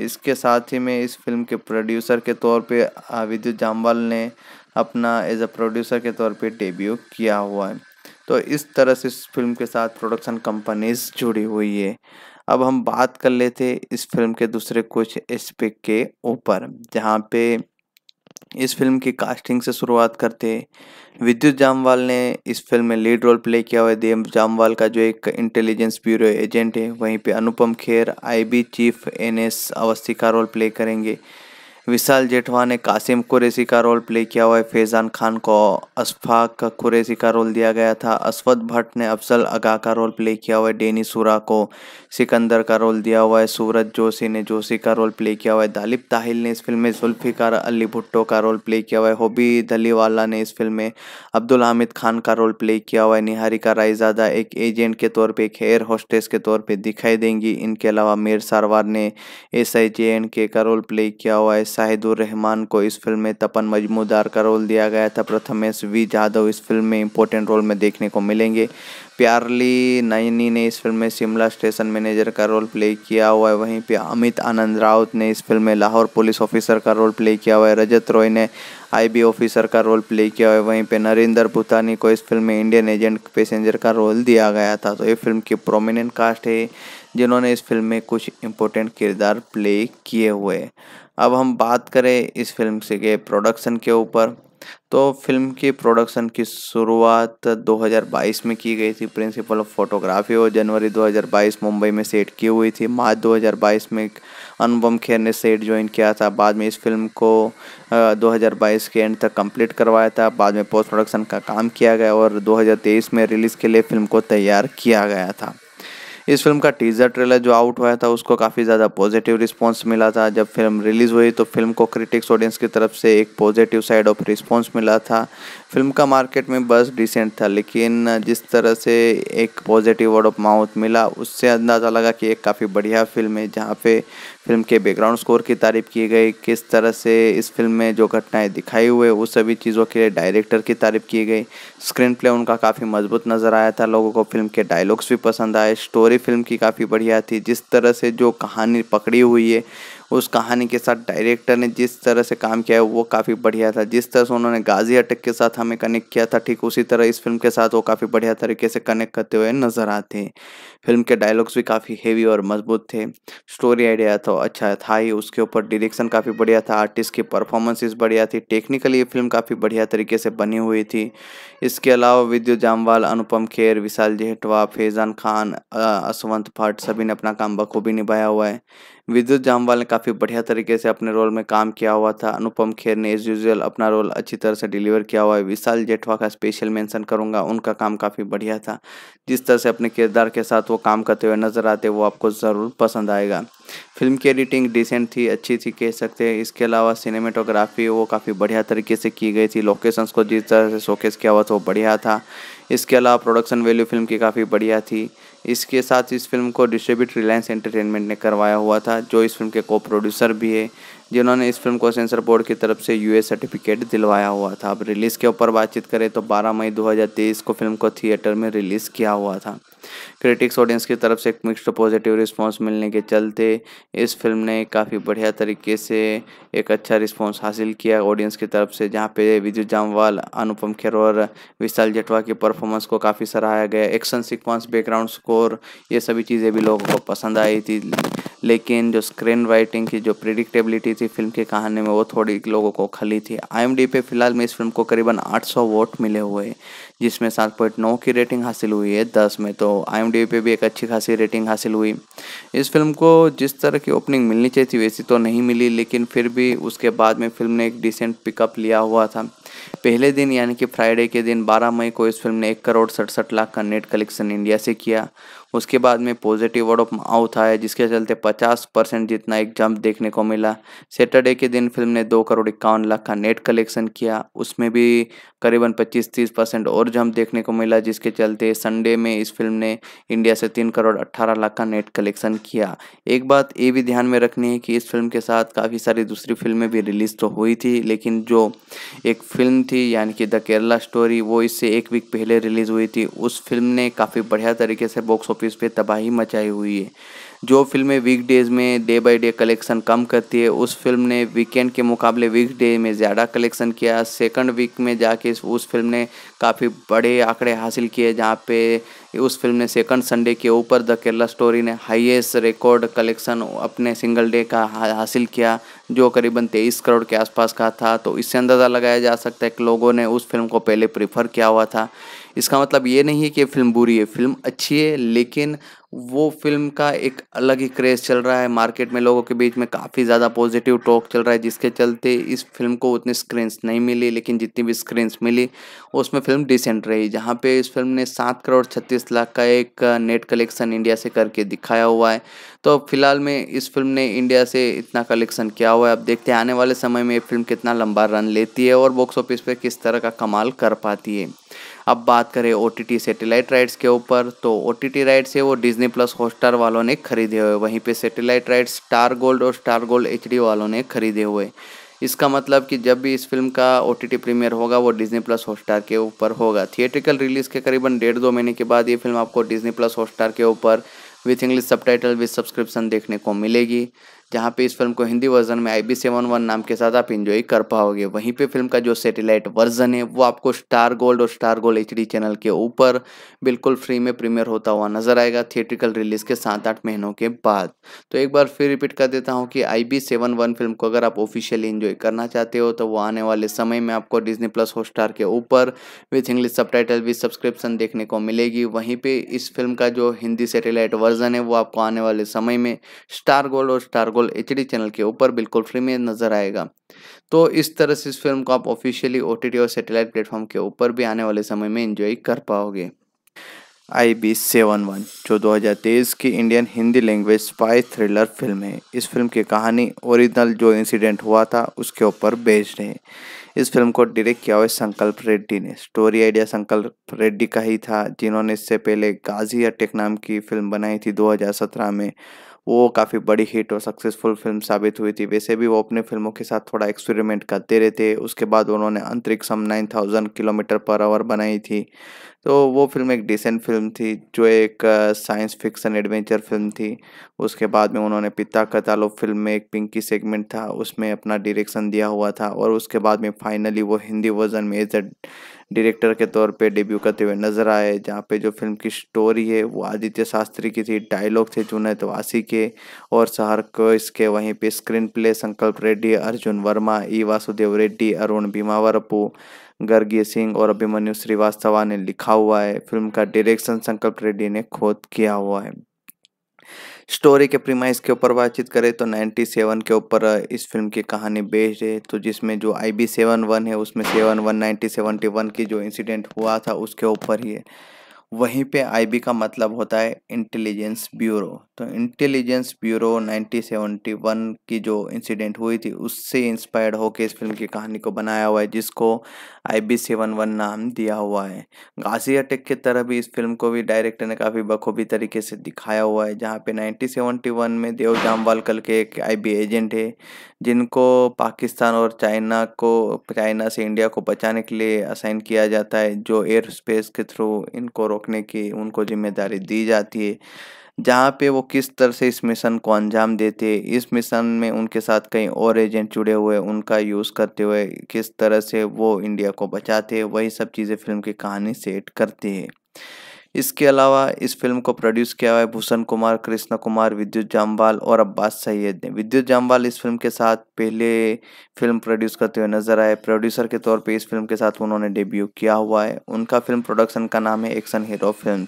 इसके साथ ही में इस फिल्म के प्रोड्यूसर के तौर पे विद्युत जामवाल ने अपना एज अ प्रोड्यूसर के तौर पे डेब्यू किया हुआ है तो इस तरह से इस फिल्म के साथ प्रोडक्शन कंपनीज जुड़ी हुई है अब हम बात कर लेते इस फिल्म के दूसरे कुछ एस्पेक्ट के ऊपर जहाँ पे इस फिल्म की कास्टिंग से शुरुआत करते विद्युत जामवाल ने इस फिल्म में लीड रोल प्ले किया हुआ है देव जामवाल का जो एक इंटेलिजेंस ब्यूरो एजेंट है वहीं पे Anupam Kher IB chief NS Awasthi का रोल प्ले करेंगे विशाल जेठवा ने कासिम कुरैसी का रोल प्ले किया हुआ है फैज़ान खान को अशफाक कुरैसी का रोल दिया गया था अश्वत भट्ट ने अफजल अगा का रोल प्ले किया हुआ है डेनी सूरा को सिकंदर का रोल दिया हुआ है सूरज जोशी ने जोशी का रोल प्ले किया हुआ है दालिब ताहिल ने इस फिल्म में जुल्फ़िकार अली भुट्टो का रोल प्ले किया हुआ है होबी दलीवाला ने इस फिल्म में अब्दुल हामिद खान का रोल प्ले किया हुआ है निहारिका रायजादा एक एजेंट के तौर पर एक हेयर होस्टेस के तौर पर दिखाई देंगी इनके अलावा मीर सारवार ने एस आई जे एंड के का रोल प्ले किया हुआ है शाहिदुररहमान रहमान को इस फिल्म में तपन मजमूदार का रोल दिया गया था प्रथमेश वी जाधव इस फिल्म में इंपॉर्टेंट रोल में देखने को मिलेंगे प्यारली नयनी ने इस फिल्म में शिमला स्टेशन मैनेजर का रोल प्ले किया हुआ है वहीं पे अमित आनंद राउत ने इस फिल्म में लाहौर पुलिस ऑफिसर का रोल प्ले किया हुआ है रजत रॉय ने आईबी ऑफिसर का रोल प्ले किया हुआ है वहीं पे नरेंद्र भूतानी को इस फिल्म में इंडियन एजेंट पैसेंजर का रोल दिया गया था तो ये फिल्म की प्रोमिनेंट कास्ट है जिन्होंने इस फिल्म में कुछ इम्पोर्टेंट किरदार प्ले किए हुए अब हम बात करें इस फिल्म से के प्रोडक्शन के ऊपर तो फिल्म की प्रोडक्शन की शुरुआत 2022 में की गई थी प्रिंसिपल ऑफ फोटोग्राफी और जनवरी 2022 मुंबई में सेट की हुई थी मार्च 2022 में अनुपम खेर ने सेट ज्वाइन किया था बाद में इस फिल्म को 2022 के एंड तक कंप्लीट करवाया था बाद में पोस्ट प्रोडक्शन का काम किया गया और 2023 में रिलीज़ के लिए फिल्म को तैयार किया गया था इस फिल्म का टीजर ट्रेलर जो आउट हुआ था उसको काफ़ी ज़्यादा पॉजिटिव रिस्पॉन्स मिला था जब फिल्म रिलीज़ हुई तो फिल्म को क्रिटिक्स ऑडियंस की तरफ से एक पॉजिटिव साइड ऑफ रिस्पॉन्स मिला था फिल्म का मार्केट में बस डिसेंट था लेकिन जिस तरह से एक पॉजिटिव वर्ड ऑफ माउथ मिला उससे अंदाज़ा लगा कि एक काफ़ी बढ़िया फिल्म है जहाँ पे फिल्म के बैकग्राउंड स्कोर की तारीफ की गई किस तरह से इस फिल्म में जो घटनाएं दिखाई हुए उस सभी चीज़ों के लिए डायरेक्टर की तारीफ की गई स्क्रीन प्ले उनका काफ़ी मजबूत नज़र आया था लोगों को फिल्म के डायलॉग्स भी पसंद आए स्टोरी फिल्म की काफ़ी बढ़िया थी जिस तरह से जो कहानी पकड़ी हुई है उस कहानी के साथ डायरेक्टर ने जिस तरह से काम किया है वो काफ़ी बढ़िया था जिस तरह से उन्होंने गाजी अटक के साथ हमें कनेक्ट किया था ठीक उसी तरह इस फिल्म के साथ वो काफ़ी बढ़िया तरीके से कनेक्ट करते हुए नजर आते हैं फिल्म के डायलॉग्स भी काफ़ी हेवी और मजबूत थे स्टोरी आइडिया तो अच्छा था ही उसके ऊपर डिरेक्शन काफ़ी बढ़िया था आर्टिस्ट की परफॉर्मेंसेस बढ़िया थी टेक्निकली ये फिल्म काफ़ी बढ़िया तरीके से बनी हुई थी इसके अलावा विद्युत जामवाल अनुपम खेर विशाल जेहटवा फैजान खान असवंत भट्ट सभी ने अपना काम बखूबी निभाया हुआ है विद्युत जामवाल ने काफ़ी बढ़िया तरीके से अपने रोल में काम किया हुआ था अनुपम खेर ने एज यूजल अपना रोल अच्छी तरह से डिलीवर किया हुआ है विशाल जेठवा का स्पेशल मेंशन करूंगा उनका काम काफ़ी बढ़िया था जिस तरह से अपने किरदार के साथ वो काम करते हुए नजर आते वो आपको ज़रूर पसंद आएगा फिल्म की एडिटिंग डिसेंट थी अच्छी थी कह सकते हैं इसके अलावा सिनेमेटोग्राफी वो काफ़ी बढ़िया तरीके से की गई थी लोकेशंस को जिस तरह से शोकेस किया हुआ था वो बढ़िया था इसके अलावा प्रोडक्शन वैल्यू फिल्म की काफ़ी बढ़िया थी इसके साथ इस फिल्म को डिस्ट्रीब्यूट रिलायंस एंटरटेनमेंट ने करवाया हुआ था जो इस फिल्म के को प्रोड्यूसर भी है जिन्होंने इस फिल्म को सेंसर बोर्ड की तरफ से यू सर्टिफिकेट दिलवाया हुआ था अब रिलीज़ के ऊपर बातचीत करें तो 12 मई 2023 को फिल्म को थिएटर में रिलीज़ किया हुआ था क्रिटिक्स ऑडियंस की तरफ से एक मिक्सड पॉजिटिव रिस्पांस मिलने के चलते इस फिल्म ने काफ़ी बढ़िया तरीके से एक अच्छा रिस्पॉन्स हासिल किया ऑडियंस की तरफ से जहाँ पे विद्युत जामवाल अनुपम खेर और विशाल जटवा की परफॉर्मेंस को काफ़ी सराहाया गया एक्शन सिक्वेंस बैकग्राउंड स्कोर ये सभी चीज़ें भी लोगों को पसंद आई थी लेकिन जो स्क्रीन राइटिंग की जो प्रिडिक्टेबिलिटी थी फिल्म की कहानी में वो थोड़ी लोगों को खली थी आई पे फिलहाल में इस फिल्म को करीबन 800 वोट मिले हुए जिसमें सात पॉइंट नौ की रेटिंग हासिल हुई है दस में तो आई पे भी एक अच्छी खासी रेटिंग हासिल हुई इस फिल्म को जिस तरह की ओपनिंग मिलनी चाहिए थी वैसी तो नहीं मिली लेकिन फिर भी उसके बाद में फिल्म ने एक डिसेंट पिकअप लिया हुआ था पहले दिन यानी कि फ्राइडे के दिन 12 मई को इस फिल्म ने एक करोड़ सड़सठ लाख का नेट कलेक्शन इंडिया से किया उसके बाद में पॉजिटिव वर्ड ऑफ माउथ आया जिसके चलते 50 परसेंट जितना एक जंप देखने को मिला सैटरडे के दिन फिल्म ने दो करोड़ इक्यावन लाख का नेट कलेक्शन किया उसमें भी करीबन 25-30 परसेंट और जंप देखने को मिला जिसके चलते संडे में इस फिल्म ने इंडिया से तीन करोड़ अट्ठारह लाख का नेट कलेक्शन किया एक बात ये भी ध्यान में रखनी है कि इस फिल्म के साथ काफ़ी सारी दूसरी फिल्में भी रिलीज़ तो हुई थी लेकिन जो एक फिल्म थी यानी कि द केरला स्टोरी वो इससे एक वीक पहले रिलीज़ हुई थी उस फिल्म ने काफ़ी बढ़िया तरीके से बॉक्स ऑफिस ऑफिस पे तबाही मचाई हुई है जो फिल्में वीकडेज़ में डे बाय डे कलेक्शन कम करती है उस फिल्म ने वीकेंड के मुकाबले वीकडे में ज़्यादा कलेक्शन किया सेकंड वीक में जाके उस फिल्म ने काफ़ी बड़े आंकड़े हासिल किए जहाँ पे उस फिल्म ने सेकंड संडे के ऊपर द केरला स्टोरी ने हाईएस्ट रिकॉर्ड कलेक्शन अपने सिंगल डे का हासिल किया जो करीबन तेईस करोड़ के आसपास का था तो इससे अंदाज़ा लगाया जा सकता है कि लोगों ने उस फिल्म को पहले प्रीफर किया हुआ था इसका मतलब ये नहीं है कि फिल्म बुरी है फिल्म अच्छी है लेकिन वो फिल्म का एक अलग ही क्रेज चल रहा है मार्केट में लोगों के बीच में काफ़ी ज़्यादा पॉजिटिव टॉक चल रहा है जिसके चलते इस फिल्म को उतनी स्क्रीन्स नहीं मिली लेकिन जितनी भी स्क्रीन्स मिली उसमें फिल्म डिसेंट रही जहाँ पे इस फिल्म ने सात करोड़ छत्तीस लाख का एक नेट कलेक्शन इंडिया से करके दिखाया हुआ है तो फिलहाल में इस फिल्म ने इंडिया से इतना कलेक्शन किया हुआ है अब देखते हैं आने वाले समय में ये फिल्म कितना लंबा रन लेती है और बॉक्स ऑफिस पर किस तरह का कमाल कर पाती है अब बात करें ओ टी सैटेलाइट राइट्स के ऊपर तो ओ टी राइट्स है वो डिजनी प्लस हॉटस्टार वालों ने खरीदे हुए वहीं पे सैटेलाइट राइट्स स्टार गोल्ड और स्टार गोल्ड एच वालों ने खरीदे हुए इसका मतलब कि जब भी इस फिल्म का ओ टी प्रीमियर होगा वो डिजनी प्लस हॉटस्टार के ऊपर होगा थिएट्रिकल रिलीज़ के करीबन डेढ़ दो महीने के बाद ये फिल्म आपको डिजनी प्लस हॉटस्टार के ऊपर with English subtitle with subscription देखने को मिलेगी जहाँ पे इस फिल्म को हिंदी वर्जन में आई बी सेवन वन नाम के साथ आप इन्जॉय कर पाओगे वहीं पे फिल्म का जो सैटेलाइट वर्जन है वो आपको स्टार गोल्ड और स्टार गोल्ड एच चैनल के ऊपर बिल्कुल फ्री में प्रीमियर होता हुआ नजर आएगा थिएट्रिकल रिलीज के सात आठ महीनों के बाद तो एक बार फिर रिपीट कर देता हूँ कि I B seven one film को अगर आप ऑफिशियली इंजॉय करना चाहते हो तो वो आने वाले समय में आपको डिजनी प्लस हॉट के ऊपर with English subtitle with subscription देखने को मिलेगी वहीं पर इस फिल्म का जो हिंदी सेटेलाइट वर्जन है वो आपको आने वाले समय में स्टार गोल्ड और स्टार गोल्ड बिल्कुल एच चैनल के ऊपर बिल्कुल फ्री में नजर आएगा तो इस तरह से इस फिल्म को आप ऑफिशियली ओ और सेटेलाइट प्लेटफॉर्म के ऊपर भी आने वाले समय में इंजॉय कर पाओगे आई बी सेवन वन जो 2023 की Indian Hindi language spy thriller film है इस फिल्म की कहानी ओरिजिनल जो इंसिडेंट हुआ था उसके ऊपर बेस्ड है इस फिल्म को डायरेक्ट किया हुआ संकल्प रेड्डी ने स्टोरी आइडिया संकल्प रेड्डी का ही था जिन्होंने इससे पहले गाजी अटेक नाम की फिल्म बनाई थी 2017 में वो काफ़ी बड़ी हिट और सक्सेसफुल फिल्म साबित हुई थी वैसे भी वो अपने फिल्मों के साथ थोड़ा एक्सपेरिमेंट करते रहते उसके बाद उन्होंने Antariksham nine thousand kilometre per hour बनाई थी तो वो फिल्म एक डिसेंट फिल्म थी जो एक साइंस फिक्सन एडवेंचर फिल्म थी उसके बाद में उन्होंने पिता का फिल्म में एक पिंकी सेगमेंट था उसमें अपना डायरेक्शन दिया हुआ था और उसके बाद में फाइनली वो हिंदी वर्जन में एज अ डायरेक्टर के तौर पे डेब्यू करते हुए नजर आए जहाँ पे जो फिल्म की स्टोरी है वो आदित्य शास्त्री की थी डायलॉग थे जुनैद वासी के और शहर को इसके वहीं पे स्क्रीन प्ले संकल्प रेड्डी अर्जुन वर्मा ई वासुदेव रेड्डी अरुण भीमावरपू गर्गीय सिंह और अभिमन्यु श्रीवास्तवा ने लिखा हुआ है फिल्म का डायरेक्शन संकल्प रेड्डी ने खुद किया हुआ है स्टोरी के प्रीमाइस के ऊपर बातचीत करें तो 97 के ऊपर इस फिल्म की कहानी बेस्ड है तो जिसमें जो आई बी सेवन वन है उसमें seven one nineteen seventy one की जो इंसिडेंट हुआ था उसके ऊपर ही है वहीं पे आईबी का मतलब होता है इंटेलिजेंस ब्यूरो तो इंटेलिजेंस ब्यूरो 1971 की जो इंसिडेंट हुई थी उससे इंस्पायर्ड होकर इस फिल्म की कहानी को बनाया हुआ है जिसको आई बी सेवन वन नाम दिया हुआ है गाजी अटैक की तरह भी इस फिल्म को भी डायरेक्टर ने काफ़ी बखूबी तरीके से दिखाया हुआ है जहाँ पे नाइनटीन में देव जामवाल कल के एक आई एजेंट है जिनको पाकिस्तान और चाइना को चाइना से इंडिया को बचाने के लिए असाइन किया जाता है जो एयर स्पेस के थ्रू इनको रोक रोकने की उनको जिम्मेदारी दी जाती है जहाँ पे वो किस तरह से इस मिशन को अंजाम देते हैं इस मिशन में उनके साथ कई और एजेंट जुड़े हुए उनका यूज़ करते हुए किस तरह से वो इंडिया को बचाते हैं वही सब चीज़ें फिल्म की कहानी सेट करती है इसके अलावा इस फिल्म को प्रोड्यूस किया हुआ है भूषण कुमार कृष्णा कुमार विद्युत जामवाल और अब्बास सैयद ने विद्युत जामवाल इस फिल्म के साथ पहले फिल्म प्रोड्यूस करते हुए नजर आए प्रोड्यूसर के तौर पे इस फिल्म के साथ उन्होंने डेब्यू किया हुआ है उनका फिल्म प्रोडक्शन का नाम है एक्शन हीरो फिल्म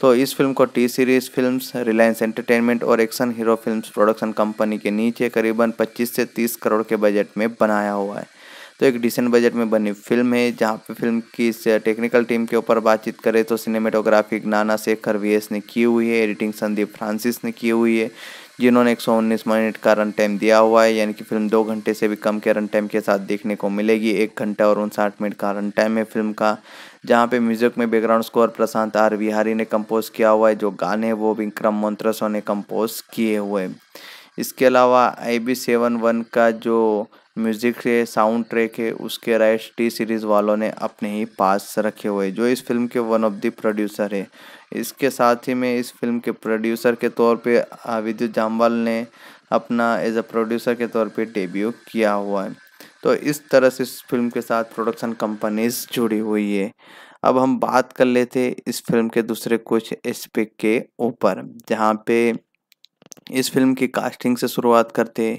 तो इस फिल्म को T series film Reliance Entertainment और action hero film production company के नीचे करीबन पच्चीस से तीस करोड़ के बजट में बनाया हुआ है तो एक डिसेंट बजट में बनी फिल्म है जहाँ पे फिल्म की टेक्निकल टीम के ऊपर बातचीत करें तो सिनेमेटोग्राफी नाना शेखर वी ने की हुई है एडिटिंग संदीप फ्रांसिस ने की हुई है जिन्होंने एक सौ उन्नीस मिनट का रन टाइम दिया हुआ है यानी कि फिल्म दो घंटे से भी कम के रन टाइम के साथ देखने को मिलेगी एक घंटा और उनसाठ मिनट का रन टाइम है फिल्म का जहाँ पे म्यूजिक में background score Prashant R Vihari ने कंपोज किया हुआ है जो गाने वो विक्रम मंत्रसो ने कंपोज किए हुए इसके अलावा आई बी सेवन वन का जो म्यूजिक है साउंड ट्रैक है उसके राइट्स टी सीरीज़ वालों ने अपने ही पास रखे हुए जो इस फिल्म के वन ऑफ द प्रोड्यूसर है इसके साथ ही में इस फिल्म के प्रोड्यूसर के तौर पे विद्युत जामवाल ने अपना एज अ प्रोड्यूसर के तौर पे डेब्यू किया हुआ है तो इस तरह से इस फिल्म के साथ प्रोडक्शन कंपनीज जुड़ी हुई है अब हम बात कर लेते इस फिल्म के दूसरे कुछ एस्पेक्ट के ऊपर जहाँ पे इस फिल्म की कास्टिंग से शुरुआत करते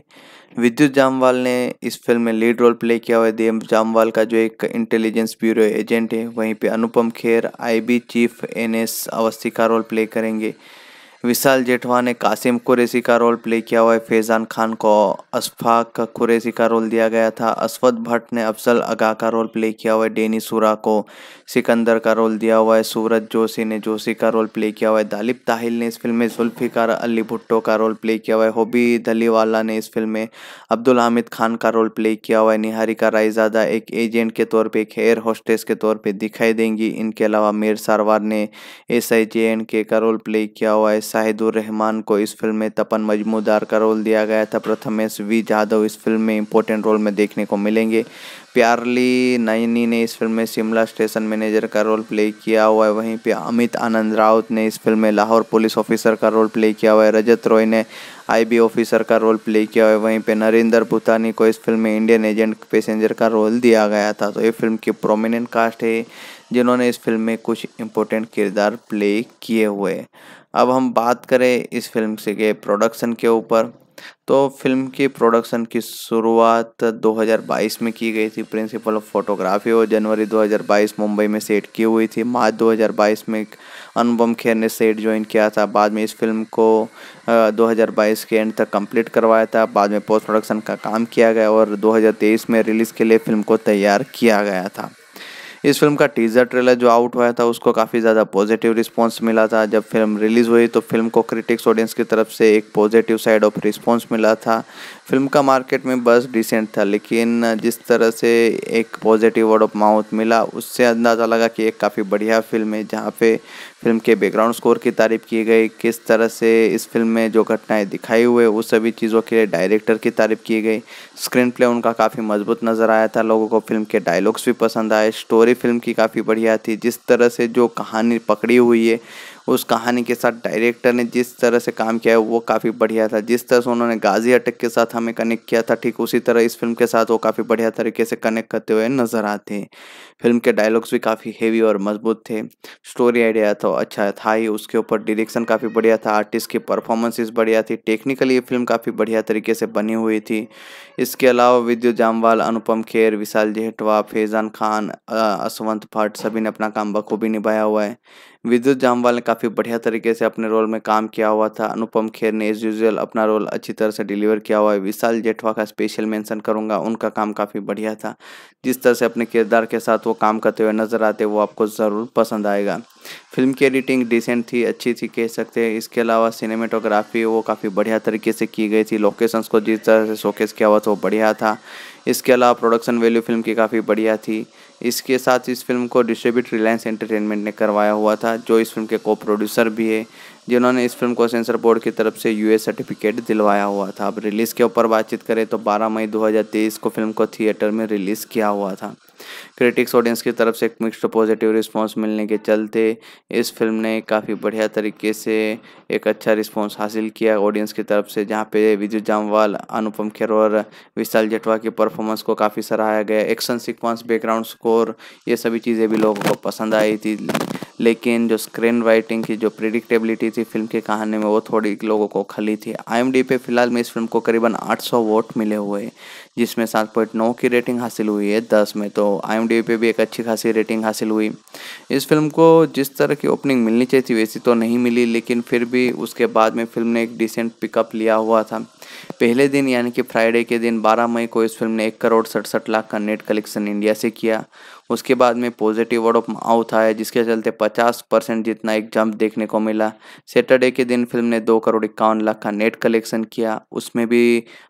विद्युत जामवाल ने इस फिल्म में लीड रोल प्ले किया हुआ देव जामवाल का जो एक इंटेलिजेंस ब्यूरो एजेंट है वहीं पे Anupam Kher IB chief NS Awasthi का रोल प्ले करेंगे विशाल जेठवा ने कासिम कुरैसी का रोल प्ले किया हुआ है फैज़ान खान को अशफाक कुरैसी का रोल दिया गया था असवद भट्ट ने अफजल अगा का रोल प्ले किया हुआ है डेनी सूरा को सिकंदर का रोल दिया हुआ है सूरज जोशी ने जोशी का रोल प्ले किया हुआ है दालिब ताहिल ने इस फिल्म में जुल्फ़िकार अली भुट्टो का रोल प्ले किया हुआ है होबी दलीवाला ने इस फिल्म में अब्दुल हामिद खान का रोल प्ले किया हुआ है निहारिका रायजादा एक एजेंट के तौर पर एक हेयर होस्टेस के तौर पर दिखाई देंगी इनके अलावा मेर सारवार ने एस आई जे एंड के का रोल प्ले किया हुआ है शाहिदुर रहमान को इस फिल्म में तपन मजमूदार का रोल दिया गया था प्रथमेश वी जाधव इस फिल्म में इंपॉर्टेंट रोल में देखने को मिलेंगे प्यारली नयनी ने इस फिल्म में शिमला स्टेशन मैनेजर का रोल प्ले किया हुआ है वहीं पे अमित आनंद राउत ने इस फिल्म में लाहौर पुलिस ऑफिसर का रोल प्ले किया हुआ है रजत रॉय ने आईबी ऑफिसर का रोल प्ले किया हुआ है वहीं पे नरेंद्र भूतानी को इस फिल्म में इंडियन एजेंट पैसेंजर का रोल दिया गया था तो ये फिल्म की प्रोमिनेंट कास्ट है जिन्होंने इस फिल्म में कुछ इम्पोर्टेंट किरदार प्ले किए हुए अब हम बात करें इस फिल्म से के प्रोडक्शन के ऊपर तो फिल्म की प्रोडक्शन की शुरुआत 2022 में की गई थी प्रिंसिपल ऑफ फोटोग्राफी और जनवरी 2022 मुंबई में सेट की हुई थी मार्च 2022 में अनुपम खेर ने सेट ज्वाइन किया था बाद में इस फिल्म को 2022 के एंड तक कंप्लीट करवाया था बाद में पोस्ट प्रोडक्शन का काम किया गया और 2023 में रिलीज़ के लिए फिल्म को तैयार किया गया था इस फिल्म का टीजर ट्रेलर जो आउट हुआ था उसको काफ़ी ज़्यादा पॉजिटिव रिस्पॉन्स मिला था जब फिल्म रिलीज़ हुई तो फिल्म को क्रिटिक्स ऑडियंस की तरफ से एक पॉजिटिव साइड ऑफ रिस्पॉन्स मिला था फिल्म का मार्केट में बस डिसेंट था लेकिन जिस तरह से एक पॉजिटिव वर्ड ऑफ माउथ मिला उससे अंदाज़ा लगा कि एक काफ़ी बढ़िया फिल्म है जहाँ पे फिल्म के बैकग्राउंड स्कोर की तारीफ की गई किस तरह से इस फिल्म में जो घटनाएं दिखाई हुए उस सभी चीज़ों के लिए डायरेक्टर की तारीफ की गई स्क्रीन प्ले उनका काफ़ी मजबूत नज़र आया था लोगों को फिल्म के डायलॉग्स भी पसंद आए स्टोरी फिल्म की काफ़ी बढ़िया थी जिस तरह से जो कहानी पकड़ी हुई है उस कहानी के साथ डायरेक्टर ने जिस तरह से काम किया है वो काफ़ी बढ़िया था जिस तरह से उन्होंने गाजी अटक के साथ हमें कनेक्ट किया था ठीक उसी तरह इस फिल्म के साथ वो काफ़ी बढ़िया तरीके से कनेक्ट करते हुए नज़र आते हैं फिल्म के डायलॉग्स भी काफ़ी हेवी और मजबूत थे स्टोरी आइडिया तो अच्छा था ही उसके ऊपर डिरेक्शन काफ़ी बढ़िया था आर्टिस्ट की परफॉर्मेंसेस बढ़िया थी टेक्निकली ये फिल्म काफ़ी बढ़िया तरीके से बनी हुई थी इसके अलावा विद्यु जामवाल अनुपम खेर विशाल जेहटवा फैज़ान खान असवंत भट्ट सभी ने अपना काम बखूबी निभाया हुआ है विद्युत जामवाल ने काफ़ी बढ़िया तरीके से अपने रोल में काम किया हुआ था अनुपम खेर ने एज यूजल अपना रोल अच्छी तरह से डिलीवर किया हुआ है विशाल जेठवा का स्पेशल मेंशन करूंगा उनका काम काफ़ी बढ़िया था जिस तरह से अपने किरदार के साथ वो काम करते हुए नजर आते वो आपको ज़रूर पसंद आएगा फिल्म की एडिटिंग डिसेंट थी अच्छी थी कह सकते हैं इसके अलावा सिनेमेटोग्राफी वो काफ़ी बढ़िया तरीके से की गई थी लोकेशंस को जिस तरह से शोकेस किया हुआ था वो बढ़िया था इसके अलावा प्रोडक्शन वैल्यू फिल्म की काफ़ी बढ़िया थी इसके साथ इस फिल्म को डिस्ट्रीब्यूट रिलायंस एंटरटेनमेंट ने करवाया हुआ था जो इस फिल्म के को प्रोड्यूसर भी है जिन्होंने इस फिल्म को सेंसर बोर्ड की तरफ से यूए सर्टिफिकेट दिलवाया हुआ था अब रिलीज़ के ऊपर बातचीत करें तो 12 मई 2023 को फिल्म को थिएटर में रिलीज़ किया हुआ था क्रिटिक्स ऑडियंस की तरफ से एक मिक्सड पॉजिटिव रिस्पॉन्स मिलने के चलते इस फिल्म ने काफ़ी बढ़िया तरीके से एक अच्छा रिस्पॉन्स हासिल किया ऑडियंस की तरफ से जहाँ पे विजय जामवाल अनुपम खेर और विशाल जटवा की परफॉर्मेंस को काफ़ी सराहा गया एक्शन सिक्वेंस बैकग्राउंड स्कोर ये सभी चीज़ें भी लोगों को पसंद आई थी लेकिन जो स्क्रीन राइटिंग की जो प्रिडिक्टेबिलिटी थी फिल्म की कहानी में वो थोड़ी लोगों को खली थी आई पे फिलहाल में इस फिल्म को करीबन 800 वोट मिले हुए जिसमें सात पॉइंट नौ की रेटिंग हासिल हुई है दस में तो आई पे भी एक अच्छी खासी रेटिंग हासिल हुई इस फिल्म को जिस तरह की ओपनिंग मिलनी चाहिए थी वैसी तो नहीं मिली लेकिन फिर भी उसके बाद में फिल्म ने एक डिसेंट पिकअप लिया हुआ था पहले दिन यानी कि फ्राइडे के दिन 12 मई को इस फिल्म ने एक करोड़ सड़सठ लाख का नेट कलेक्शन इंडिया से किया उसके बाद में पॉजिटिव वर्ड ऑफ माउथ आया जिसके चलते पचास परसेंट जितना एक जंप देखने को मिला सैटरडे के दिन फिल्म ने दो करोड़ इक्यावन लाख का नेट कलेक्शन किया उसमें भी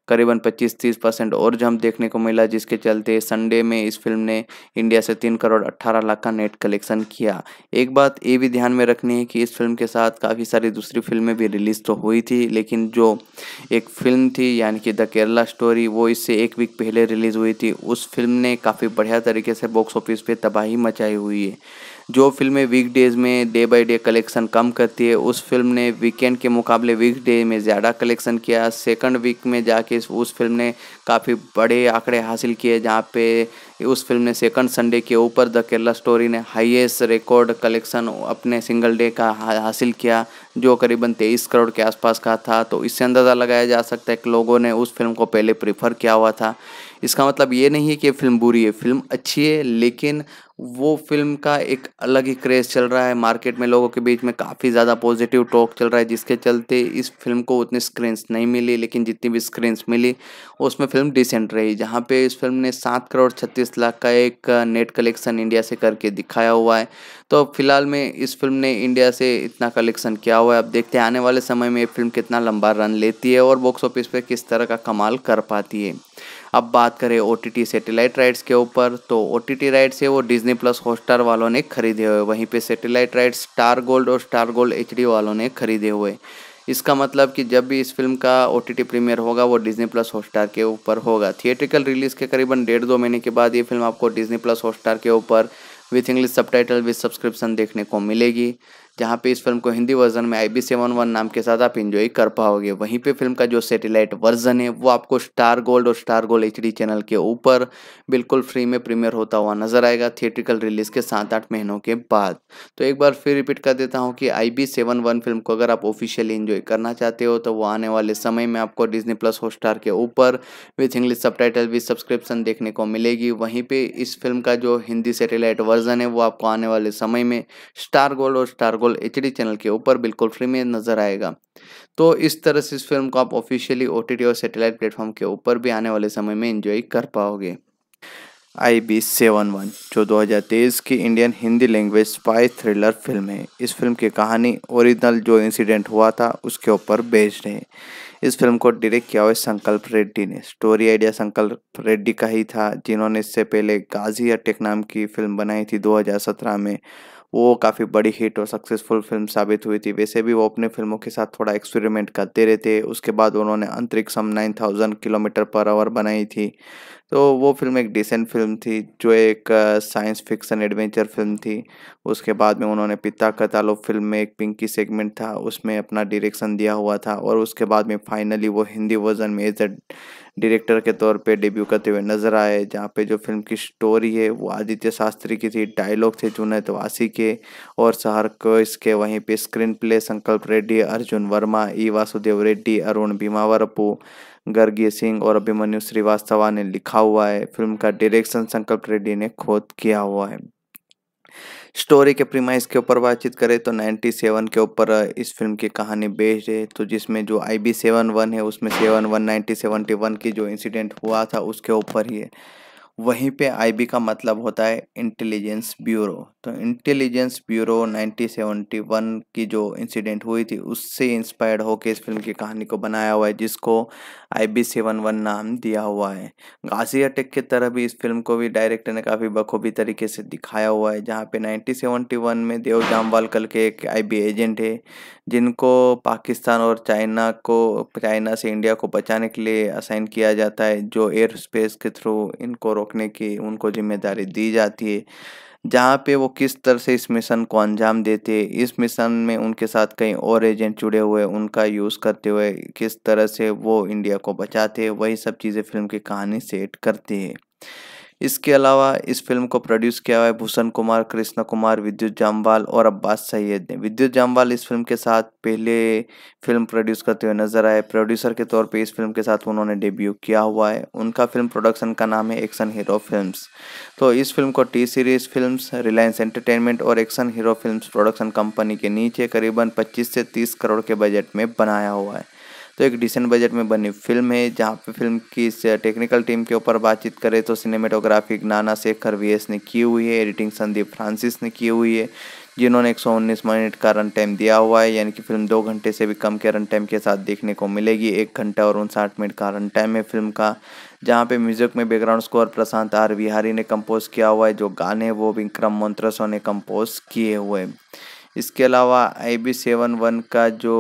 करीबन पच्चीस तीस परसेंट और जंप देखने को मिला जिसके चलते संडे में इस फिल्म ने इंडिया से तीन करोड़ अट्ठारह लाख का नेट कलेक्शन किया एक बात ये भी ध्यान में रखनी है कि इस फिल्म के साथ काफ़ी सारी दूसरी फिल्में भी रिलीज़ तो हुई थी लेकिन जो एक फिल्म थी यानी कि द केरला स्टोरी वो इससे एक वीक पहले रिलीज़ हुई थी उस फिल्म ने काफ़ी बढ़िया तरीके से बॉक्स ऑफिस ऑफिस पे तबाही मचाई हुई है जो फिल्में वीकडेज़ में डे बाय डे कलेक्शन कम करती है उस फिल्म ने वीकेंड के मुकाबले वीकडे में ज़्यादा कलेक्शन किया सेकंड वीक में जाके उस फिल्म ने काफ़ी बड़े आंकड़े हासिल किए जहाँ पे उस फिल्म ने सेकंड संडे के ऊपर द केरला स्टोरी ने हाईएस्ट रिकॉर्ड कलेक्शन अपने सिंगल डे का हासिल किया जो करीबन तेईस करोड़ के आसपास का था तो इससे अंदाज़ा लगाया जा सकता है कि लोगों ने उस फिल्म को पहले प्रेफर किया हुआ था इसका मतलब ये नहीं है कि फिल्म बुरी है फिल्म अच्छी है लेकिन वो फिल्म का एक अलग ही क्रेज़ चल रहा है मार्केट में लोगों के बीच में काफ़ी ज़्यादा पॉजिटिव टॉक चल रहा है जिसके चलते इस फिल्म को उतनी स्क्रीन्स नहीं मिली लेकिन जितनी भी स्क्रीन्स मिली उसमें फिल्म डिसेंट रही जहाँ पे इस फिल्म ने सात करोड़ छत्तीस 25 लाख का एक नेट कलेक्शन इंडिया से करके दिखाया हुआ है तो फिलहाल में इस फिल्म ने इंडिया से इतना कलेक्शन किया हुआ है अब देखते हैं आने वाले समय में ये फिल्म कितना लंबा रन लेती है और बॉक्स ऑफिस पर किस तरह का कमाल कर पाती है अब बात करें ओ टी सेटेलाइट राइट्स के ऊपर तो ओ टी राइट्स है वो डिजनी प्लस हॉटस्टार वालों ने खरीदे हुए वहीं पे सेटेलाइट राइट्स स्टार गोल्ड और स्टार गोल्ड एच वालों ने खरीदे हुए इसका मतलब कि जब भी इस फिल्म का ओ टी प्रीमियर होगा वो डिज्नी प्लस हॉटस्टार के ऊपर होगा थिएट्रिकल रिलीज़ के करीबन डेढ़ दो महीने के बाद ये फिल्म आपको डिज्नी प्लस हॉटस्टार के ऊपर with English subtitle with subscription देखने को मिलेगी जहाँ पे इस फिल्म को हिंदी वर्जन में आई बी सेवन वन नाम के साथ आप इंजॉय कर पाओगे वहीं पे फिल्म का जो सेटेलाइट वर्जन है वो आपको स्टार गोल्ड और स्टार गोल्ड एच चैनल के ऊपर बिल्कुल फ्री में प्रीमियर होता हुआ नजर आएगा थिएट्रिकल रिलीज के सात आठ महीनों के बाद तो एक बार फिर रिपीट कर देता हूँ कि I B seven one film को अगर आप ऑफिशियली इंजॉय करना चाहते हो तो वो आने वाले समय में आपको डिजनी प्लस हॉटस्टार के ऊपर with English subtitle with subscription देखने को मिलेगी वहीं पर इस फिल्म का जो हिंदी सेटेलाइट वर्जन है वो आपको आने वाले समय में स्टार गोल्ड और स्टार गोल एच चैनल के ऊपर बिल्कुल फ्री में नजर आएगा तो इस तरह से इस फिल्म को आप ऑफिशियली ओ और सेटेलाइट प्लेटफॉर्म के ऊपर भी आने वाले समय में इंजॉय कर पाओगे आई बी सेवन वन जो 2023 की Indian Hindi language spy thriller film है इस फिल्म की कहानी ओरिजिनल जो इंसिडेंट हुआ था उसके ऊपर बेस्ड है इस फिल्म को डायरेक्ट किया हुआ संकल्प रेड्डी ने स्टोरी आइडिया संकल्प रेड्डी का ही था जिन्होंने इससे पहले गाजी अटेक नाम की फिल्म बनाई थी 2017 में वो काफ़ी बड़ी हिट और सक्सेसफुल फिल्म साबित हुई थी वैसे भी वो अपने फिल्मों के साथ थोड़ा एक्सपेरिमेंट करते रहते उसके बाद उन्होंने अंतरिक्ष हम nine thousand kilometre per hour बनाई थी तो वो फिल्म एक डिसेंट फिल्म थी जो एक साइंस फिक्शन एडवेंचर फिल्म थी उसके बाद में उन्होंने पिता का ताल्लुक फिल्म में एक पिंकी सेगमेंट था उसमें अपना डायरेक्शन दिया हुआ था और उसके बाद में फाइनली वो हिंदी वर्जन में एज अ डायरेक्टर के तौर पे डेब्यू करते हुए नजर आए जहाँ पे जो फिल्म की स्टोरी है वो आदित्य शास्त्री की थी डायलॉग थे जुनैद वासी के और सहर को इसके वहीं पे स्क्रीन प्ले संकल्प रेड्डी अर्जुन वर्मा ई वासुदेव रेड्डी अरुण भीमावरपू गर्गीय सिंह और अभिमन्यु श्रीवास्तवा ने लिखा हुआ है फिल्म का डायरेक्शन संकल्प रेड्डी ने खुद किया हुआ है स्टोरी के प्रीमाइस के ऊपर बातचीत करें तो 97 के ऊपर इस फिल्म की कहानी बेस्ड है तो जिसमें जो आई बी सेवन वन है उसमें seven one ninety seventy one की जो इंसिडेंट हुआ था उसके ऊपर ही है वहीं पे आईबी का मतलब होता है इंटेलिजेंस ब्यूरो तो इंटेलिजेंस ब्यूरो 1971 की जो इंसिडेंट हुई थी उससे इंस्पायर्ड होकर इस फिल्म की कहानी को बनाया हुआ है जिसको आई बी सेवन वन नाम दिया हुआ है गाजी अटैक की तरह भी इस फिल्म को भी डायरेक्टर ने काफ़ी बखूबी तरीके से दिखाया हुआ है जहाँ पे 1971 में देव कल के एक आई बी एजेंट है जिनको पाकिस्तान और चाइना को चाइना से इंडिया को बचाने के लिए असाइन किया जाता है जो एयर स्पेस के थ्रू इनको रोकने की उनको जिम्मेदारी दी जाती है जहाँ पे वो किस तरह से इस मिशन को अंजाम देते इस मिशन में उनके साथ कई और एजेंट जुड़े हुए उनका यूज़ करते हुए किस तरह से वो इंडिया को बचाते वही सब चीज़ें फिल्म की कहानी सेट करती है इसके अलावा इस फिल्म को प्रोड्यूस किया हुआ है भूषण कुमार कृष्ण कुमार विद्युत जामवाल और अब्बास सैयद ने विद्युत जामवाल इस फिल्म के साथ पहले फिल्म प्रोड्यूस करते हुए नजर आए प्रोड्यूसर के तौर पर इस फिल्म के साथ उन्होंने डेब्यू किया हुआ है उनका फिल्म प्रोडक्शन का नाम है एक्शन हीरो फिल्म तो इस फिल्म को T series film Reliance Entertainment और action hero film production company के नीचे करीबन पच्चीस से तीस करोड़ के बजट में बनाया हुआ है तो एक डिसेंट बजट में बनी फिल्म है जहाँ पे फिल्म की टेक्निकल टीम के ऊपर बातचीत करें तो सिनेमेटोग्राफी नाना शेखर वी ने की हुई है एडिटिंग संदीप फ्रांसिस ने की हुई है जिन्होंने एक मिनट का रन टाइम दिया हुआ है यानी कि फिल्म दो घंटे से भी कम के रन टाइम के साथ देखने को मिलेगी एक घंटा और उनसाठ मिनट का रन टाइम है फिल्म का जहाँ पे म्यूजिक में background score Prashant R Vihari ने कंपोज किया हुआ है जो गाने वो विक्रम मंत्रसो ने कंपोज किए हुए इसके अलावा आई बी सेवन वन का जो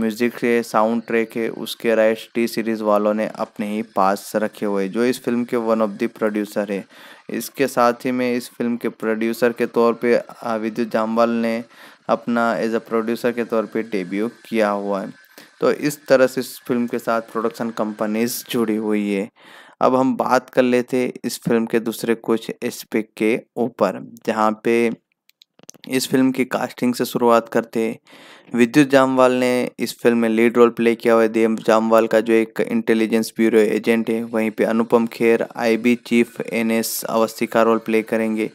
म्यूज़िक है साउंड ट्रैक है उसके राइट्स टी सीरीज़ वालों ने अपने ही पास रखे हुए जो इस फिल्म के वन ऑफ द प्रोड्यूसर है इसके साथ ही में इस फिल्म के प्रोड्यूसर के तौर पे विद्युत जामवाल ने अपना एज अ प्रोड्यूसर के तौर पे डेब्यू किया हुआ है तो इस तरह से इस फिल्म के साथ प्रोडक्शन कंपनीज जुड़ी हुई है अब हम बात कर लेते इस फिल्म के दूसरे कुछ एस्पेक्ट के ऊपर जहाँ पे इस फिल्म की कास्टिंग से शुरुआत करते हैं विद्युत जामवाल ने इस फिल्म में लीड रोल प्ले किया हुआ है देव जामवाल का जो एक इंटेलिजेंस ब्यूरो एजेंट है वहीं पे Anupam Kher IB chief NS Awasthi का रोल प्ले करेंगे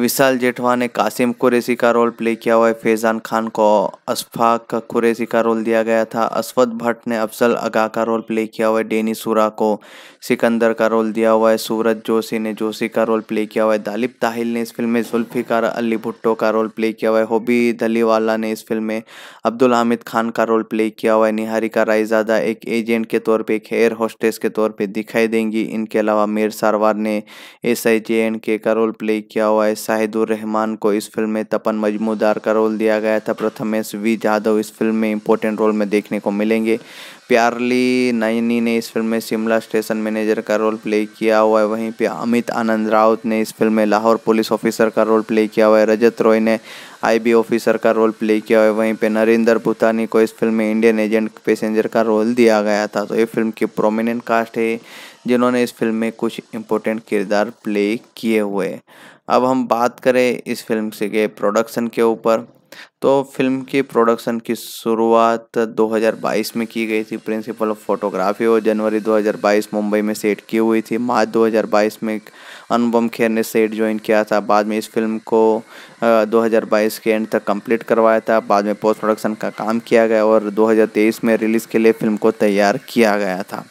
विशाल जेठवा ने कासिम कुरैसी का रोल प्ले किया हुआ है फैज़ान खान को अशफाक कुरैसी का रोल दिया गया था अश्वत भट्ट ने अफजल अगा का रोल प्ले किया हुआ है डेनी सूरा को सिकंदर का रोल दिया हुआ है सूरज जोशी ने जोशी का रोल प्ले किया हुआ है दालिब ताहिल ने इस फिल्म में जुल्फ़िकार अली भुट्टो का रोल प्ले किया हुआ है होबी धलीवाला ने इस फिल्म में अब्दुल हामिद खान का रोल प्ले किया हुआ है निहारिका रायजादा एक एजेंट के तौर पर एक हेयर होस्टेस के तौर पर दिखाई देंगी इनके अलावा मीर सारवार ने एस आई जे एंड के का रोल प्ले किया हुआ है शाहिदुर रहमान को इस फिल्म में तपन मजमूदार का रोल दिया गया था प्रथमेश वी जाधव इस फिल्म में इंपॉर्टेंट रोल में देखने को मिलेंगे प्यारली नयनी ने इस फिल्म में शिमला स्टेशन मैनेजर का रोल प्ले किया हुआ है वहीं पे अमित आनंद राउत ने इस फिल्म में लाहौर पुलिस ऑफिसर का रोल प्ले किया हुआ है रजत रॉय ने आईबी ऑफिसर का रोल प्ले किया हुआ है वहीं पे नरेंद्र भूतानी को इस फिल्म में इंडियन एजेंट पैसेंजर का रोल दिया गया था तो ये फिल्म की प्रोमिनेंट कास्ट है जिन्होंने इस फिल्म में कुछ इम्पोर्टेंट किरदार प्ले किए हुए अब हम बात करें इस फिल्म से के प्रोडक्शन के ऊपर तो फिल्म की प्रोडक्शन की शुरुआत 2022 में की गई थी प्रिंसिपल ऑफ फोटोग्राफी और जनवरी 2022 मुंबई में सेट की हुई थी मार्च 2022 में अनुपम खेर ने सेट ज्वाइन किया था बाद में इस फिल्म को 2022 के एंड तक कंप्लीट करवाया था बाद में पोस्ट प्रोडक्शन का काम किया गया और 2023 में रिलीज़ के लिए फिल्म को तैयार किया गया था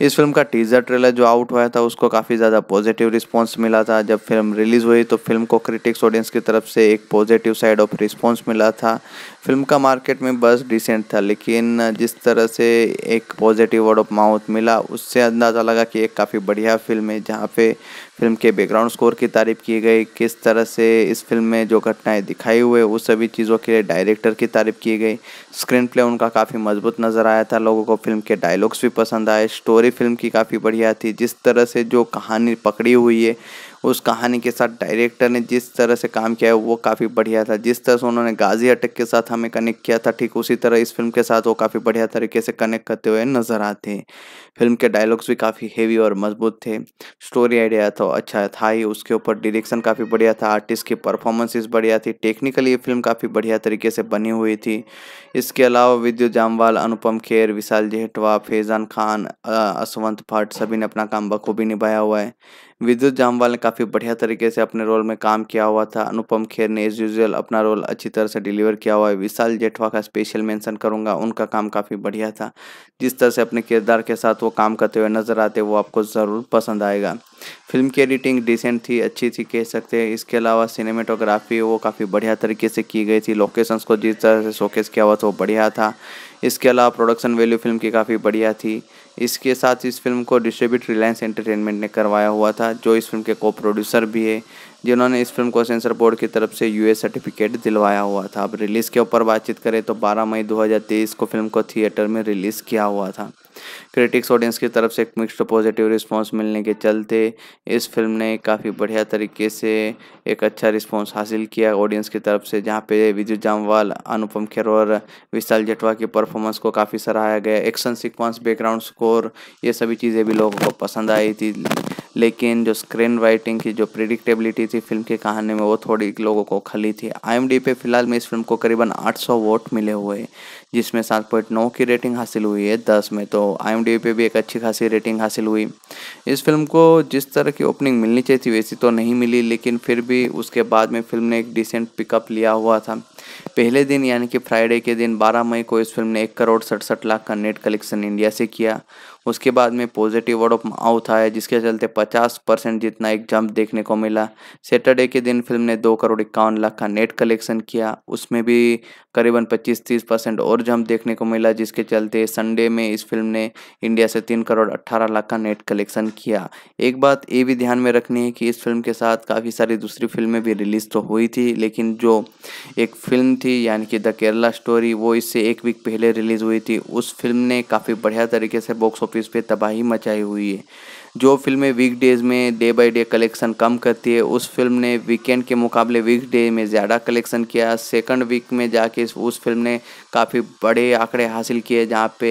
इस फिल्म का टीजर ट्रेलर जो आउट हुआ था उसको काफ़ी ज़्यादा पॉजिटिव रिस्पॉन्स मिला था जब फिल्म रिलीज़ हुई तो फिल्म को क्रिटिक्स ऑडियंस की तरफ से एक पॉजिटिव साइड ऑफ रिस्पॉन्स मिला था फिल्म का मार्केट में बस डिसेंट था लेकिन जिस तरह से एक पॉजिटिव वर्ड ऑफ माउथ मिला उससे अंदाज़ा लगा कि एक काफ़ी बढ़िया फिल्म है जहाँ पे फिल्म के बैकग्राउंड स्कोर की तारीफ की गई किस तरह से इस फिल्म में जो घटनाएं दिखाई हुए उस सभी चीज़ों के लिए डायरेक्टर की तारीफ की गई स्क्रीन प्ले उनका काफ़ी मजबूत नज़र आया था लोगों को फिल्म के डायलॉग्स भी पसंद आए स्टोरी फिल्म की काफ़ी बढ़िया थी जिस तरह से जो कहानी पकड़ी हुई है उस कहानी के साथ डायरेक्टर ने जिस तरह से काम किया है वो काफ़ी बढ़िया था जिस तरह से उन्होंने गाजी अटक के साथ हमें कनेक्ट किया था ठीक उसी तरह इस फिल्म के साथ वो काफ़ी बढ़िया तरीके से कनेक्ट करते हुए नज़र आते हैं फिल्म के डायलॉग्स भी काफ़ी हेवी और मजबूत थे स्टोरी आइडिया तो अच्छा था ही उसके ऊपर डिरेक्शन काफ़ी बढ़िया था आर्टिस्ट की परफॉर्मेंसेस बढ़िया थी टेक्निकली ये फिल्म काफ़ी बढ़िया तरीके से बनी हुई थी इसके अलावा विद्यु जामवाल अनुपम खेर विशाल जेहटवा फैजान खान असवंत भट्ट सभी ने अपना काम बखूबी निभाया हुआ है विद्युत जामवाल ने काफ़ी बढ़िया तरीके से अपने रोल में काम किया हुआ था अनुपम खेर ने एज यूजल अपना रोल अच्छी तरह से डिलीवर किया हुआ है विशाल जेठवा का स्पेशल मेंशन करूंगा उनका काम काफ़ी बढ़िया था जिस तरह से अपने किरदार के साथ वो काम करते हुए नजर आते वो आपको ज़रूर पसंद आएगा फिल्म की एडिटिंग डिसेंट थी अच्छी थी कह सकते हैं इसके अलावा सिनेमेटोग्राफी वो काफ़ी बढ़िया तरीके से की गई थी लोकेशंस को जिस तरह से शोकेस किया हुआ तो बढ़िया था इसके अलावा प्रोडक्शन वैल्यू फिल्म की काफ़ी बढ़िया थी इसके साथ इस फिल्म को डिस्ट्रीब्यूट रिलायंस एंटरटेनमेंट ने करवाया हुआ था जो इस फिल्म के को प्रोड्यूसर भी है जिन्होंने इस फिल्म को सेंसर बोर्ड की तरफ से यूए सर्टिफिकेट दिलवाया हुआ था अब रिलीज़ के ऊपर बातचीत करें तो 12 मई 2023 को फिल्म को थिएटर में रिलीज़ किया हुआ था क्रिटिक्स ऑडियंस की तरफ से एक मिक्सड पॉजिटिव रिस्पांस मिलने के चलते इस फिल्म ने काफ़ी बढ़िया तरीके से एक अच्छा रिस्पॉन्स हासिल किया ऑडियंस की तरफ से जहाँ पे विजय जामवाल अनुपम खेर और विशाल जटवा की परफॉर्मेंस को काफ़ी सराहाया गया एक्शन सिक्वेंस बैकग्राउंड स्कोर ये सभी चीज़ें भी लोगों को पसंद आई थी लेकिन जो स्क्रीन राइटिंग की जो प्रिडिक्टेबिलिटी थी फिल्म की कहानी में वो थोड़ी लोगों को खली थी आई पे फिलहाल में इस फिल्म को करीबन 800 वोट मिले हुए हैं जिसमें सात पॉइंट नौ की रेटिंग हासिल हुई है दस में तो आई पे भी एक अच्छी खासी रेटिंग हासिल हुई इस फिल्म को जिस तरह की ओपनिंग मिलनी चाहिए थी वैसी तो नहीं मिली लेकिन फिर भी उसके बाद में फिल्म ने एक डिसेंट पिकअप लिया हुआ था पहले दिन यानी कि फ्राइडे के दिन 12 मई को इस फिल्म ने एक करोड़ सड़सठ लाख का नेट कलेक्शन इंडिया से किया उसके बाद में पॉजिटिव वर्ड ऑफ माउथ आया जिसके चलते पचास परसेंट जितना एक जंप देखने को मिला सैटरडे के दिन फिल्म ने दो करोड़ इक्यावन लाख का नेट कलेक्शन किया उसमें भी करीबन पच्चीस तीस परसेंट और जंप देखने को मिला जिसके चलते संडे में इस फिल्म ने इंडिया से तीन करोड़ अट्ठारह लाख का नेट कलेक्शन किया एक बात ये भी ध्यान में रखनी है कि इस फिल्म के साथ काफ़ी सारी दूसरी फिल्में भी रिलीज़ तो हुई थी लेकिन जो एक फिल्म थी यानी कि द केरला स्टोरी वो इससे एक वीक पहले रिलीज़ हुई थी उस फिल्म ने काफ़ी बढ़िया तरीके से बॉक्स ऑफिस ऑफिस पे तबाही मचाई हुई है जो फिल्में वीकडेज़ में डे बाय डे कलेक्शन कम करती है उस फिल्म ने वीकेंड के मुकाबले वीकडे में ज़्यादा कलेक्शन किया सेकंड वीक में जाके उस फिल्म ने काफ़ी बड़े आंकड़े हासिल किए जहाँ पे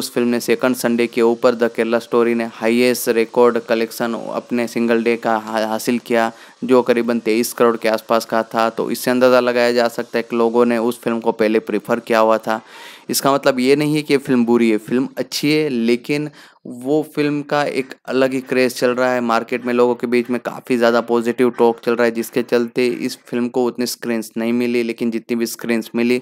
उस फिल्म ने सेकंड संडे के ऊपर द केरला स्टोरी ने हाईएस्ट रिकॉर्ड कलेक्शन अपने सिंगल डे का हासिल किया जो करीबन तेईस करोड़ के आसपास का था तो इससे अंदाज़ा लगाया जा सकता है कि लोगों ने उस फिल्म को पहले प्रीफर किया हुआ था इसका मतलब ये नहीं है कि फिल्म बुरी है फिल्म अच्छी है लेकिन वो फिल्म का एक अलग ही क्रेज चल रहा है मार्केट में लोगों के बीच में काफ़ी ज़्यादा पॉजिटिव टॉक चल रहा है जिसके चलते इस फिल्म को उतनी स्क्रीन्स नहीं मिली लेकिन जितनी भी स्क्रीन्स मिली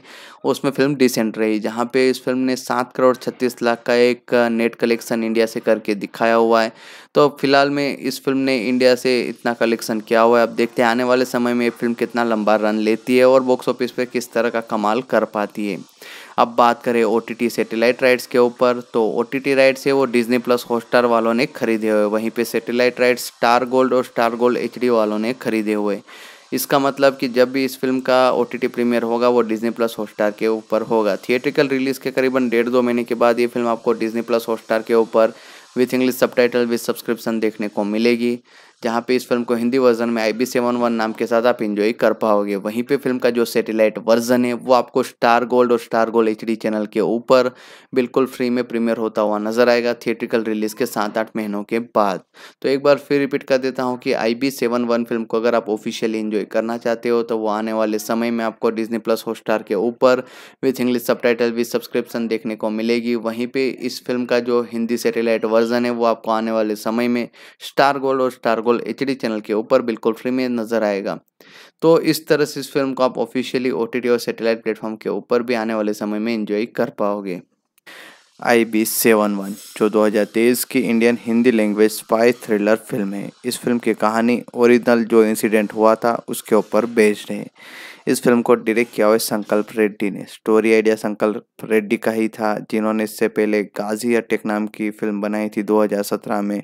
उसमें फिल्म डिसेंट रही जहाँ पे इस फिल्म ने सात करोड़ छत्तीस लाख का एक नेट कलेक्शन इंडिया से करके दिखाया हुआ है तो फिलहाल में इस फिल्म ने इंडिया से इतना कलेक्शन किया हुआ है अब देखते हैं आने वाले समय में ये फिल्म कितना लंबा रन लेती है और बॉक्स ऑफिस पर किस तरह का कमाल कर पाती है अब बात करें O T T satellite rights के ऊपर तो ओ टी टी राइट्स है वो डिजनी प्लस हॉटस्टार वालों ने खरीदे हुए वहीं पे सेटेलाइट राइट्स स्टार गोल्ड और स्टार गोल्ड एच वालों ने खरीदे हुए इसका मतलब कि जब भी इस फिल्म का ओ टी प्रीमियर होगा वो डिजनी प्लस हॉटस्टार के ऊपर होगा थिएट्रिकल रिलीज़ के करीबन डेढ़ दो महीने के बाद ये फिल्म आपको डिजनी प्लस हॉटस्टार के ऊपर with English subtitle with subscription देखने को मिलेगी जहाँ पे इस फिल्म को हिंदी वर्जन में आई बी सेवन वन नाम के साथ आप इंजॉय कर पाओगे वहीं पे फिल्म का जो सेटेलाइट वर्जन है वो आपको स्टार गोल्ड और स्टार गोल्ड एच चैनल के ऊपर बिल्कुल फ्री में प्रीमियर होता हुआ नजर आएगा थिएट्रिकल रिलीज के सात आठ महीनों के बाद तो एक बार फिर रिपीट कर देता हूँ कि I B seven one film को अगर आप ऑफिशियली इंजॉय करना चाहते हो तो वो आने वाले समय में आपको डिजनी प्लस स्टार के ऊपर with English subtitle with subscription देखने को मिलेगी वहीं पर इस फिल्म का जो हिंदी सेटेलाइट वर्जन है वो आपको आने वाले समय में स्टार गोल्ड और स्टार गोल्ड बिल्कुल एच चैनल के ऊपर बिल्कुल फ्री में नज़र आएगा तो इस तरह से इस फिल्म को आप ऑफिशियली ओ और सेटेलाइट प्लेटफॉर्म के ऊपर भी आने वाले समय में इंजॉय कर पाओगे आई बी सेवन वन जो 2023 की Indian Hindi language spy thriller film है इस फिल्म की कहानी ओरिजिनल जो इंसिडेंट हुआ था उसके ऊपर बेस्ड है इस फिल्म को डायरेक्ट किया हुआ संकल्प रेड्डी ने स्टोरी आइडिया संकल्प रेड्डी का ही था जिन्होंने इससे पहले गाजी अटेक नाम की फिल्म बनाई थी 2017 में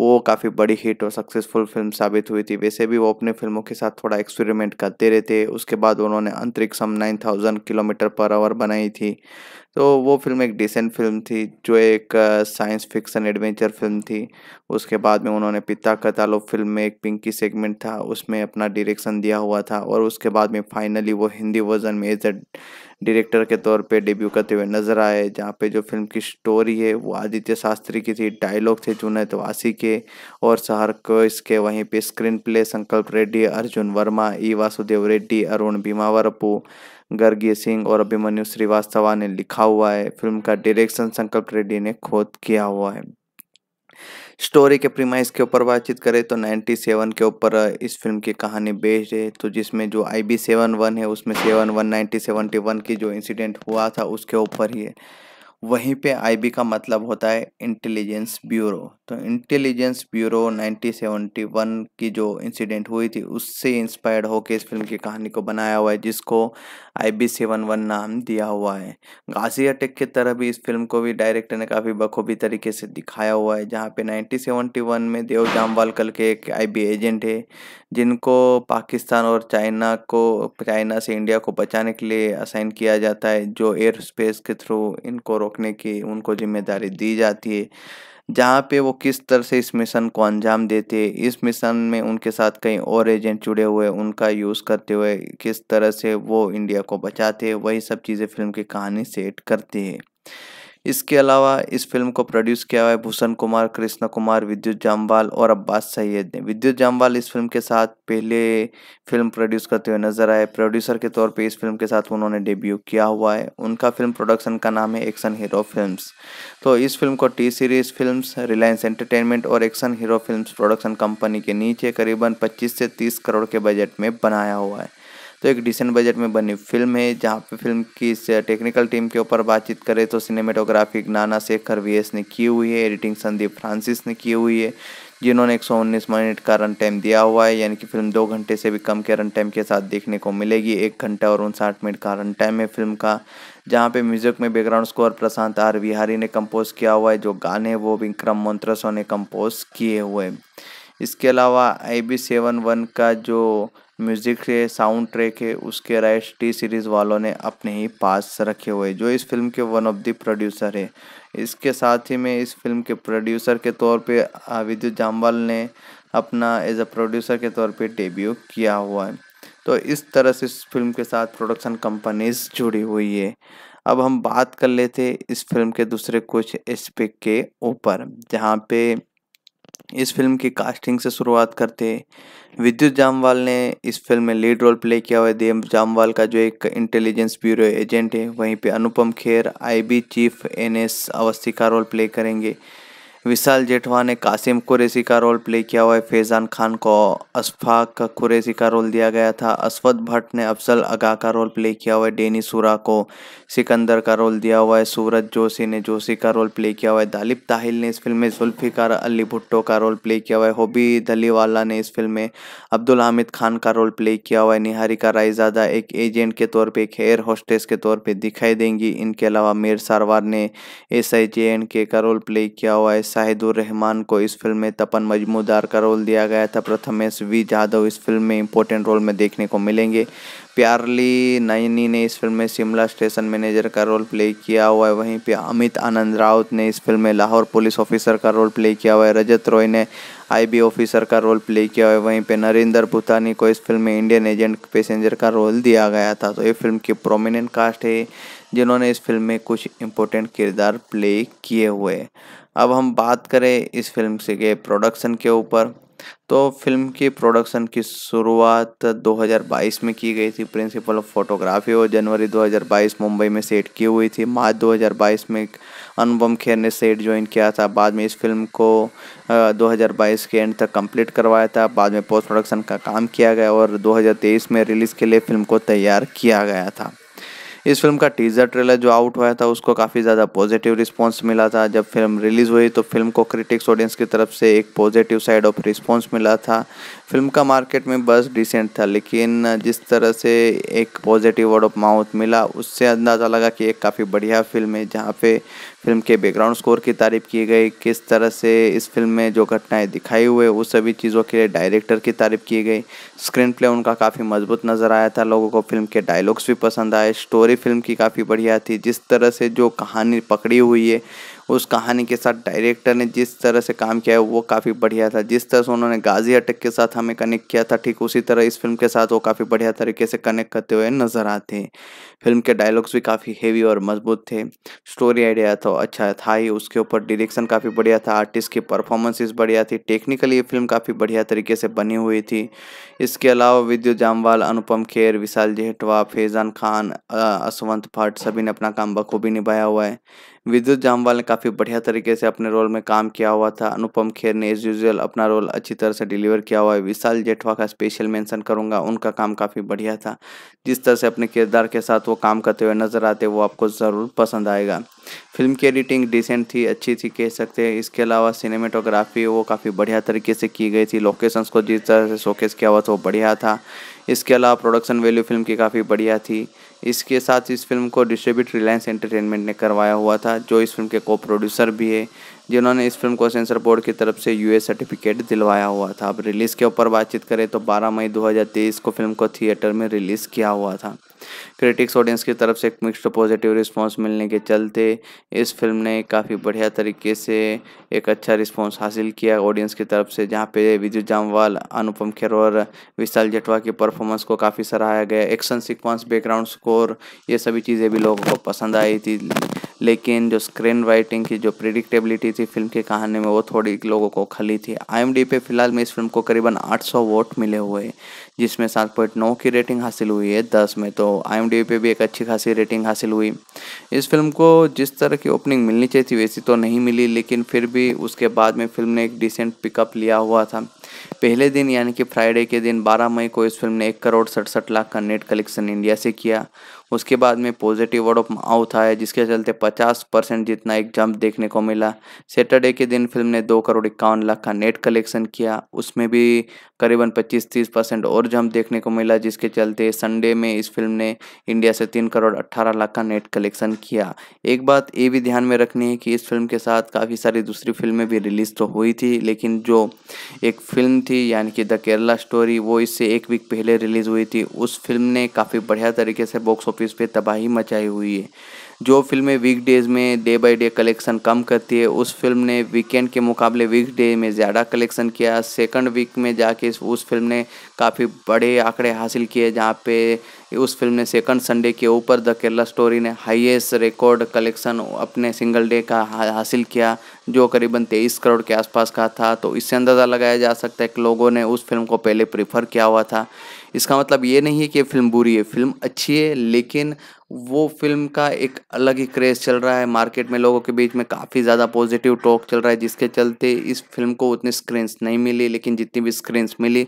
वो काफ़ी बड़ी हिट और सक्सेसफुल फिल्म साबित हुई थी वैसे भी वो अपने फिल्मों के साथ थोड़ा एक्सपेरिमेंट करते रहते उसके बाद उन्होंने Antariksham nine thousand kilometre per hour बनाई थी तो वो फिल्म एक डिसेंट फिल्म थी जो एक साइंस फिक्सन एडवेंचर फिल्म थी उसके बाद में उन्होंने पिता का फिल्म में एक पिंकी सेगमेंट था उसमें अपना डायरेक्शन दिया हुआ था और उसके बाद में फाइनली वो हिंदी वर्जन में एज अ डायरेक्टर के तौर पे डेब्यू करते हुए नजर आए जहाँ पे जो फिल्म की स्टोरी है वो आदित्य शास्त्री की थी डायलॉग थे जुनैद वासी के और शहर को इसके वहीं पे स्क्रीन प्ले संकल्प रेड्डी अर्जुन वर्मा ई वासुदेव रेड्डी अरुण भीमावरपू गर्गीय सिंह और अभिमन्यु श्रीवास्तवा ने लिखा हुआ है फिल्म का डायरेक्शन संकल्प रेड्डी ने खुद किया हुआ है स्टोरी के प्रीमाइस के ऊपर बातचीत करें तो 97 के ऊपर इस फिल्म की कहानी बेस्ड है तो जिसमें जो आई बी सेवन वन है उसमें seven one nineteen seventy one की जो इंसिडेंट हुआ था उसके ऊपर ही है वहीं पे आईबी का मतलब होता है इंटेलिजेंस ब्यूरो तो इंटेलिजेंस ब्यूरो 1971 की जो इंसिडेंट हुई थी उससे इंस्पायर्ड होकर इस फिल्म की कहानी को बनाया हुआ है जिसको आई बी सेवन वन नाम दिया हुआ है गाजी अटैक की तरह भी इस फिल्म को भी डायरेक्टर ने काफ़ी बखूबी तरीके से दिखाया हुआ है जहाँ पे 1971 में देव कल के एक आई एजेंट है जिनको पाकिस्तान और चाइना को चाइना से इंडिया को बचाने के लिए असाइन किया जाता है जो एयर स्पेस के थ्रू इनको रोकने की उनको जिम्मेदारी दी जाती है जहाँ पे वो किस तरह से इस मिशन को अंजाम देते हैं इस मिशन में उनके साथ कई और एजेंट जुड़े हुए उनका यूज़ करते हुए किस तरह से वो इंडिया को बचाते हैं वही सब चीज़ें फिल्म की कहानी सेट करती है इसके अलावा इस फिल्म को प्रोड्यूस किया हुआ है भूषण कुमार कृष्णा कुमार विद्युत जामवाल और अब्बास सैयद ने विद्युत जामवाल इस फिल्म के साथ पहले फिल्म प्रोड्यूस करते हुए नजर आए प्रोड्यूसर के तौर पे इस फिल्म के साथ उन्होंने डेब्यू किया हुआ है उनका फिल्म प्रोडक्शन का नाम है एक्शन हीरो फिल्म तो इस फिल्म को T series film Reliance Entertainment और action hero film production company के नीचे करीबन पच्चीस से तीस करोड़ के बजट में बनाया हुआ है तो एक डिसेंट बजट में बनी फिल्म है जहाँ पे फिल्म की टेक्निकल टीम के ऊपर बातचीत करें तो सिनेमेटोग्राफी नाना शेखर वी ने की हुई है एडिटिंग संदीप फ्रांसिस ने की हुई है जिन्होंने एक मिनट का रन टाइम दिया हुआ है यानी कि फिल्म दो घंटे से भी कम के रन टाइम के साथ देखने को मिलेगी एक घंटा और उनसाठ मिनट का रन टाइम है फिल्म का जहाँ पे म्यूजिक में background score Prashant R Vihari ने कंपोज किया हुआ है जो गाने वो विक्रम मंत्रसो ने कंपोज किए हुए इसके अलावा आई बी सेवन वन का जो म्यूज़िक है साउंड ट्रैक है उसके राइट्स टी सीरीज़ वालों ने अपने ही पास रखे हुए जो इस फिल्म के वन ऑफ द प्रोड्यूसर है इसके साथ ही में इस फिल्म के प्रोड्यूसर के तौर पे विद्युत जामवाल ने अपना एज अ प्रोड्यूसर के तौर पे डेब्यू किया हुआ है तो इस तरह से इस फिल्म के साथ प्रोडक्शन कंपनीज जुड़ी हुई है अब हम बात कर लेते इस फिल्म के दूसरे कुछ एस्पेक्ट के ऊपर जहाँ पे इस फिल्म की कास्टिंग से शुरुआत करते विद्युत जामवाल ने इस फिल्म में लीड रोल प्ले किया हुआ है देव जामवाल का जो एक इंटेलिजेंस ब्यूरो एजेंट है वहीं पे Anupam Kher IB chief NS Awasthi का रोल प्ले करेंगे विशाल जेठवा ने कासिम कुरेसी का रोल प्ले किया हुआ है फैज़ान खान को अशफाक कुरैसी का रोल दिया गया था अश्वत भट्ट ने अफजल अगा का रोल प्ले किया हुआ है डेनी सूरा को सिकंदर का रोल दिया हुआ है सूरज जोशी ने जोशी का रोल प्ले किया हुआ है दालिब ताहिल ने इस फिल्म में जुल्फ़िकार अली भुट्टो का रोल प्ले किया हुआ है होबी दलीवाला ने इस फिल्म में अब्दुल हामिद खान का रोल प्ले किया हुआ है निहारिका रायजादा एक एजेंट के तौर पर एक एयर होस्टेस के तौर पर दिखाई देंगी इनके अलावा मीर सारवार ने एस आई जे एंड के का रोल प्ले किया हुआ है शाहिदुररहमान रहमान को इस फिल्म में तपन मजमूदार का रोल दिया गया था प्रथमेश वी जाधव इस फिल्म में इंपॉर्टेंट रोल में देखने को मिलेंगे प्यारली नयनी ने इस फिल्म में शिमला स्टेशन मैनेजर का रोल प्ले किया हुआ है वहीं पे अमित आनंद राउत ने इस फिल्म में लाहौर पुलिस ऑफिसर का रोल प्ले किया हुआ है रजत रॉय ने आईबी ऑफिसर का रोल प्ले किया हुआ है वहीं पे नरेंद्र भूतानी को इस फिल्म में इंडियन एजेंट पैसेंजर का रोल दिया गया था तो ये फिल्म की प्रोमिनेंट कास्ट है जिन्होंने इस फिल्म में कुछ इम्पोर्टेंट किरदार प्ले किए हुए अब हम बात करें इस फिल्म से के प्रोडक्शन के ऊपर तो फिल्म की प्रोडक्शन की शुरुआत 2022 में की गई थी प्रिंसिपल ऑफ फोटोग्राफी और जनवरी 2022 मुंबई में सेट की हुई थी मार्च 2022 में अनुपम खेर ने सेट ज्वाइन किया था बाद में इस फिल्म को 2022 के एंड तक कंप्लीट करवाया था बाद में पोस्ट प्रोडक्शन का काम किया गया और 2023 में रिलीज़ के लिए फिल्म को तैयार किया गया था इस फिल्म का टीजर ट्रेलर जो आउट हुआ था उसको काफ़ी ज़्यादा पॉजिटिव रिस्पॉन्स मिला था जब फिल्म रिलीज़ हुई तो फिल्म को क्रिटिक्स ऑडियंस की तरफ से एक पॉजिटिव साइड ऑफ रिस्पॉन्स मिला था फिल्म का मार्केट में बस डिसेंट था लेकिन जिस तरह से एक पॉजिटिव वर्ड ऑफ माउथ मिला उससे अंदाज़ा लगा कि एक काफ़ी बढ़िया फिल्म है जहाँ पे फिल्म के बैकग्राउंड स्कोर की तारीफ की गई किस तरह से इस फिल्म में जो घटनाएं दिखाई हुए उस सभी चीज़ों के लिए डायरेक्टर की तारीफ की गई स्क्रीन प्ले उनका काफ़ी मजबूत नज़र आया था लोगों को फिल्म के डायलॉग्स भी पसंद आए स्टोरी फिल्म की काफ़ी बढ़िया थी जिस तरह से जो कहानी पकड़ी हुई है उस कहानी के साथ डायरेक्टर ने जिस तरह से काम किया है वो काफ़ी बढ़िया था जिस तरह से उन्होंने गाजी अटक के साथ हमें कनेक्ट किया था ठीक उसी तरह इस फिल्म के साथ वो काफ़ी बढ़िया तरीके से कनेक्ट करते हुए नज़र आते हैं फिल्म के डायलॉग्स भी काफ़ी हेवी और मजबूत थे स्टोरी आइडिया तो अच्छा था ही उसके ऊपर डिरेक्शन काफ़ी बढ़िया था आर्टिस्ट की परफॉर्मेंसेस बढ़िया थी टेक्निकली ये फिल्म काफ़ी बढ़िया तरीके से बनी हुई थी इसके अलावा विद्युत जामवाल अनुपम खेर विशाल जेहटवा फैज़ान खान असवंत भट्ट सभी ने अपना काम बखूबी निभाया हुआ है विद्युत जामवाल ने काफ़ी बढ़िया तरीके से अपने रोल में काम किया हुआ था अनुपम खेर ने एज यूजल अपना रोल अच्छी तरह से डिलीवर किया हुआ है विशाल जेठवा का स्पेशल मेंशन करूंगा उनका काम काफ़ी बढ़िया था जिस तरह से अपने किरदार के साथ वो काम करते हुए नजर आते वो आपको ज़रूर पसंद आएगा फिल्म की एडिटिंग डिसेंट थी अच्छी थी कह सकते हैं इसके अलावा सिनेमेटोग्राफी वो काफ़ी बढ़िया तरीके से की गई थी लोकेशंस को जिस तरह से शोकेस किया हुआ था वो बढ़िया था इसके अलावा प्रोडक्शन वैल्यू फिल्म की काफ़ी बढ़िया थी इसके साथ इस फिल्म को डिस्ट्रीब्यूट रिलायंस एंटरटेनमेंट ने करवाया हुआ था जो इस फिल्म के को प्रोड्यूसर भी है जिन्होंने इस फिल्म को सेंसर बोर्ड की तरफ से यूएस सर्टिफिकेट दिलवाया हुआ था अब रिलीज़ के ऊपर बातचीत करें तो 12 मई 2023 को फिल्म को थिएटर में रिलीज़ किया हुआ था क्रिटिक्स ऑडियंस की तरफ से एक मिक्स्ड पॉजिटिव रिस्पांस मिलने के चलते इस फिल्म ने काफ़ी बढ़िया तरीके से एक अच्छा रिस्पांस हासिल किया ऑडियंस की तरफ से जहाँ पे विजय जामवाल अनुपम खेर और विशाल जटवा की परफॉर्मेंस को काफ़ी सराहाया गया एक्शन सिक्वेंस बैकग्राउंड स्कोर ये सभी चीज़ें भी लोगों को पसंद आई थी लेकिन जो स्क्रीन राइटिंग की जो प्रिडिक्टेबिलिटी थी फिल्म की कहानी में वो थोड़ी लोगों को खली थी आई पे फिलहाल में इस फिल्म को करीबन 800 वोट मिले हुए जिसमें सात पॉइंट नौ की रेटिंग हासिल हुई है दस में तो आई पे भी एक अच्छी खासी रेटिंग हासिल हुई इस फिल्म को जिस तरह की ओपनिंग मिलनी चाहिए थी वैसी तो नहीं मिली लेकिन फिर भी उसके बाद में फिल्म ने एक डिसेंट पिकअप लिया हुआ था पहले दिन यानी कि फ्राइडे के दिन 12 मई को इस फिल्म ने एक करोड़ सड़सठ लाख का नेट कलेक्शन इंडिया से किया उसके बाद में पॉजिटिव वर्ड ऑफ माउथ आया जिसके चलते 50 परसेंट जितना एक जंप देखने को मिला सैटरडे के दिन फिल्म ने दो करोड़ इक्यावन लाख का नेट कलेक्शन किया उसमें भी करीबन 25-30 परसेंट और जंप देखने को मिला जिसके चलते संडे में इस फिल्म ने इंडिया से तीन करोड़ अट्ठारह लाख का नेट कलेक्शन किया एक बात ये भी ध्यान में रखनी है कि इस फिल्म के साथ काफ़ी सारी दूसरी फिल्में भी रिलीज़ तो हुई थी लेकिन जो एक फिल्म थी यानी कि द केरला स्टोरी वो इससे एक वीक पहले रिलीज़ हुई थी उस फिल्म ने काफ़ी बढ़िया तरीके से बॉक्स ऑफिस पे तबाही मचाई हुई है जो फिल्में वीक डेज़ में डे बाय डे कलेक्शन कम करती है उस फिल्म ने वीकेंड के मुकाबले वीक डे में ज़्यादा कलेक्शन किया सेकंड वीक में जाके उस फिल्म ने काफ़ी बड़े आंकड़े हासिल किए जहाँ पे उस फिल्म ने सेकंड संडे के ऊपर द केरला स्टोरी ने हाईएस्ट रिकॉर्ड कलेक्शन अपने सिंगल डे का हासिल किया जो करीबन तेईस करोड़ के आसपास का था तो इससे अंदाज़ा लगाया जा सकता है कि लोगों ने उस फिल्म को पहले प्रीफर किया हुआ था इसका मतलब ये नहीं है कि फिल्म बुरी है फिल्म अच्छी है लेकिन वो फिल्म का एक अलग ही क्रेज चल रहा है मार्केट में लोगों के बीच में काफ़ी ज़्यादा पॉजिटिव टॉक चल रहा है जिसके चलते इस फिल्म को उतनी स्क्रीन्स नहीं मिली लेकिन जितनी भी स्क्रीन्स मिली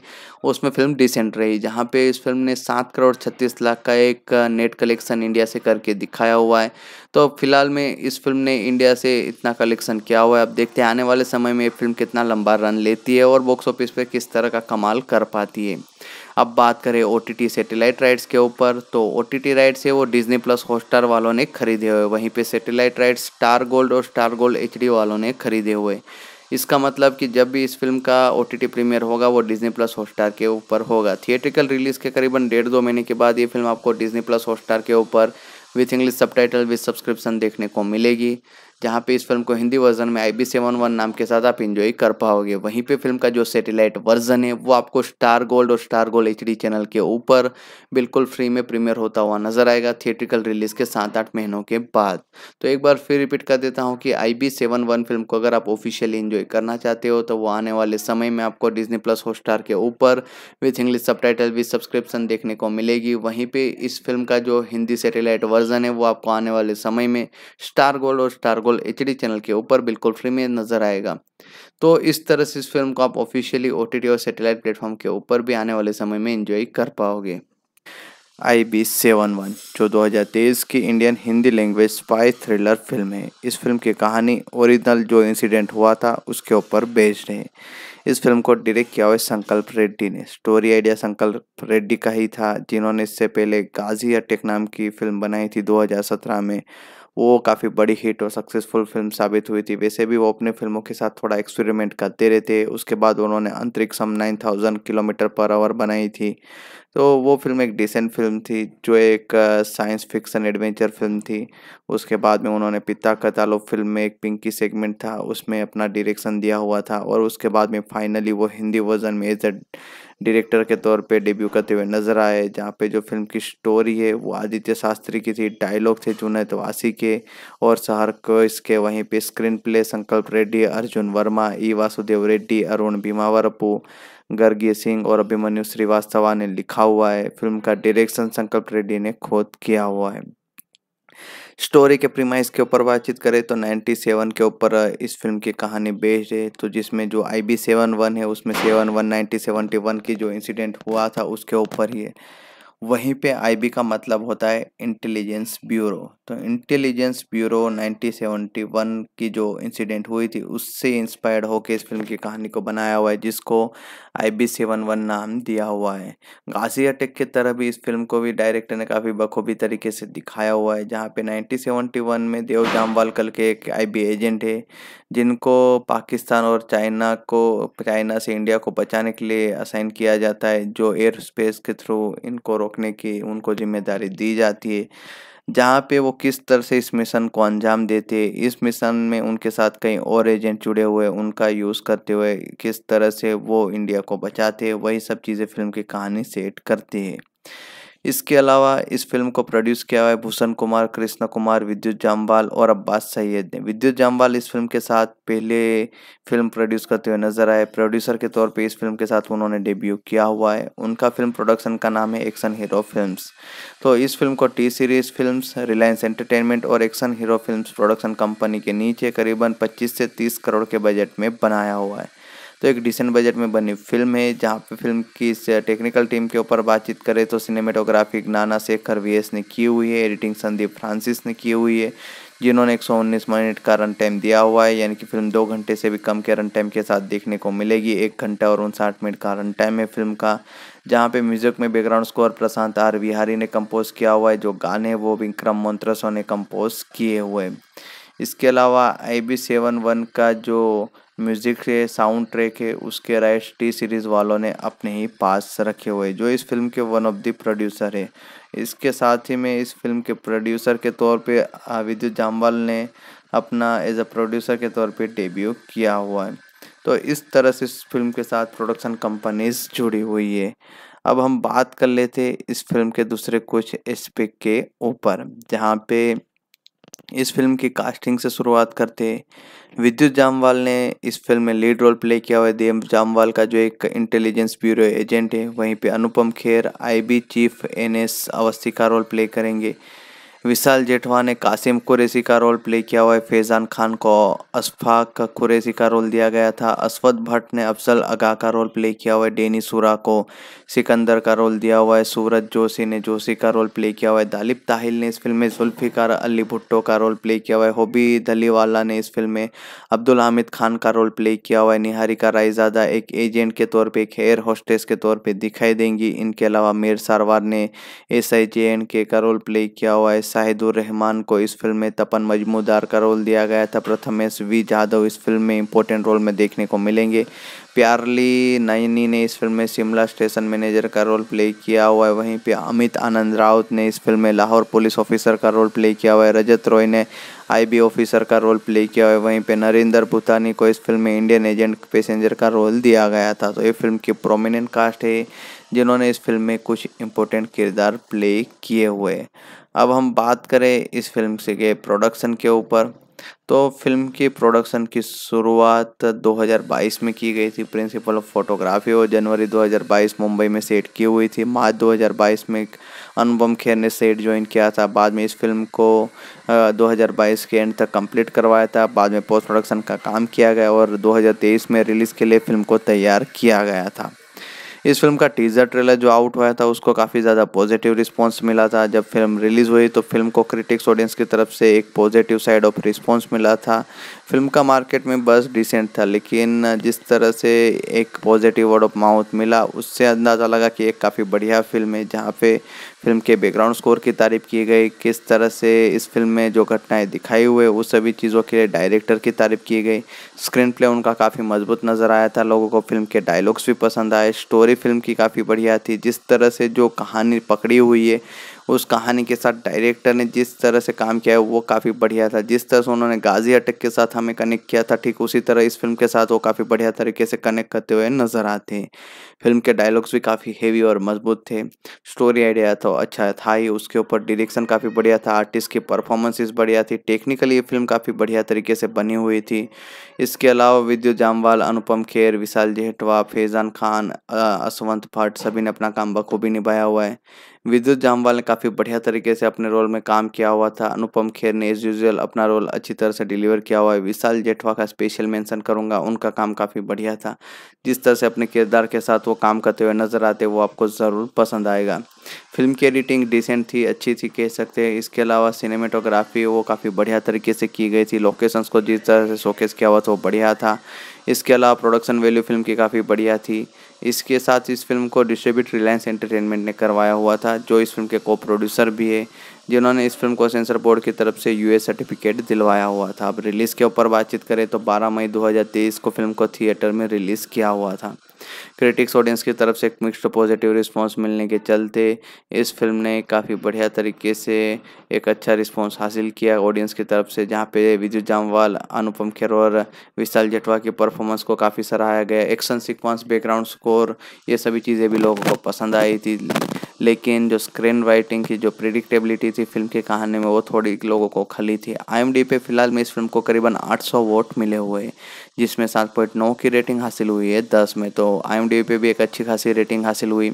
उसमें फिल्म डिसेंट रही जहाँ पे इस फिल्म ने सात करोड़ छत्तीस लाख का एक नेट कलेक्शन इंडिया से करके दिखाया हुआ है तो फिलहाल में इस फिल्म ने इंडिया से इतना कलेक्शन किया हुआ है अब देखते हैं आने वाले समय में ये फिल्म कितना लंबा रन लेती है और बॉक्स ऑफिस पर किस तरह का कमाल कर पाती है अब बात करें ओ टी सैटेलाइट राइट्स के ऊपर तो ओ टी राइट्स है वो डिजनी प्लस हॉटस्टार वालों ने खरीदे हुए वहीं पे सैटेलाइट राइट्स स्टार गोल्ड और स्टार गोल्ड एच वालों ने खरीदे हुए इसका मतलब कि जब भी इस फिल्म का ओ टी प्रीमियर होगा वो डिजनी प्लस हॉटस्टार के ऊपर होगा थिएट्रिकल रिलीज़ के करीबन डेढ़ दो महीने के बाद ये फिल्म आपको डिजनी प्लस हॉटस्टार के ऊपर with English subtitle with subscription देखने को मिलेगी जहाँ पे इस फिल्म को हिंदी वर्जन में आई बी सेवन वन नाम के साथ आप इंजॉय कर पाओगे वहीं पे फिल्म का जो सेटेलाइट वर्जन है वो आपको स्टार गोल्ड और स्टार गोल्ड एच चैनल के ऊपर बिल्कुल फ्री में प्रीमियर होता हुआ नजर आएगा थिएट्रिकल रिलीज के सात आठ महीनों के बाद तो एक बार फिर रिपीट कर देता हूँ कि I B seven one film को अगर आप ऑफिशियली इंजॉय करना चाहते हो तो वो आने वाले समय में आपको डिजनी प्लस स्टार के ऊपर with English subtitle with subscription देखने को मिलेगी वहीं पर इस फिल्म का जो हिंदी सेटेलाइट वर्जन है वो आपको आने वाले समय में स्टार गोल्ड और स्टार गोल्ड बिल्कुल एच चैनल के ऊपर बिल्कुल फ्री में नज़र आएगा तो इस तरह से इस फिल्म को आप ऑफिशियली ओ और सेटेलाइट प्लेटफॉर्म के ऊपर भी आने वाले समय में इंजॉय कर पाओगे आई बी सेवन वन जो 2023 की Indian Hindi language spy thriller film है इस फिल्म की कहानी ओरिजिनल जो इंसिडेंट हुआ था उसके ऊपर बेस्ड है इस फिल्म को डायरेक्ट किया हुआ संकल्प रेड्डी ने स्टोरी आइडिया संकल्प रेड्डी का ही था जिन्होंने इससे पहले गाजी अटैक नाम की फिल्म बनाई थी 2017 में वो काफ़ी बड़ी हिट और सक्सेसफुल फिल्म साबित हुई थी वैसे भी वो अपने फिल्मों के साथ थोड़ा एक्सपेरिमेंट करते रहते उसके बाद उन्होंने Antariksham nine thousand kilometre per hour बनाई थी तो वो फिल्म एक डिसेंट फिल्म थी जो एक साइंस फिक्सन एडवेंचर फिल्म थी उसके बाद में उन्होंने पिता कतालो फिल्म में एक पिंकी सेगमेंट था उसमें अपना डायरेक्शन दिया हुआ था और उसके बाद में फाइनली वो हिंदी वर्जन में एज अ डायरेक्टर के तौर पे डेब्यू करते हुए नजर आए जहाँ पे जो फिल्म की स्टोरी है वो आदित्य शास्त्री की थी डायलॉग थे जुनैद वासी के और शहर को इसके वहीं पे स्क्रीन प्ले संकल्प रेड्डी अर्जुन वर्मा ई वासुदेव रेड्डी अरुण भीमावरपू गर्गीय सिंह और अभिमन्यु श्रीवास्तवा ने लिखा हुआ है फिल्म का डायरेक्शन संकल्प रेड्डी ने खुद किया हुआ है स्टोरी के प्रीमाइस के ऊपर बातचीत करें तो 97 के ऊपर इस फिल्म की कहानी बेस्ड है तो जिसमें जो आई बी सेवन वन है उसमें seven one ninety seventy one की जो इंसिडेंट हुआ था उसके ऊपर ही है वहीं पे आईबी का मतलब होता है इंटेलिजेंस ब्यूरो दोस्तों इंटेलिजेंस ब्यूरो 1971 की जो इंसिडेंट हुई थी उससे इंस्पायर्ड होकर इस फिल्म की कहानी को बनाया हुआ है जिसको आई बी सेवन वन नाम दिया हुआ है गाजी अटैक की तरह भी इस फिल्म को भी डायरेक्टर ने काफ़ी बखूबी तरीके से दिखाया हुआ है जहाँ पे 1971 में देव वालकल के एक आई एजेंट है जिनको पाकिस्तान और चाइना को चाइना से इंडिया को बचाने के लिए असाइन किया जाता है जो एयर स्पेस के थ्रू इनको रोकने की उनको जिम्मेदारी दी जाती है जहाँ पे वो किस तरह से इस मिशन को अंजाम देते इस मिशन में उनके साथ कई और एजेंट जुड़े हुए उनका यूज़ करते हुए किस तरह से वो इंडिया को बचाते वही सब चीज़ें फिल्म की कहानी सेट करती है इसके अलावा इस फिल्म को प्रोड्यूस किया हुआ है भूषण कुमार कृष्णा कुमार विद्युत जामवाल और अब्बास सैयद ने विद्युत जामवाल इस फिल्म के साथ पहले फिल्म प्रोड्यूस करते हुए नजर आए प्रोड्यूसर के तौर पे इस फिल्म के साथ उन्होंने डेब्यू किया हुआ है उनका फिल्म प्रोडक्शन का नाम है एक्शन हीरो फिल्म तो इस फिल्म को T series film Reliance Entertainment और action hero film production company के नीचे करीबन पच्चीस से तीस करोड़ के बजट में बनाया हुआ है तो एक डिसेंट बजट में बनी फिल्म है जहाँ पे फिल्म की टेक्निकल टीम के ऊपर बातचीत करें तो सिनेमेटोग्राफी नाना शेखर वी ने की हुई है एडिटिंग संदीप फ्रांसिस ने की हुई है जिन्होंने एक मिनट का रन टाइम दिया हुआ है यानी कि फिल्म दो घंटे से भी कम के रन टाइम के साथ देखने को मिलेगी एक घंटा और उनसाठ मिनट का रन टाइम है फिल्म का जहाँ पे म्यूजिक में background score Prashant R Vihari ने कंपोज किया हुआ है जो गाने वो विक्रम मंत्रसो ने कंपोज किए हुए हैं इसके अलावा आई बी सेवन वन का जो म्यूज़िक है साउंड ट्रैक है उसके राइट्स टी सीरीज़ वालों ने अपने ही पास रखे हुए जो इस फिल्म के वन ऑफ द प्रोड्यूसर है इसके साथ ही में इस फिल्म के प्रोड्यूसर के तौर पे विद्युत जामवाल ने अपना एज अ प्रोड्यूसर के तौर पे डेब्यू किया हुआ है तो इस तरह से इस फिल्म के साथ प्रोडक्शन कंपनीज जुड़ी हुई है अब हम बात कर लेते इस फिल्म के दूसरे कुछ एस्पेक्ट के ऊपर जहाँ पे इस फिल्म की कास्टिंग से शुरुआत करते विद्युत जामवाल ने इस फिल्म में लीड रोल प्ले किया हुआ देव जामवाल का जो एक इंटेलिजेंस ब्यूरो एजेंट है वहीं पे Anupam Kher IB chief NS Awasthi का रोल प्ले करेंगे विशाल जेठवा ने कासिम कुरैसी का रोल प्ले किया हुआ है फैज़ान खान को अशफाक कुरैसी का रोल दिया गया था अश्वत भट्ट ने अफजल अगा का रोल प्ले किया हुआ है डेनी सूरा को सिकंदर का रोल दिया हुआ है सूरज जोशी ने जोशी का रोल प्ले किया हुआ है दालिब ताहिल ने इस फिल्म में जुल्फ़िकार अली भुट्टो का रोल प्ले किया हुआ है होबी दलीवाला ने इस फिल्म में अब्दुल हामिद खान का रोल प्ले किया हुआ है निहारिका रायजादा एक एजेंट के तौर पर एक एयर होस्टेस के तौर पर दिखाई देंगी इनके अलावा मीर सारवार ने एस आई जे एंड के का रोल प्ले किया हुआ है शाहिदुर रहमान को इस फिल्म में तपन मजमूदार का रोल दिया गया था प्रथमेश वी जाधव इस फिल्म में इंपॉर्टेंट रोल में देखने को मिलेंगे प्यारली नयनी ने इस फिल्म में शिमला स्टेशन मैनेजर का रोल प्ले किया हुआ है वहीं पे अमित आनंद राउत ने इस फिल्म में लाहौर पुलिस ऑफिसर का रोल प्ले किया हुआ है रजत रॉय ने आईबी ऑफिसर का रोल प्ले किया हुआ है वहीं पे नरेंद्र भूतानी को इस फिल्म में इंडियन एजेंट पैसेंजर का रोल दिया गया था तो ये फिल्म की प्रोमिनेंट कास्ट है जिन्होंने इस फिल्म में कुछ इम्पोर्टेंट किरदार प्ले किए हुए अब हम बात करें इस फिल्म से के प्रोडक्शन के ऊपर तो फिल्म की प्रोडक्शन की शुरुआत 2022 में की गई थी प्रिंसिपल ऑफ फोटोग्राफी और जनवरी 2022 मुंबई में सेट की हुई थी मार्च 2022 में अनुपम खेर ने सेट ज्वाइन किया था बाद में इस फिल्म को 2022 के एंड तक कंप्लीट करवाया था बाद में पोस्ट प्रोडक्शन का काम किया गया और 2023 में रिलीज़ के लिए फिल्म को तैयार किया गया था इस फिल्म का टीजर ट्रेलर जो आउट हुआ था उसको काफ़ी ज़्यादा पॉजिटिव रिस्पॉन्स मिला था जब फिल्म रिलीज़ हुई तो फिल्म को क्रिटिक्स ऑडियंस की तरफ से एक पॉजिटिव साइड ऑफ रिस्पॉन्स मिला था फिल्म का मार्केट में बस डिसेंट था लेकिन जिस तरह से एक पॉजिटिव वर्ड ऑफ माउथ मिला उससे अंदाज़ा लगा कि एक काफ़ी बढ़िया फिल्म है जहाँ पे फिल्म के बैकग्राउंड स्कोर की तारीफ की गई किस तरह से इस फिल्म में जो घटनाएं दिखाई हुए उस सभी चीज़ों के लिए डायरेक्टर की तारीफ की गई स्क्रीन प्ले उनका काफ़ी मजबूत नज़र आया था लोगों को फिल्म के डायलॉग्स भी पसंद आए स्टोरी फिल्म की काफ़ी बढ़िया थी जिस तरह से जो कहानी पकड़ी हुई है उस कहानी के साथ डायरेक्टर ने जिस तरह से काम किया है वो काफ़ी बढ़िया था जिस तरह से उन्होंने गाजी अटक के साथ हमें कनेक्ट किया था ठीक उसी तरह इस फिल्म के साथ वो काफ़ी बढ़िया तरीके से कनेक्ट करते हुए नजर आते हैं फिल्म के डायलॉग्स भी काफ़ी हेवी और मजबूत थे स्टोरी आइडिया तो अच्छा था ही उसके ऊपर डिरेक्शन काफ़ी बढ़िया था आर्टिस्ट की परफॉर्मेंसेस बढ़िया थी टेक्निकली ये फिल्म काफ़ी बढ़िया तरीके से बनी हुई थी इसके अलावा विद्युत जामवाल अनुपम खेर विशाल जेहटवा फैजान खान असवंत भट्ट सभी ने अपना काम बखूबी निभाया हुआ है विद्युत जामवाल ने काफ़ी बढ़िया तरीके से अपने रोल में काम किया हुआ था अनुपम खेर ने एज यूजल अपना रोल अच्छी तरह से डिलीवर किया हुआ है विशाल जेठवा का स्पेशल मेंशन करूंगा उनका काम काफ़ी बढ़िया था जिस तरह से अपने किरदार के साथ वो काम करते हुए नजर आते वो आपको ज़रूर पसंद आएगा फिल्म की एडिटिंग डिसेंट थी अच्छी थी कह सकते हैं इसके अलावा सिनेमेटोग्राफी वो काफ़ी बढ़िया तरीके से की गई थी लोकेशंस को जिस तरह से शोकेस किया हुआ था वो बढ़िया था इसके अलावा प्रोडक्शन वैल्यू फिल्म की काफ़ी बढ़िया थी इसके साथ इस फिल्म को डिस्ट्रीब्यूट रिलायंस एंटरटेनमेंट ने करवाया हुआ था जो इस फिल्म के को प्रोड्यूसर भी है जिन्होंने इस फिल्म को सेंसर बोर्ड की तरफ से यू सर्टिफिकेट दिलवाया हुआ था अब रिलीज़ के ऊपर बातचीत करें तो 12 मई 2023 को फिल्म को थिएटर में रिलीज़ किया हुआ था क्रिटिक्स ऑडियंस की तरफ से एक मिक्स्ड पॉजिटिव रिस्पांस मिलने के चलते इस फिल्म ने काफ़ी बढ़िया तरीके से एक अच्छा रिस्पांस हासिल किया ऑडियंस की तरफ से जहाँ पे विजय जामवाल अनुपम खेर और विशाल जटवा की परफॉर्मेंस को काफ़ी सराहाया गया एक्शन सिक्वेंस बैकग्राउंड स्कोर ये सभी चीज़ें भी लोगों को पसंद आई थी लेकिन जो स्क्रीन राइटिंग की जो प्रिडिक्टेबिलिटी थी फिल्म की कहानी में वो थोड़ी लोगों को खली थी आई पे फिलहाल में इस फिल्म को करीबन 800 वोट मिले हुए जिसमें सात पॉइंट नौ की रेटिंग हासिल हुई है दस में तो आई पे भी एक अच्छी खासी रेटिंग हासिल हुई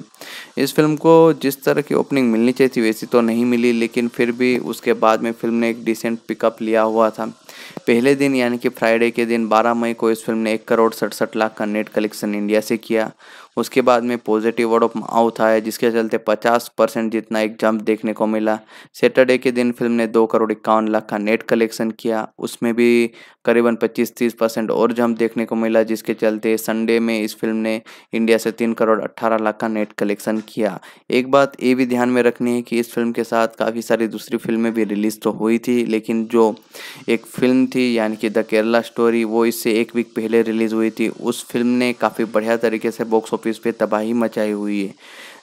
इस फिल्म को जिस तरह की ओपनिंग मिलनी चाहिए थी वैसी तो नहीं मिली लेकिन फिर भी उसके बाद में फिल्म ने एक डिसेंट पिकअप लिया हुआ था पहले दिन यानी कि फ्राइडे के दिन 12 मई को इस फिल्म ने एक करोड़ सड़सठ लाख का नेट कलेक्शन इंडिया से किया उसके बाद में पॉजिटिव वर्ड ऑफ माउथ आया जिसके चलते 50 परसेंट जितना एक जंप देखने को मिला सैटरडे के दिन फिल्म ने दो करोड़ इक्यावन लाख का नेट कलेक्शन किया उसमें भी करीबन 25-30 परसेंट और जंप देखने को मिला जिसके चलते संडे में इस फिल्म ने इंडिया से तीन करोड़ अट्ठारह लाख का नेट कलेक्शन किया एक बात ये भी ध्यान में रखनी है कि इस फिल्म के साथ काफ़ी सारी दूसरी फिल्में भी रिलीज़ तो हुई थी लेकिन जो एक फिल्म फिल्म थी यानी कि द केरला स्टोरी वो इससे एक वीक पहले रिलीज़ हुई थी उस फिल्म ने काफ़ी बढ़िया तरीके से बॉक्स ऑफिस पे तबाही मचाई हुई है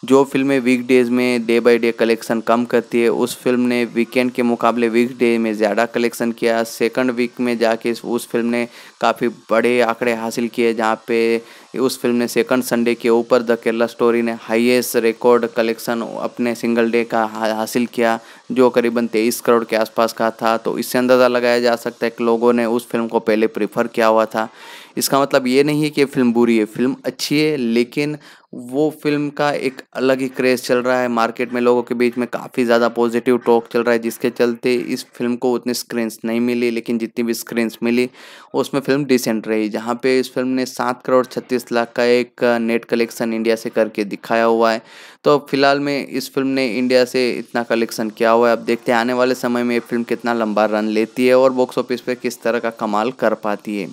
जो फिल्में वीक डेज़ में डे बाय डे कलेक्शन कम करती है उस फिल्म ने वीकेंड के मुकाबले वीक डे में ज़्यादा कलेक्शन किया सेकंड वीक में जाके उस फिल्म ने काफ़ी बड़े आंकड़े हासिल किए जहाँ पे उस फिल्म ने सेकंड संडे के ऊपर द केरला स्टोरी ने हाईएस्ट रिकॉर्ड कलेक्शन अपने सिंगल डे का हासिल किया जो करीबन तेईस करोड़ के आसपास का था तो इससे अंदाज़ा लगाया जा सकता है कि लोगों ने उस फिल्म को पहले प्रेफर किया हुआ था इसका मतलब ये नहीं है कि फिल्म बुरी है फिल्म अच्छी है लेकिन वो फिल्म का एक अलग ही क्रेज चल रहा है मार्केट में लोगों के बीच में काफ़ी ज़्यादा पॉजिटिव टॉक चल रहा है जिसके चलते इस फिल्म को उतनी स्क्रीन्स नहीं मिली लेकिन जितनी भी स्क्रीन्स मिली उसमें फिल्म डिसेंट रही जहाँ पे इस फिल्म ने सात करोड़ छत्तीस लाख का एक नेट कलेक्शन इंडिया से करके दिखाया हुआ है तो फिलहाल में इस फिल्म ने इंडिया से इतना कलेक्शन किया हुआ है अब देखते हैं आने वाले समय में ये फिल्म कितना लंबा रन लेती है और बॉक्स ऑफिस पर किस तरह का कमाल कर पाती है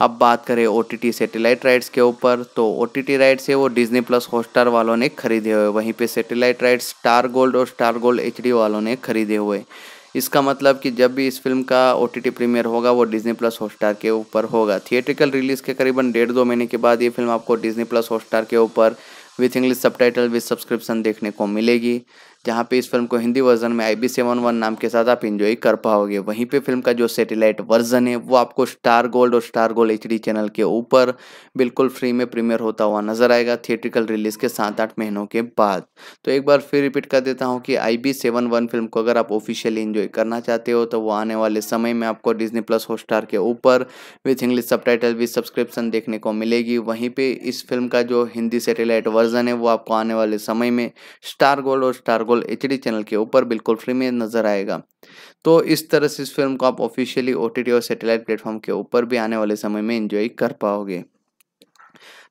अब बात करें ओ टी सेटेलाइट राइट्स के ऊपर तो ओ टी राइट्स है वो डिजनी प्लस हॉटस्टार वालों ने खरीदे हुए वहीं पे सेटेलाइट राइट्स स्टार गोल्ड और स्टार गोल्ड एच वालों ने खरीदे हुए इसका मतलब कि जब भी इस फिल्म का ओ टी प्रीमियर होगा वो डिजनी प्लस हॉटस्टार के ऊपर होगा थिएट्रिकल रिलीज़ के करीबन डेढ़ दो महीने के बाद ये फिल्म आपको डिजनी प्लस हॉटस्टार के ऊपर with English subtitle with subscription देखने को मिलेगी जहाँ पे इस फिल्म को हिंदी वर्जन में आई बी सेवन वन नाम के साथ आप इंजॉय कर पाओगे वहीं पे फिल्म का जो सेटेलाइट वर्जन है वो आपको स्टार गोल्ड और स्टार गोल्ड एच चैनल के ऊपर बिल्कुल फ्री में प्रीमियर होता हुआ नजर आएगा थिएट्रिकल रिलीज के सात आठ महीनों के बाद तो एक बार फिर रिपीट कर देता हूँ कि I B seven one film को अगर आप ऑफिशियली इंजॉय करना चाहते हो तो वो आने वाले समय में आपको डिजनी प्लस हॉटस्टार के ऊपर with English subtitle with subscription देखने को मिलेगी वहीं पर इस फिल्म का जो हिंदी सेटेलाइट वर्जन है वो आपको आने वाले समय में स्टार गोल्ड और स्टार गोल्ड बिल्कुल एच चैनल के ऊपर बिल्कुल फ्री में नज़र आएगा तो इस तरह से इस फिल्म को आप ऑफिशियली ओ और सेटेलाइट प्लेटफॉर्म के ऊपर भी आने वाले समय में इंजॉय कर पाओगे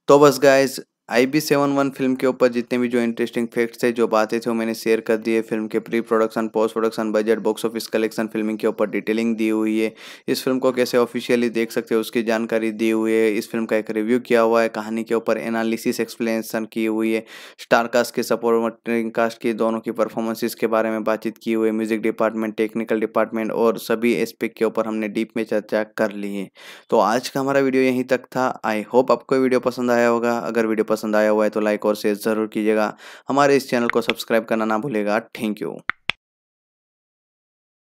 तो बस guys I B seven one film के ऊपर जितने भी जो इंटरेस्टिंग फैक्ट्स थे जो बातें थे वो मैंने शेयर कर दिए फिल्म के pre production post production budget box office collection filming के ऊपर डिटेलिंग दी हुई है इस फिल्म को कैसे ऑफिशियली देख सकते हो उसकी जानकारी दी हुई है इस फिल्म का एक रिव्यू किया हुआ है कहानी के ऊपर एनालिसिस एक्सप्लेनेशन की हुई है स्टारकास्ट के सपोर्टिंग कास्ट की दोनों की परफॉर्मेंसेज के बारे में बातचीत की हुई है म्यूजिक डिपार्टमेंट टेक्निकल डिपार्टमेंट और सभी एस्पेक्ट के ऊपर हमने डीप में चर्चा कर ली है तो आज का हमारा वीडियो यहीं तक था आई होप आपको वीडियो पसंद आया होगा अगर वीडियो पसंद आया हुआ है तो लाइक और शेयर ज़रूर कीजिएगा हमारे इस चैनल को सब्सक्राइब करना ना भूलेगा थैंक यू